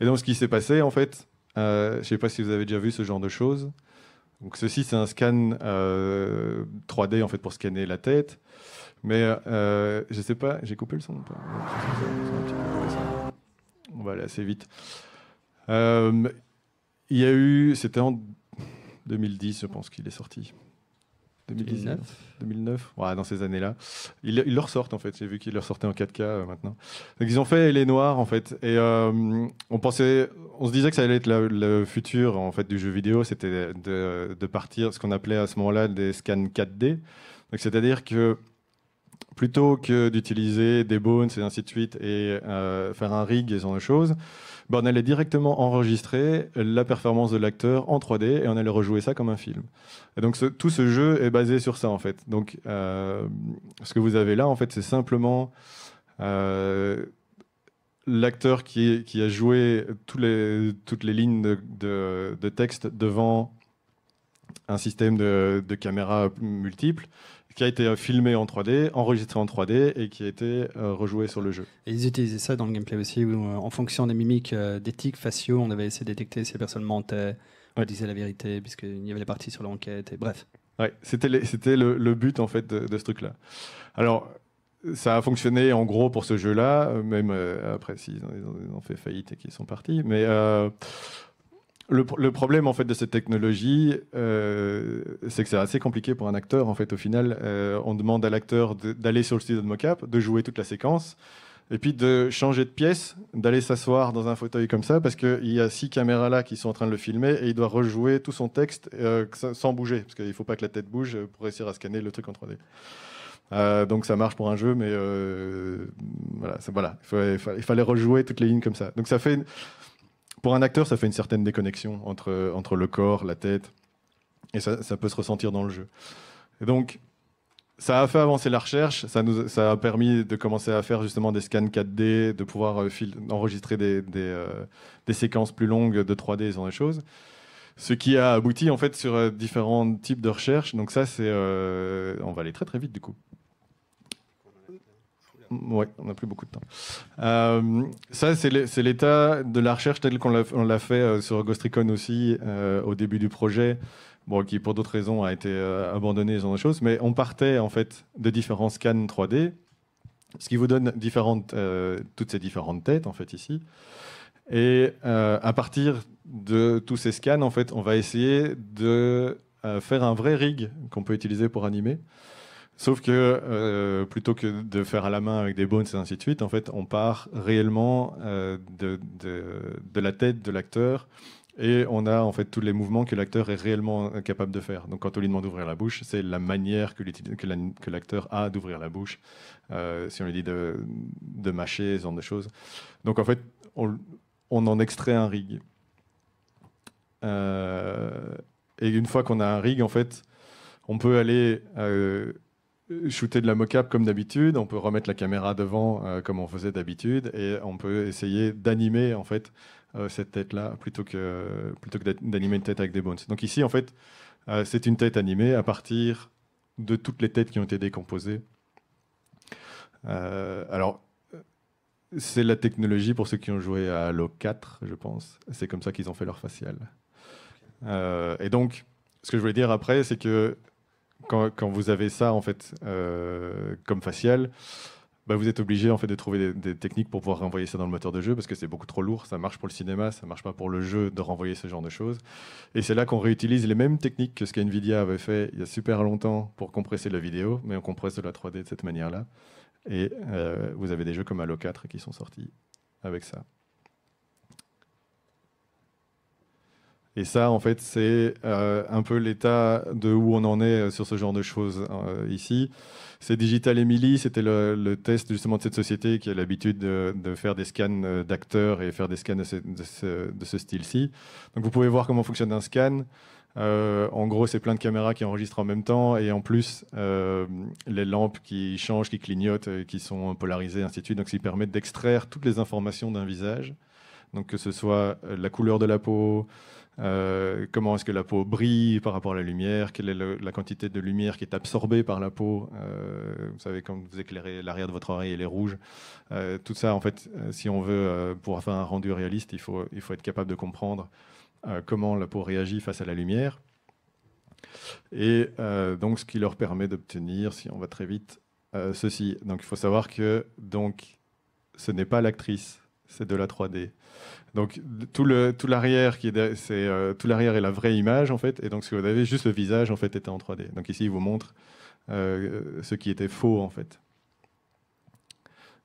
Et donc, ce qui s'est passé, en fait, euh, je ne sais pas si vous avez déjà vu ce genre de choses. Donc, ceci, c'est un scan 3D euh, en fait pour scanner la tête. Mais euh, je ne sais pas, j'ai coupé le son ou pas On va aller assez vite. Il y a eu, c'était en 2010, je pense qu'il est sorti. 2019 2009 Dans ces années-là. Ils, leur sortent, en fait. J'ai vu qu'ils leur sortaient en 4K euh, maintenant. Donc, ils ont fait Les Noirs, en fait. Et euh, on pensait, on se disait que ça allait être le, futur, en fait, du jeu vidéo. C'était de, de, partir ce qu'on appelait à ce moment-là des scans 4D. Donc, c'est-à-dire que plutôt que d'utiliser des bones et ainsi de suite et euh, faire un rig et ce genre de choses, ben, on allait directement enregistrer la performance de l'acteur en 3D et on allait rejouer ça comme un film. donc tout ce jeu est basé sur ça en fait. Donc euh, ce que vous avez là en fait c'est simplement euh, l'acteur qui, a joué toutes les, lignes de, texte devant un système de, de caméras multiples qui a été euh, filmé en 3D, enregistré en 3D et qui a été euh, rejoué sur le jeu. Et ils utilisaient ça dans le gameplay aussi, où euh, en fonction des mimiques, des tics faciaux, on avait essayé de détecter si la personne mentait, ouais. disait la vérité, puisqu'il y avait les parties sur l'enquête, et bref. Ouais, c'était le, le, but en fait de, ce truc-là. Alors, ça a fonctionné en gros pour ce jeu-là, même après s'ils ont, fait faillite et qu'ils sont partis. Mais le, problème en fait de cette technologie, euh, c'est que c'est assez compliqué pour un acteur. En fait, au final, euh, on demande à l'acteur d'aller sur le studio de mocap, de jouer toute la séquence, et puis de changer de pièce, d'aller s'asseoir dans un fauteuil comme ça, parce qu'il y a six caméras là qui sont en train de le filmer, et il doit rejouer tout son texte euh, sans bouger, parce qu'il ne faut pas que la tête bouge pour réussir à scanner le truc en 3D. donc ça marche pour un jeu, mais voilà, voilà. Il, fallait, il, fallait, rejouer toutes les lignes comme ça. Donc ça fait pour un acteur, ça fait une certaine déconnexion entre, entre le corps, la tête, et ça, ça peut se ressentir dans le jeu. donc, ça a fait avancer la recherche, ça, nous, ça a permis de commencer à faire justement des scans 4D, de pouvoir euh, enregistrer des, euh, des, séquences plus longues de 3D, ce genre de choses. Ce qui a abouti en fait sur euh, différents types de recherches. Donc ça, c'est, on va aller très très vite du coup. Oui, on n'a plus beaucoup de temps. Euh, ça, c'est l'état de la recherche telle qu'on l'a fait euh, sur Ghost Recon aussi euh, au début du projet, bon, qui pour d'autres raisons a été abandonné, ce genre de choses. Mais on partait en fait de différents scans 3D, ce qui vous donne toutes ces différentes têtes en fait ici. Et à partir de tous ces scans, en fait, on va essayer de faire un vrai rig qu'on peut utiliser pour animer. Sauf que euh, plutôt que de faire à la main avec des bones et ainsi de suite, en fait, on part réellement euh, de, la tête de l'acteur et on a en fait tous les mouvements que l'acteur est réellement capable de faire. Donc quand on lui demande d'ouvrir la bouche, c'est la manière que, l'acteur a d'ouvrir la bouche. Euh, si on lui dit de, mâcher, ce genre de choses. Donc en fait, on, en extrait un rig. et une fois qu'on a un rig, en fait, on peut aller euh, shooter de la mocap comme d'habitude, on peut remettre la caméra devant euh, comme on faisait d'habitude et on peut essayer d'animer en fait euh, cette tête là plutôt que plutôt que d'animer une tête avec des bones. Donc ici en fait c'est une tête animée à partir de toutes les têtes qui ont été décomposées. alors c'est la technologie pour ceux qui ont joué à Halo 4, je pense. C'est comme ça qu'ils ont fait leur facial. et donc, ce que je voulais dire après, c'est que quand, vous avez ça en fait euh, comme facial, bah, vous êtes obligé en fait de trouver des, techniques pour pouvoir renvoyer ça dans le moteur de jeu parce que c'est beaucoup trop lourd. Ça marche pour le cinéma, ça marche pas pour le jeu de renvoyer ce genre de choses. Et c'est là qu'on réutilise les mêmes techniques que ce qu'Nvidia avait fait il y a super longtemps pour compresser la vidéo, mais on compresse de la 3D de cette manière-là. Et euh, vous avez des jeux comme Halo 4 qui sont sortis avec ça. Et ça, en fait, c'est euh, un peu l'état de où on en est euh, sur ce genre de choses euh, ici. C'est Digital Emily, c'était le, test justement de cette société qui a l'habitude de, faire des scans d'acteurs et faire des scans de ce, style-ci. Donc vous pouvez voir comment fonctionne un scan. en gros, c'est plein de caméras qui enregistrent en même temps et en plus les lampes qui changent, qui clignotent, qui sont polarisées, ainsi de suite. Donc, ça permettent d'extraire toutes les informations d'un visage. Donc, que ce soit la couleur de la peau, euh, comment est-ce que la peau brille par rapport à la lumière Quelle est la quantité de lumière qui est absorbée par la peau euh, Vous savez, quand vous éclairez l'arrière de votre oreille, elle est rouge. Euh, tout ça, en fait, si on veut, pour faire un rendu réaliste, il faut, il faut être capable de comprendre comment la peau réagit face à la lumière. Et donc, ce qui leur permet d'obtenir, si on va très vite, ceci. Donc, il faut savoir que donc, ce n'est pas l'actrice, c'est de la 3D. Donc tout l'arrière qui est c'est euh, tout l'arrière est la vraie image en fait et donc ce que vous avez juste le visage en fait était en 3D. Donc ici il vous montre euh, ce qui était faux en fait.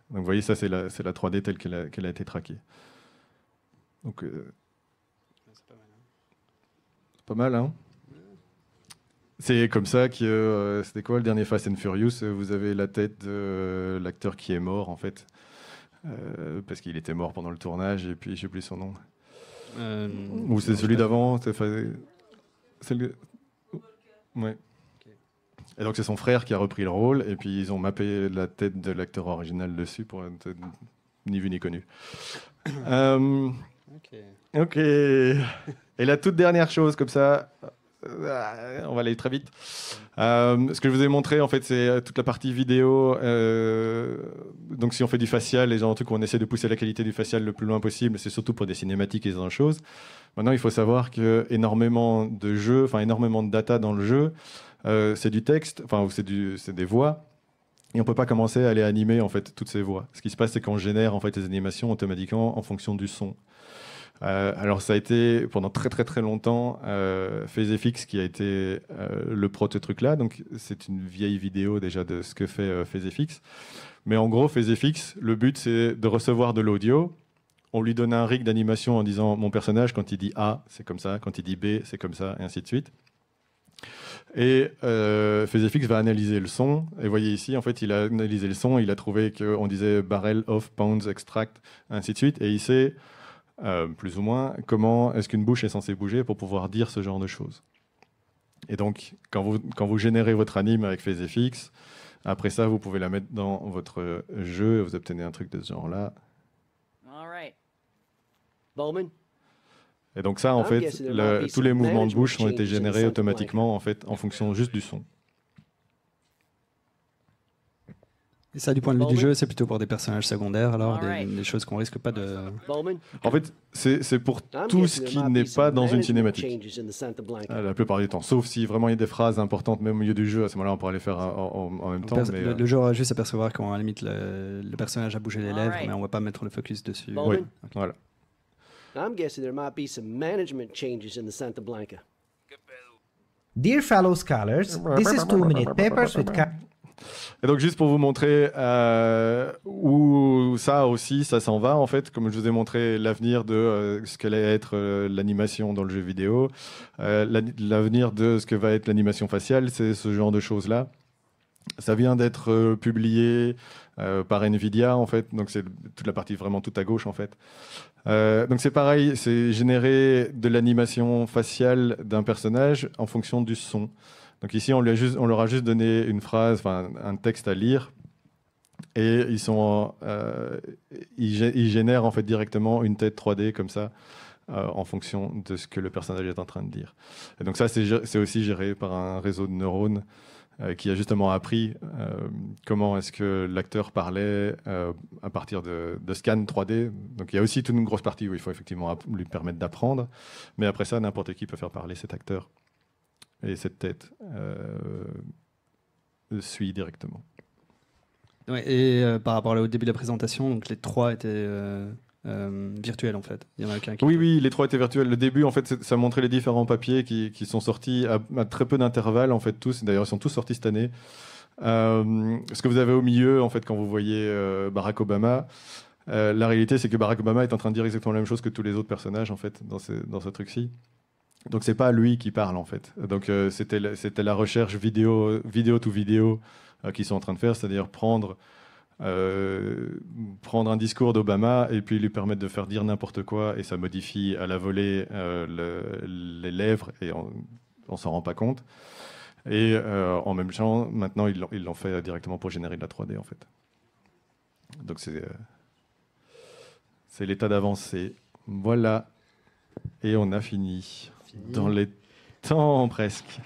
Donc vous voyez ça c'est la c'est la 3D telle qu'elle a, été traquée. Donc euh, c'est pas mal hein. C'est comme ça que c'était quoi le dernier Fast and Furious Vous avez la tête de l'acteur qui est mort en fait. Euh, parce qu'il était mort pendant le tournage, et puis je sais plus son nom. Euh, Ou c'est celui d'avant, le... Ouais. Et donc c'est son frère qui a repris le rôle, et puis ils ont mappé la tête de l'acteur original dessus pour être ni vu ni connu. Euh, ok. Et la toute dernière chose comme ça, euh, on va aller très vite. Euh, ce que je vous ai montré, en fait, c'est toute la partie vidéo. Euh, donc, si on fait du facial, les on essaie de pousser la qualité du facial le plus loin possible, c'est surtout pour des cinématiques et des choses. Maintenant, il faut savoir que énormément de jeux, enfin énormément de data dans le jeu, c'est du texte, enfin c'est des voix. Et on peut pas commencer à les animer en fait toutes ces voix. Ce qui se passe, c'est qu'on génère en fait les animations automatiquement en fonction du son. Euh, alors ça a été pendant très très très longtemps euh, qui a été euh, le pro de ce truc-là. Donc c'est une vieille vidéo déjà de ce que fait euh, FazeFX. Mais en gros, FazeFX, le but c'est de recevoir de l'audio. On lui donne un rig d'animation en disant mon personnage quand il dit A, c'est comme ça, quand il dit B, c'est comme ça, et ainsi de suite. Et euh, va analyser le son. Et voyez ici, en fait, il a analysé le son. Il a trouvé qu'on disait barrel, off, pounds, extract, ainsi de suite. Et il sait euh, plus ou moins, comment est-ce qu'une bouche est censée bouger pour pouvoir dire ce genre de choses. Et donc, quand vous, quand vous générez votre anime avec PhaseFX, après ça, vous pouvez la mettre dans votre jeu et vous obtenez un truc de ce genre-là. Et donc ça, en ah, fait, tous les mouvements de bouche ont été générés automatiquement en fait en fonction juste du son. Et ça, du point de vue du jeu, c'est plutôt pour des personnages secondaires, alors des, choses qu'on risque pas de. En fait, c'est pour tout ce qui n'est pas dans une cinématique. Ah, la plupart du temps, sauf si vraiment il y a des phrases importantes, même au milieu du jeu. À ce moment-là, on pourrait les faire en, même temps. Euh, le, jeu aura juste à percevoir limite, le, personnage a bougé les lèvres, mais on va pas mettre le focus dessus. Oui, voilà. Dear fellow scholars, this is two minute papers with. Et donc juste pour vous montrer euh, où ça aussi, ça s'en va en fait, comme je vous ai montré l'avenir de euh, ce qu'allait être euh, l'animation dans le jeu vidéo, l'avenir de ce que va être l'animation faciale, c'est ce genre de choses-là. Ça vient d'être publié par Nvidia en fait, donc c'est toute la partie vraiment toute à gauche en fait. donc c'est pareil, c'est générer de l'animation faciale d'un personnage en fonction du son. Donc ici, on, lui a juste, on leur a juste donné une phrase, enfin, un texte à lire, et ils, sont, euh, ils, génèrent en fait directement une tête 3D comme ça, euh, en fonction de ce que le personnage est en train de dire. Et donc ça, c'est aussi géré par un réseau de neurones euh, qui a justement appris comment est-ce que l'acteur parlait à partir de, de scans 3D. Donc il y a aussi toute une grosse partie où il faut effectivement lui permettre d'apprendre, mais après ça, n'importe qui peut faire parler cet acteur. Et cette tête euh, suit directement. et euh, par rapport au début de la présentation, donc les trois étaient euh, virtuels en fait. oui, oui, les trois étaient virtuels. Le début, en fait, ça montrait les différents papiers qui, sont sortis à, très peu d'intervalle, en fait, tous. D'ailleurs, ils sont tous sortis cette année. ce que vous avez au milieu, en fait, quand vous voyez Barack Obama, la réalité, c'est que Barack Obama est en train de dire exactement la même chose que tous les autres personnages, en fait, dans dans ce truc-ci. Donc c'est pas lui qui parle en fait. Donc euh, c'était la recherche vidéo vidéo to vidéo euh, qu'ils sont en train de faire, c'est-à-dire prendre euh, prendre un discours d'Obama et puis lui permettre de faire dire n'importe quoi et ça modifie à la volée les lèvres et on, ne s'en rend pas compte. Et en même temps, maintenant ils l'ont fait directement pour générer de la 3D en fait. Donc c'est c'est l'état d'avancée. Voilà. Et on a fini. Dans les temps, presque.